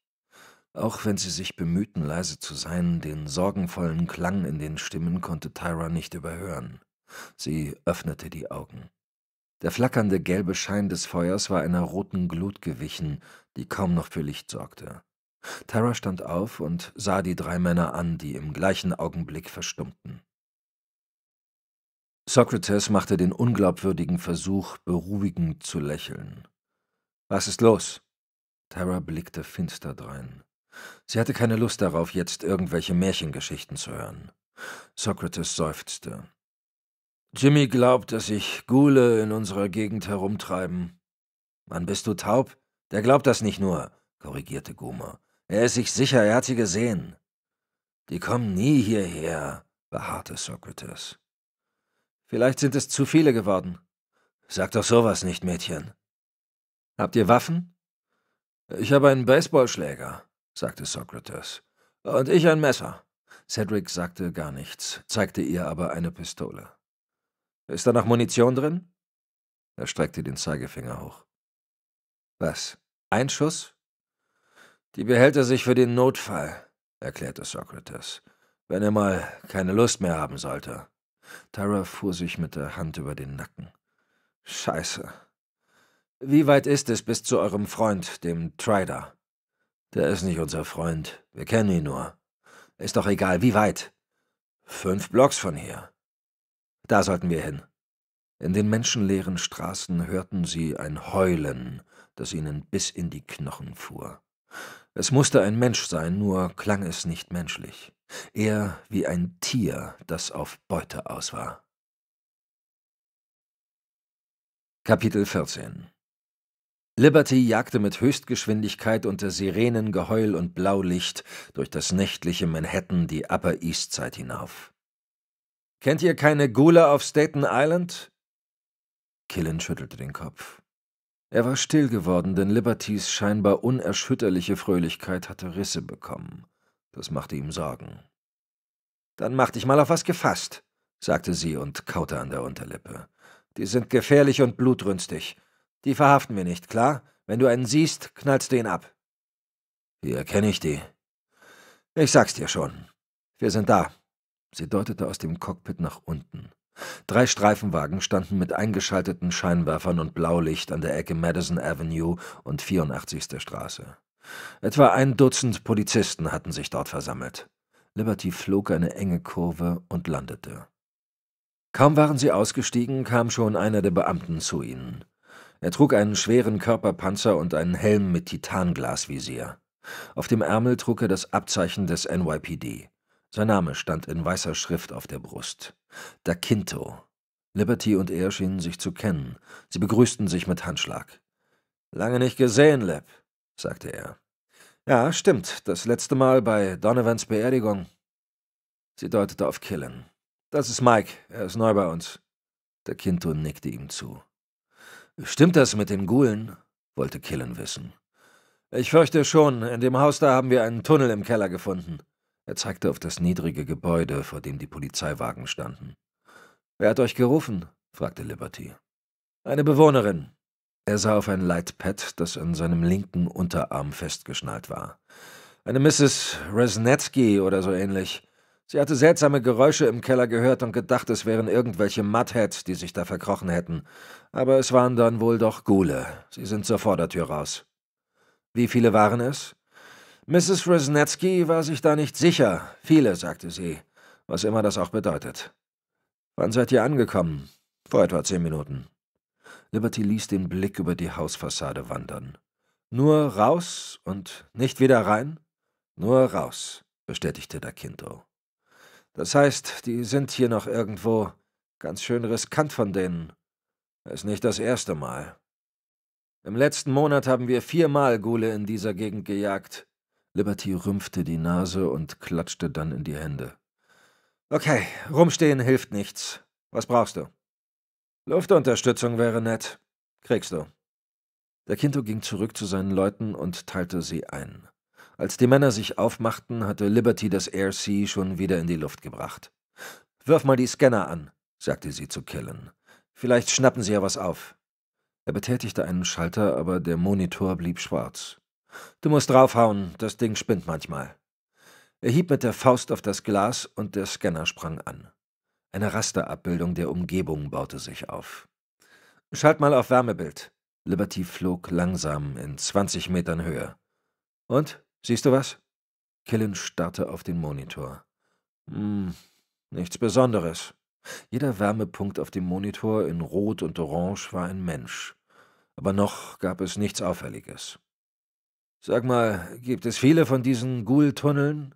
Auch wenn sie sich bemühten, leise zu sein, den sorgenvollen Klang in den Stimmen konnte Tyra nicht überhören. Sie öffnete die Augen. Der flackernde gelbe Schein des Feuers war einer roten Glut gewichen, die kaum noch für Licht sorgte. Tyra stand auf und sah die drei Männer an, die im gleichen Augenblick verstummten. Sokrates machte den unglaubwürdigen Versuch, beruhigend zu lächeln. Was ist los? Tara blickte finster drein. Sie hatte keine Lust darauf, jetzt irgendwelche Märchengeschichten zu hören. Sokrates seufzte. Jimmy glaubt, dass sich Gule in unserer Gegend herumtreiben. Mann, bist du taub? Der glaubt das nicht nur, korrigierte Guma. Er ist sich sicher, er hat sie gesehen. Die kommen nie hierher, beharrte Sokrates. Vielleicht sind es zu viele geworden. Sag doch sowas nicht, Mädchen. Habt ihr Waffen? Ich habe einen Baseballschläger, sagte Socrates. Und ich ein Messer. Cedric sagte gar nichts, zeigte ihr aber eine Pistole. Ist da noch Munition drin? Er streckte den Zeigefinger hoch. Was? Ein Schuss? Die behält er sich für den Notfall, erklärte Socrates, wenn er mal keine Lust mehr haben sollte. Tara fuhr sich mit der Hand über den Nacken. Scheiße. Wie weit ist es bis zu eurem Freund, dem Trider? Der ist nicht unser Freund. Wir kennen ihn nur. Ist doch egal, wie weit? Fünf Blocks von hier. Da sollten wir hin. In den menschenleeren Straßen hörten sie ein Heulen, das ihnen bis in die Knochen fuhr. Es musste ein Mensch sein, nur klang es nicht menschlich eher wie ein Tier, das auf Beute aus war. Kapitel 14 Liberty jagte mit Höchstgeschwindigkeit unter Sirenengeheul und Blaulicht durch das nächtliche Manhattan die Upper East Side hinauf. Kennt ihr keine Gula auf Staten Island? Killen schüttelte den Kopf. Er war still geworden, denn Libertys scheinbar unerschütterliche Fröhlichkeit hatte Risse bekommen. Das machte ihm Sorgen. Dann mach dich mal auf was gefasst, sagte sie und kaute an der Unterlippe. Die sind gefährlich und blutrünstig. Die verhaften wir nicht, klar? Wenn du einen siehst, knallst du ihn ab. Wie erkenne ich die? Ich sag's dir schon. Wir sind da. Sie deutete aus dem Cockpit nach unten. Drei Streifenwagen standen mit eingeschalteten Scheinwerfern und Blaulicht an der Ecke Madison Avenue und 84. Straße. Etwa ein Dutzend Polizisten hatten sich dort versammelt. Liberty flog eine enge Kurve und landete. Kaum waren sie ausgestiegen, kam schon einer der Beamten zu ihnen. Er trug einen schweren Körperpanzer und einen Helm mit Titanglasvisier. Auf dem Ärmel trug er das Abzeichen des NYPD. Sein Name stand in weißer Schrift auf der Brust. Da Dakinto. Liberty und er schienen sich zu kennen. Sie begrüßten sich mit Handschlag. Lange nicht gesehen, Leb sagte er. Ja, stimmt, das letzte Mal bei Donovans Beerdigung. Sie deutete auf Killen. Das ist Mike, er ist neu bei uns. Der Kinto nickte ihm zu. Stimmt das mit den Gulen? wollte Killen wissen. Ich fürchte schon, in dem Haus da haben wir einen Tunnel im Keller gefunden. Er zeigte auf das niedrige Gebäude, vor dem die Polizeiwagen standen. Wer hat euch gerufen? fragte Liberty. Eine Bewohnerin, er sah auf ein Leitpad, das an seinem linken Unterarm festgeschnallt war. Eine Mrs. Resnetsky oder so ähnlich. Sie hatte seltsame Geräusche im Keller gehört und gedacht, es wären irgendwelche Mudheads, die sich da verkrochen hätten. Aber es waren dann wohl doch Gule. Sie sind zur Vordertür raus. Wie viele waren es? Mrs. Resnetsky war sich da nicht sicher. Viele, sagte sie, was immer das auch bedeutet. Wann seid ihr angekommen? Vor etwa zehn Minuten. Liberty ließ den Blick über die Hausfassade wandern. Nur raus und nicht wieder rein? Nur raus, bestätigte Kinto. Das heißt, die sind hier noch irgendwo. Ganz schön riskant von denen. Ist nicht das erste Mal. Im letzten Monat haben wir viermal Gule in dieser Gegend gejagt. Liberty rümpfte die Nase und klatschte dann in die Hände. Okay, rumstehen hilft nichts. Was brauchst du? Luftunterstützung wäre nett. Kriegst du. Der Kinto ging zurück zu seinen Leuten und teilte sie ein. Als die Männer sich aufmachten, hatte Liberty das Air Sea schon wieder in die Luft gebracht. Wirf mal die Scanner an, sagte sie zu Killen. Vielleicht schnappen sie ja was auf. Er betätigte einen Schalter, aber der Monitor blieb schwarz. Du musst draufhauen, das Ding spinnt manchmal. Er hieb mit der Faust auf das Glas und der Scanner sprang an. Eine Rasterabbildung der Umgebung baute sich auf. Schalt mal auf Wärmebild. Liberty flog langsam in 20 Metern Höhe. Und? Siehst du was? Killen starrte auf den Monitor. Hm, nichts Besonderes. Jeder Wärmepunkt auf dem Monitor in Rot und Orange war ein Mensch. Aber noch gab es nichts Auffälliges. Sag mal, gibt es viele von diesen Ghoul-Tunneln?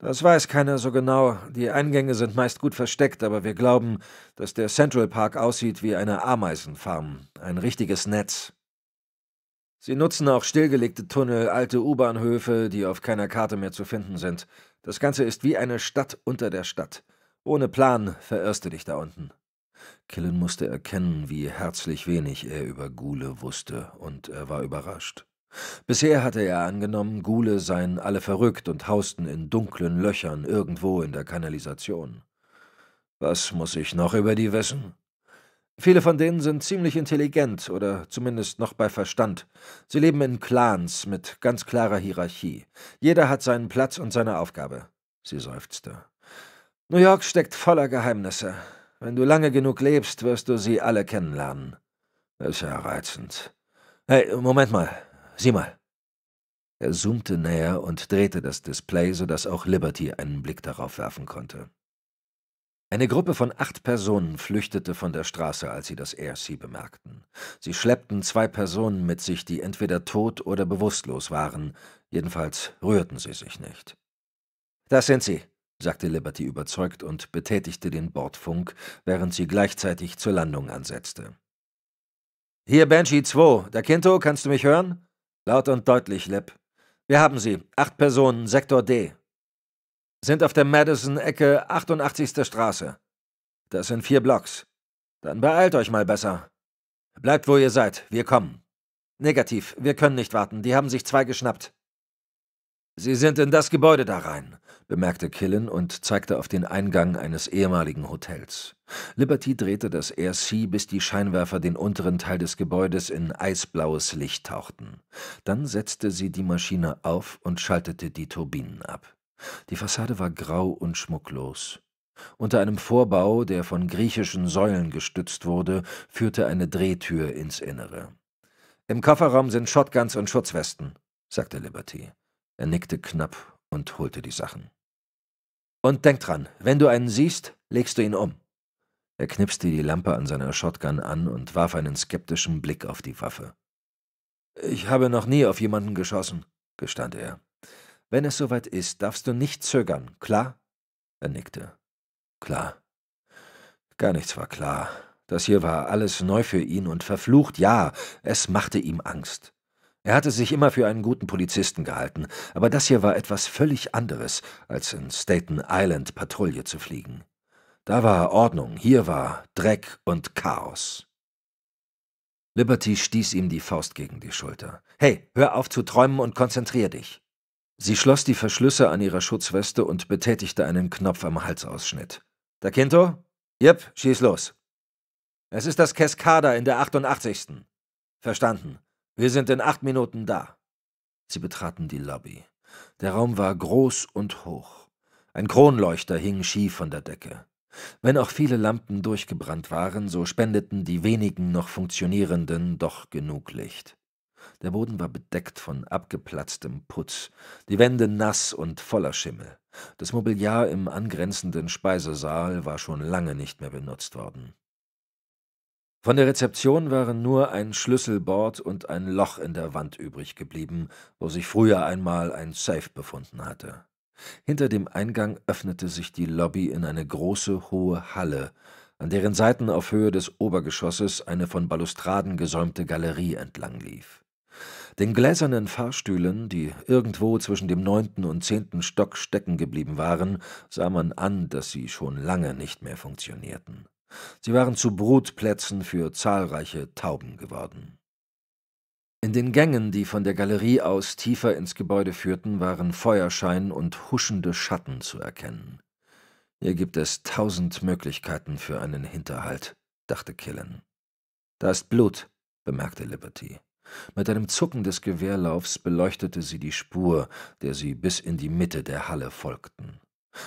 Das weiß keiner so genau. Die Eingänge sind meist gut versteckt, aber wir glauben, dass der Central Park aussieht wie eine Ameisenfarm, ein richtiges Netz. Sie nutzen auch stillgelegte Tunnel, alte U-Bahnhöfe, die auf keiner Karte mehr zu finden sind. Das Ganze ist wie eine Stadt unter der Stadt. Ohne Plan verirrst du dich da unten. Killen musste erkennen, wie herzlich wenig er über Gule wusste, und er war überrascht. Bisher hatte er angenommen, Gule seien alle verrückt und hausten in dunklen Löchern irgendwo in der Kanalisation. Was muss ich noch über die wissen? Viele von denen sind ziemlich intelligent oder zumindest noch bei Verstand. Sie leben in Clans mit ganz klarer Hierarchie. Jeder hat seinen Platz und seine Aufgabe. Sie seufzte. New York steckt voller Geheimnisse. Wenn du lange genug lebst, wirst du sie alle kennenlernen. Ist ja reizend. Hey, Moment mal. Sieh mal. Er zoomte näher und drehte das Display, sodass auch Liberty einen Blick darauf werfen konnte. Eine Gruppe von acht Personen flüchtete von der Straße, als sie das ARC bemerkten. Sie schleppten zwei Personen mit sich, die entweder tot oder bewusstlos waren. Jedenfalls rührten sie sich nicht. Das sind sie, sagte Liberty überzeugt und betätigte den Bordfunk, während sie gleichzeitig zur Landung ansetzte. Hier Banshee 2, Kinto, kannst du mich hören? Laut und deutlich, Lip. Wir haben sie. Acht Personen, Sektor D. Sind auf der Madison-Ecke 88. Straße. Das sind vier Blocks. Dann beeilt euch mal besser. Bleibt, wo ihr seid. Wir kommen. Negativ. Wir können nicht warten. Die haben sich zwei geschnappt. Sie sind in das Gebäude da rein bemerkte Killen und zeigte auf den Eingang eines ehemaligen Hotels. Liberty drehte das RC, bis die Scheinwerfer den unteren Teil des Gebäudes in eisblaues Licht tauchten. Dann setzte sie die Maschine auf und schaltete die Turbinen ab. Die Fassade war grau und schmucklos. Unter einem Vorbau, der von griechischen Säulen gestützt wurde, führte eine Drehtür ins Innere. Im Kofferraum sind Shotguns und Schutzwesten, sagte Liberty. Er nickte knapp und holte die Sachen. Und denk dran, wenn du einen siehst, legst du ihn um. Er knipste die Lampe an seiner Shotgun an und warf einen skeptischen Blick auf die Waffe. Ich habe noch nie auf jemanden geschossen, gestand er. Wenn es soweit ist, darfst du nicht zögern, klar? Er nickte. Klar. Gar nichts war klar. Das hier war alles neu für ihn und verflucht, ja, es machte ihm Angst. Er hatte sich immer für einen guten Polizisten gehalten, aber das hier war etwas völlig anderes, als in Staten Island Patrouille zu fliegen. Da war Ordnung, hier war Dreck und Chaos. Liberty stieß ihm die Faust gegen die Schulter. Hey, hör auf zu träumen und konzentrier dich. Sie schloss die Verschlüsse an ihrer Schutzweste und betätigte einen Knopf am Halsausschnitt. Da Kinto? Jep, schieß los. Es ist das Cascada in der 88. Verstanden. Wir sind in acht Minuten da. Sie betraten die Lobby. Der Raum war groß und hoch. Ein Kronleuchter hing schief von der Decke. Wenn auch viele Lampen durchgebrannt waren, so spendeten die wenigen noch funktionierenden doch genug Licht. Der Boden war bedeckt von abgeplatztem Putz, die Wände nass und voller Schimmel. Das Mobiliar im angrenzenden Speisesaal war schon lange nicht mehr benutzt worden. Von der Rezeption waren nur ein Schlüsselbord und ein Loch in der Wand übrig geblieben, wo sich früher einmal ein Safe befunden hatte. Hinter dem Eingang öffnete sich die Lobby in eine große, hohe Halle, an deren Seiten auf Höhe des Obergeschosses eine von Balustraden gesäumte Galerie entlang lief. Den gläsernen Fahrstühlen, die irgendwo zwischen dem neunten und zehnten Stock stecken geblieben waren, sah man an, dass sie schon lange nicht mehr funktionierten. Sie waren zu Brutplätzen für zahlreiche Tauben geworden. In den Gängen, die von der Galerie aus tiefer ins Gebäude führten, waren Feuerschein und huschende Schatten zu erkennen. Hier gibt es tausend Möglichkeiten für einen Hinterhalt, dachte Killen. Da ist Blut, bemerkte Liberty. Mit einem Zucken des Gewehrlaufs beleuchtete sie die Spur, der sie bis in die Mitte der Halle folgten.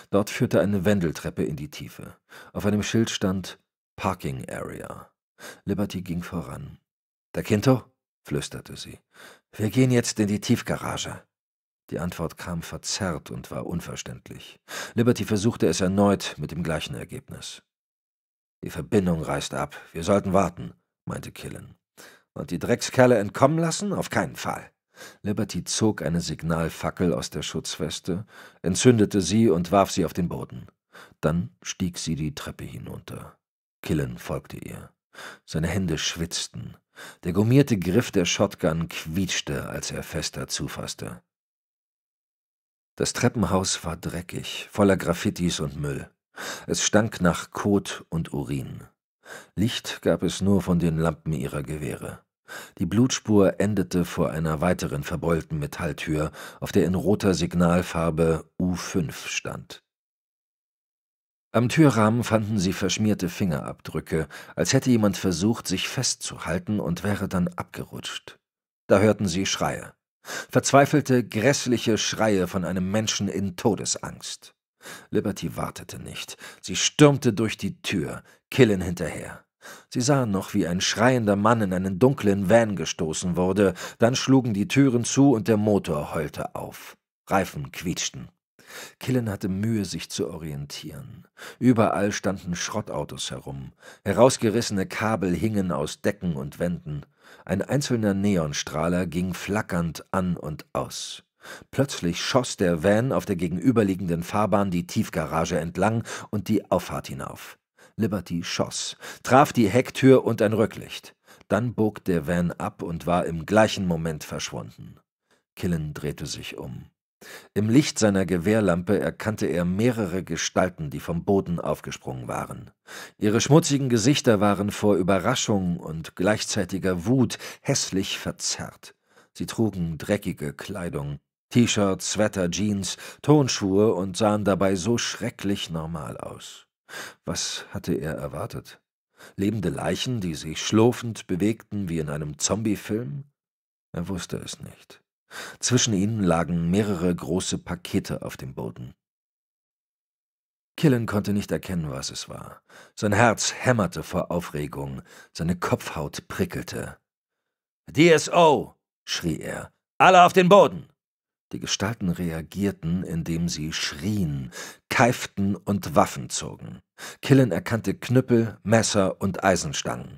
Dort führte eine Wendeltreppe in die Tiefe. Auf einem Schild stand Parking Area. Liberty ging voran. Der Kinto? flüsterte sie. Wir gehen jetzt in die Tiefgarage. Die Antwort kam verzerrt und war unverständlich. Liberty versuchte es erneut mit dem gleichen Ergebnis. Die Verbindung reißt ab. Wir sollten warten, meinte Killen. Und die Dreckskerle entkommen lassen? Auf keinen Fall. Liberty zog eine Signalfackel aus der Schutzweste, entzündete sie und warf sie auf den Boden. Dann stieg sie die Treppe hinunter. Killen folgte ihr. Seine Hände schwitzten. Der gummierte Griff der Shotgun quietschte, als er fester zufasste. Das Treppenhaus war dreckig, voller Graffitis und Müll. Es stank nach Kot und Urin. Licht gab es nur von den Lampen ihrer Gewehre. Die Blutspur endete vor einer weiteren verbeulten Metalltür, auf der in roter Signalfarbe U5 stand. Am Türrahmen fanden sie verschmierte Fingerabdrücke, als hätte jemand versucht, sich festzuhalten und wäre dann abgerutscht. Da hörten sie Schreie. Verzweifelte, grässliche Schreie von einem Menschen in Todesangst. Liberty wartete nicht. Sie stürmte durch die Tür, Killen hinterher. Sie sahen noch, wie ein schreiender Mann in einen dunklen Van gestoßen wurde, dann schlugen die Türen zu und der Motor heulte auf. Reifen quietschten. Killen hatte Mühe, sich zu orientieren. Überall standen Schrottautos herum. Herausgerissene Kabel hingen aus Decken und Wänden. Ein einzelner Neonstrahler ging flackernd an und aus. Plötzlich schoss der Van auf der gegenüberliegenden Fahrbahn die Tiefgarage entlang und die Auffahrt hinauf. Liberty schoss, traf die Hecktür und ein Rücklicht. Dann bog der Van ab und war im gleichen Moment verschwunden. Killen drehte sich um. Im Licht seiner Gewehrlampe erkannte er mehrere Gestalten, die vom Boden aufgesprungen waren. Ihre schmutzigen Gesichter waren vor Überraschung und gleichzeitiger Wut hässlich verzerrt. Sie trugen dreckige Kleidung, T-Shirts, Sweater, Jeans, Tonschuhe und sahen dabei so schrecklich normal aus. Was hatte er erwartet? Lebende Leichen, die sich schlurfend bewegten wie in einem Zombiefilm? Er wusste es nicht. Zwischen ihnen lagen mehrere große Pakete auf dem Boden. Killen konnte nicht erkennen, was es war. Sein Herz hämmerte vor Aufregung, seine Kopfhaut prickelte. DSO! schrie er. Alle auf den Boden! Die Gestalten reagierten, indem sie schrien, keiften und Waffen zogen. Killen erkannte Knüppel, Messer und Eisenstangen.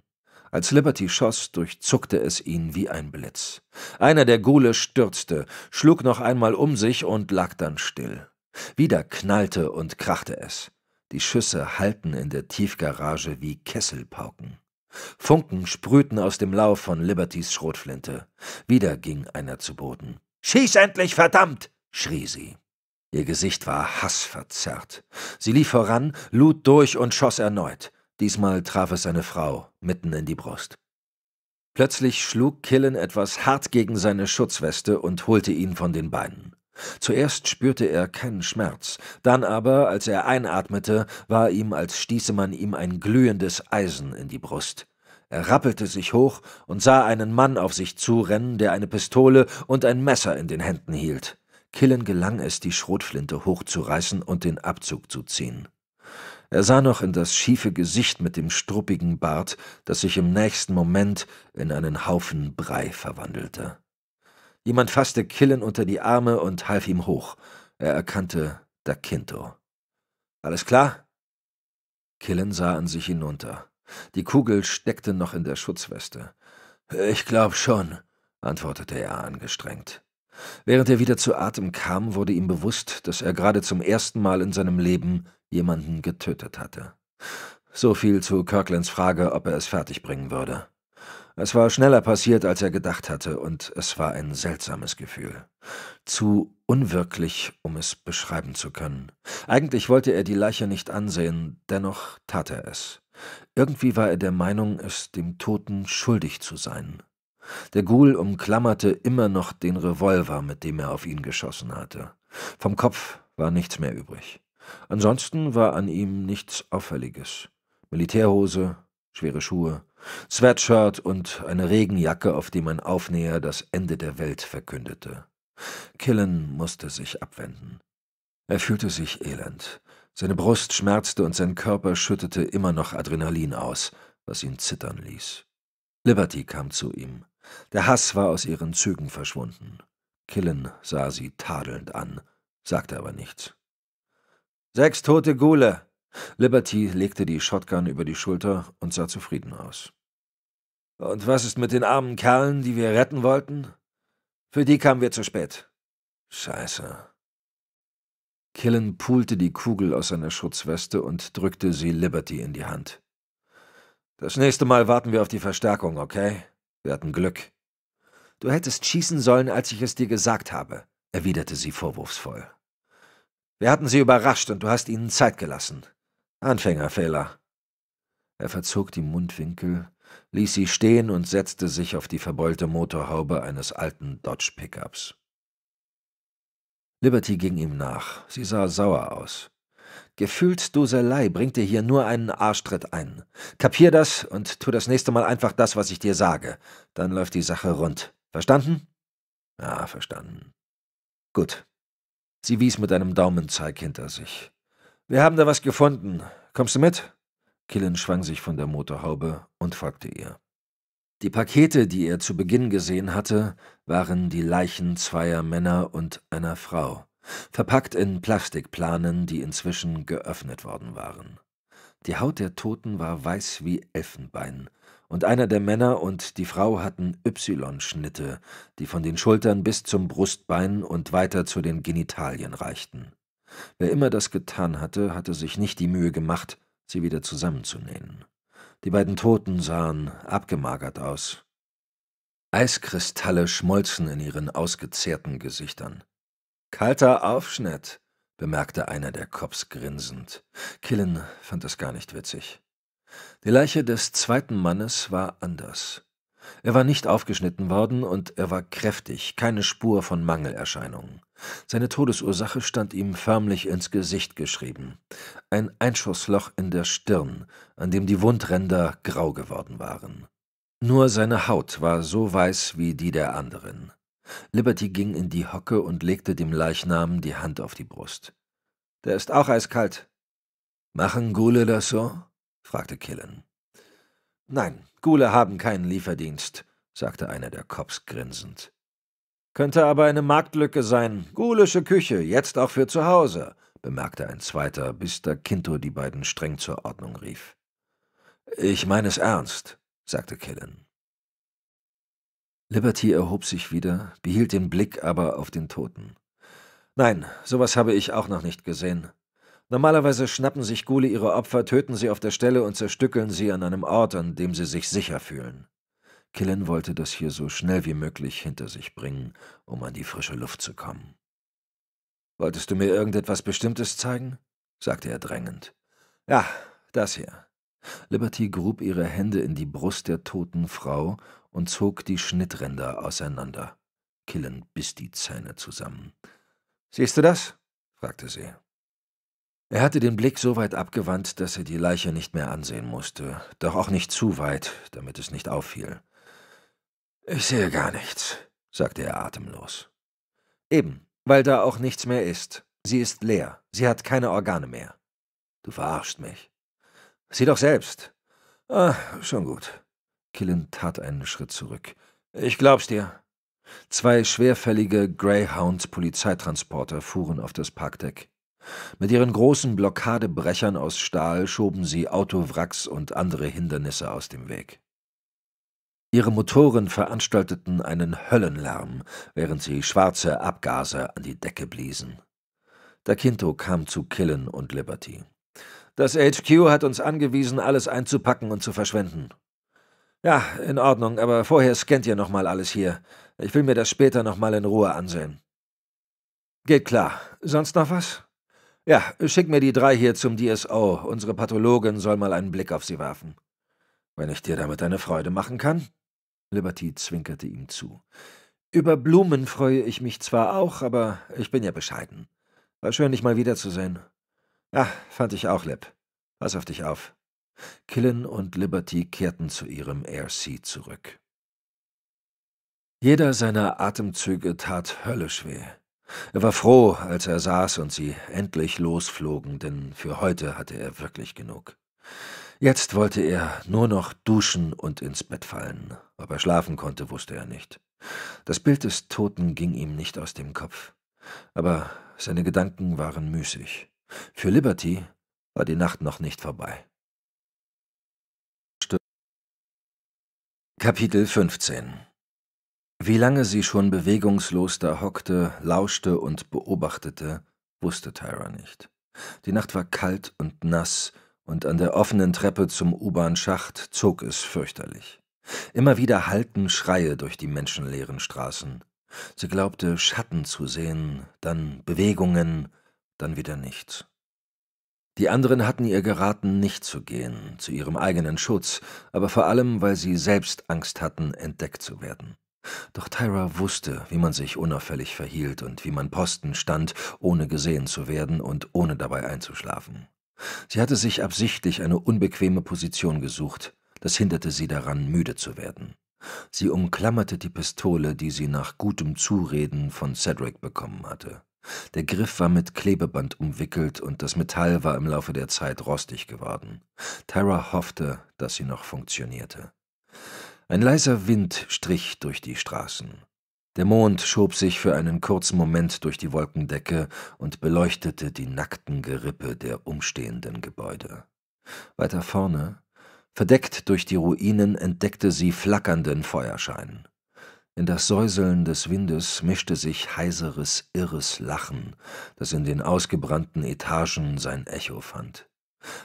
Als Liberty schoss, durchzuckte es ihn wie ein Blitz. Einer der Gule stürzte, schlug noch einmal um sich und lag dann still. Wieder knallte und krachte es. Die Schüsse hallten in der Tiefgarage wie Kesselpauken. Funken sprühten aus dem Lauf von Libertys Schrotflinte. Wieder ging einer zu Boden. Schieß endlich, verdammt! schrie sie. Ihr Gesicht war hassverzerrt. Sie lief voran, lud durch und schoss erneut. Diesmal traf es seine Frau mitten in die Brust. Plötzlich schlug Killen etwas hart gegen seine Schutzweste und holte ihn von den Beinen. Zuerst spürte er keinen Schmerz, dann aber, als er einatmete, war ihm, als stieße man ihm ein glühendes Eisen in die Brust. Er rappelte sich hoch und sah einen Mann auf sich zurennen, der eine Pistole und ein Messer in den Händen hielt. Killen gelang es, die Schrotflinte hochzureißen und den Abzug zu ziehen. Er sah noch in das schiefe Gesicht mit dem struppigen Bart, das sich im nächsten Moment in einen Haufen Brei verwandelte. Jemand fasste Killen unter die Arme und half ihm hoch. Er erkannte Dakinto. Alles klar? Killen sah an sich hinunter. Die Kugel steckte noch in der Schutzweste. Ich glaub schon, antwortete er angestrengt. Während er wieder zu Atem kam, wurde ihm bewusst, dass er gerade zum ersten Mal in seinem Leben jemanden getötet hatte. So viel zu Kirklands Frage, ob er es fertigbringen würde. Es war schneller passiert, als er gedacht hatte, und es war ein seltsames Gefühl. Zu unwirklich, um es beschreiben zu können. Eigentlich wollte er die Leiche nicht ansehen, dennoch tat er es. Irgendwie war er der Meinung, es dem Toten schuldig zu sein. Der Ghoul umklammerte immer noch den Revolver, mit dem er auf ihn geschossen hatte. Vom Kopf war nichts mehr übrig. Ansonsten war an ihm nichts Auffälliges. Militärhose, schwere Schuhe, Sweatshirt und eine Regenjacke, auf dem ein Aufnäher das Ende der Welt verkündete. Killen musste sich abwenden. Er fühlte sich elend, seine Brust schmerzte und sein Körper schüttete immer noch Adrenalin aus, was ihn zittern ließ. Liberty kam zu ihm. Der Hass war aus ihren Zügen verschwunden. Killen sah sie tadelnd an, sagte aber nichts. Sechs tote Gule! Liberty legte die Shotgun über die Schulter und sah zufrieden aus. Und was ist mit den armen Kerlen, die wir retten wollten? Für die kamen wir zu spät. Scheiße. Killen pulte die Kugel aus seiner Schutzweste und drückte sie Liberty in die Hand. Das nächste Mal warten wir auf die Verstärkung, okay? Wir hatten Glück. Du hättest schießen sollen, als ich es dir gesagt habe, erwiderte sie vorwurfsvoll. Wir hatten sie überrascht und du hast ihnen Zeit gelassen. Anfängerfehler. Er verzog die Mundwinkel, ließ sie stehen und setzte sich auf die verbeulte Motorhaube eines alten Dodge Pickups. Liberty ging ihm nach. Sie sah sauer aus. Gefühlsduselei bringt dir hier nur einen Arschtritt ein. Kapier das und tu das nächste Mal einfach das, was ich dir sage. Dann läuft die Sache rund. Verstanden? Ja, verstanden. Gut. Sie wies mit einem Daumenzeig hinter sich. Wir haben da was gefunden. Kommst du mit? Killen schwang sich von der Motorhaube und folgte ihr. Die Pakete, die er zu Beginn gesehen hatte, waren die Leichen zweier Männer und einer Frau, verpackt in Plastikplanen, die inzwischen geöffnet worden waren. Die Haut der Toten war weiß wie Elfenbein, und einer der Männer und die Frau hatten Y-Schnitte, die von den Schultern bis zum Brustbein und weiter zu den Genitalien reichten. Wer immer das getan hatte, hatte sich nicht die Mühe gemacht, sie wieder zusammenzunähen. Die beiden Toten sahen abgemagert aus. Eiskristalle schmolzen in ihren ausgezehrten Gesichtern. Kalter Aufschnitt, bemerkte einer der Cops grinsend. Killen fand es gar nicht witzig. Die Leiche des zweiten Mannes war anders. Er war nicht aufgeschnitten worden und er war kräftig, keine Spur von Mangelerscheinungen. Seine Todesursache stand ihm förmlich ins Gesicht geschrieben: ein Einschussloch in der Stirn, an dem die Wundränder grau geworden waren. Nur seine Haut war so weiß wie die der anderen. Liberty ging in die Hocke und legte dem Leichnam die Hand auf die Brust. Der ist auch eiskalt. Machen Gule das so? fragte Killen. Nein, Gule haben keinen Lieferdienst, sagte einer der Cops grinsend. Könnte aber eine Marktlücke sein. Gulische Küche, jetzt auch für zu Hause, bemerkte ein zweiter, bis der Kinto die beiden streng zur Ordnung rief. Ich meine es ernst, sagte Killen. Liberty erhob sich wieder, behielt den Blick aber auf den Toten. Nein, sowas habe ich auch noch nicht gesehen. Normalerweise schnappen sich Gule ihre Opfer, töten sie auf der Stelle und zerstückeln sie an einem Ort, an dem sie sich sicher fühlen. Killen wollte das hier so schnell wie möglich hinter sich bringen, um an die frische Luft zu kommen. Wolltest du mir irgendetwas Bestimmtes zeigen? sagte er drängend. Ja, das hier. Liberty grub ihre Hände in die Brust der toten Frau und zog die Schnittränder auseinander. Killen biss die Zähne zusammen. Siehst du das? fragte sie. Er hatte den Blick so weit abgewandt, dass er die Leiche nicht mehr ansehen musste, doch auch nicht zu weit, damit es nicht auffiel. Ich sehe gar nichts, sagte er atemlos. Eben, weil da auch nichts mehr ist. Sie ist leer. Sie hat keine Organe mehr. Du verarschst mich. Sieh doch selbst. Ah, schon gut. Killen tat einen Schritt zurück. Ich glaub's dir. Zwei schwerfällige Greyhound-Polizeitransporter fuhren auf das Parkdeck. Mit ihren großen Blockadebrechern aus Stahl schoben sie Autowracks und andere Hindernisse aus dem Weg. Ihre Motoren veranstalteten einen Höllenlärm, während sie schwarze Abgase an die Decke bliesen. Der Kinto kam zu Killen und Liberty. Das HQ hat uns angewiesen, alles einzupacken und zu verschwenden. Ja, in Ordnung, aber vorher scannt ihr nochmal alles hier. Ich will mir das später nochmal in Ruhe ansehen. Geht klar. Sonst noch was? Ja, schick mir die drei hier zum DSO. Unsere Pathologin soll mal einen Blick auf sie werfen. Wenn ich dir damit eine Freude machen kann? Liberty zwinkerte ihm zu. Über Blumen freue ich mich zwar auch, aber ich bin ja bescheiden. War schön, dich mal wiederzusehen. Ja, ah, fand ich auch, Leb. Pass auf dich auf. Killen und Liberty kehrten zu ihrem RC zurück. Jeder seiner Atemzüge tat höllisch weh. Er war froh, als er saß und sie endlich losflogen, denn für heute hatte er wirklich genug. Jetzt wollte er nur noch duschen und ins Bett fallen. Ob er schlafen konnte, wusste er nicht. Das Bild des Toten ging ihm nicht aus dem Kopf. Aber seine Gedanken waren müßig. Für Liberty war die Nacht noch nicht vorbei. Kapitel 15 Wie lange sie schon bewegungslos da hockte, lauschte und beobachtete, wusste Tyra nicht. Die Nacht war kalt und nass, und an der offenen Treppe zum U-Bahn-Schacht zog es fürchterlich. Immer wieder hallten Schreie durch die menschenleeren Straßen. Sie glaubte, Schatten zu sehen, dann Bewegungen, dann wieder nichts. Die anderen hatten ihr geraten, nicht zu gehen, zu ihrem eigenen Schutz, aber vor allem, weil sie selbst Angst hatten, entdeckt zu werden. Doch Tyra wusste, wie man sich unauffällig verhielt und wie man Posten stand, ohne gesehen zu werden und ohne dabei einzuschlafen. Sie hatte sich absichtlich eine unbequeme Position gesucht, das hinderte sie daran, müde zu werden. Sie umklammerte die Pistole, die sie nach gutem Zureden von Cedric bekommen hatte. Der Griff war mit Klebeband umwickelt und das Metall war im Laufe der Zeit rostig geworden. Tara hoffte, dass sie noch funktionierte. Ein leiser Wind strich durch die Straßen. Der Mond schob sich für einen kurzen Moment durch die Wolkendecke und beleuchtete die nackten Gerippe der umstehenden Gebäude. Weiter vorne, verdeckt durch die Ruinen, entdeckte sie flackernden Feuerschein. In das Säuseln des Windes mischte sich heiseres, irres Lachen, das in den ausgebrannten Etagen sein Echo fand.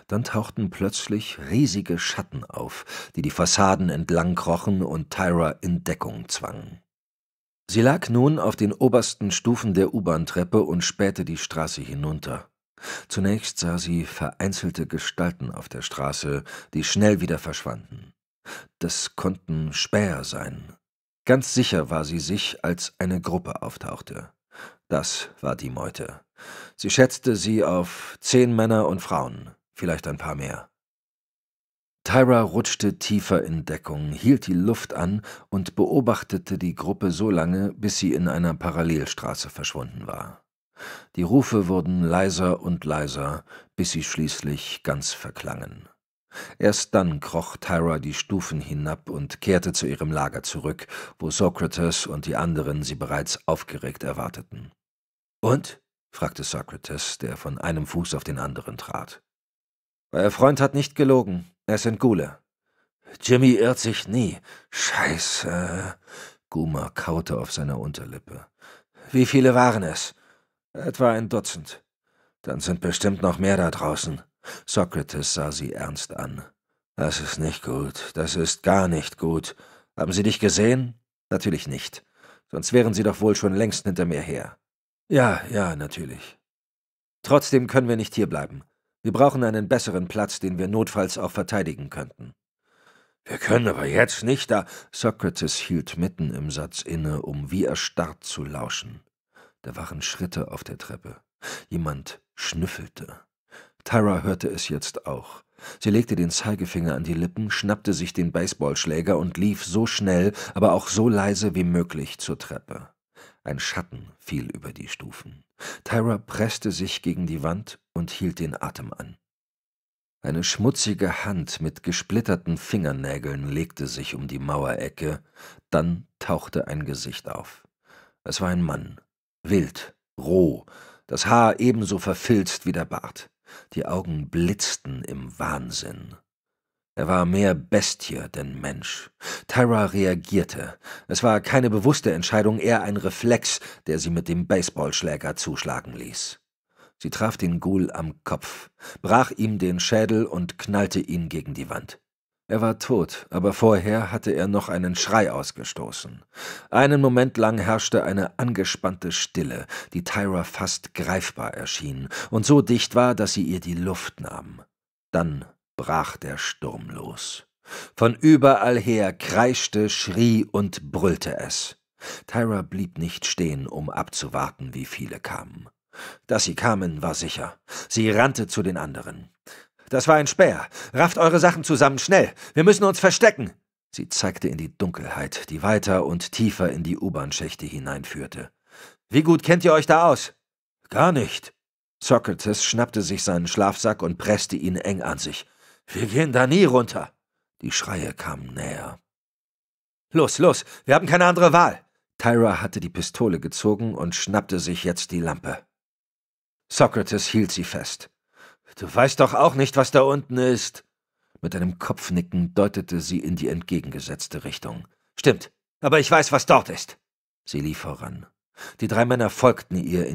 Dann tauchten plötzlich riesige Schatten auf, die die Fassaden entlang krochen und Tyra in Deckung zwangen. Sie lag nun auf den obersten Stufen der U-Bahn-Treppe und spähte die Straße hinunter. Zunächst sah sie vereinzelte Gestalten auf der Straße, die schnell wieder verschwanden. Das konnten Späher sein. Ganz sicher war sie sich, als eine Gruppe auftauchte. Das war die Meute. Sie schätzte sie auf zehn Männer und Frauen, vielleicht ein paar mehr. Tyra rutschte tiefer in Deckung, hielt die Luft an und beobachtete die Gruppe so lange, bis sie in einer Parallelstraße verschwunden war. Die Rufe wurden leiser und leiser, bis sie schließlich ganz verklangen. Erst dann kroch Tyra die Stufen hinab und kehrte zu ihrem Lager zurück, wo Sokrates und die anderen sie bereits aufgeregt erwarteten. Und? fragte Sokrates, der von einem Fuß auf den anderen trat. Euer Freund hat nicht gelogen, es sind Gule. Jimmy irrt sich nie. Scheiße. Guma kaute auf seiner Unterlippe. Wie viele waren es? Etwa ein Dutzend. Dann sind bestimmt noch mehr da draußen. Socrates sah sie ernst an. Das ist nicht gut. Das ist gar nicht gut. Haben sie dich gesehen? Natürlich nicht. Sonst wären sie doch wohl schon längst hinter mir her. Ja, ja, natürlich. Trotzdem können wir nicht hierbleiben. Wir brauchen einen besseren Platz, den wir notfalls auch verteidigen könnten. Wir können aber jetzt nicht da. Socrates hielt mitten im Satz inne, um wie erstarrt zu lauschen. Da waren Schritte auf der Treppe. Jemand schnüffelte. Tyra hörte es jetzt auch. Sie legte den Zeigefinger an die Lippen, schnappte sich den Baseballschläger und lief so schnell, aber auch so leise wie möglich zur Treppe. Ein Schatten fiel über die Stufen. Tyra presste sich gegen die Wand, und hielt den Atem an. Eine schmutzige Hand mit gesplitterten Fingernägeln legte sich um die Mauerecke, dann tauchte ein Gesicht auf. Es war ein Mann, wild, roh, das Haar ebenso verfilzt wie der Bart. Die Augen blitzten im Wahnsinn. Er war mehr Bestie denn Mensch. Tyra reagierte. Es war keine bewusste Entscheidung, eher ein Reflex, der sie mit dem Baseballschläger zuschlagen ließ. Sie traf den Ghoul am Kopf, brach ihm den Schädel und knallte ihn gegen die Wand. Er war tot, aber vorher hatte er noch einen Schrei ausgestoßen. Einen Moment lang herrschte eine angespannte Stille, die Tyra fast greifbar erschien und so dicht war, dass sie ihr die Luft nahm. Dann brach der Sturm los. Von überall her kreischte, schrie und brüllte es. Tyra blieb nicht stehen, um abzuwarten, wie viele kamen. Dass sie kamen, war sicher. Sie rannte zu den anderen. Das war ein Späher. Rafft eure Sachen zusammen, schnell. Wir müssen uns verstecken. Sie zeigte in die Dunkelheit, die weiter und tiefer in die U-Bahn-Schächte hineinführte. Wie gut kennt ihr euch da aus? Gar nicht. Socrates schnappte sich seinen Schlafsack und presste ihn eng an sich. Wir gehen da nie runter. Die Schreie kamen näher. Los, los, wir haben keine andere Wahl. Tyra hatte die Pistole gezogen und schnappte sich jetzt die Lampe. Socrates hielt sie fest. Du weißt doch auch nicht, was da unten ist. Mit einem Kopfnicken deutete sie in die entgegengesetzte Richtung. Stimmt, aber ich weiß, was dort ist. Sie lief voran. Die drei Männer folgten ihr in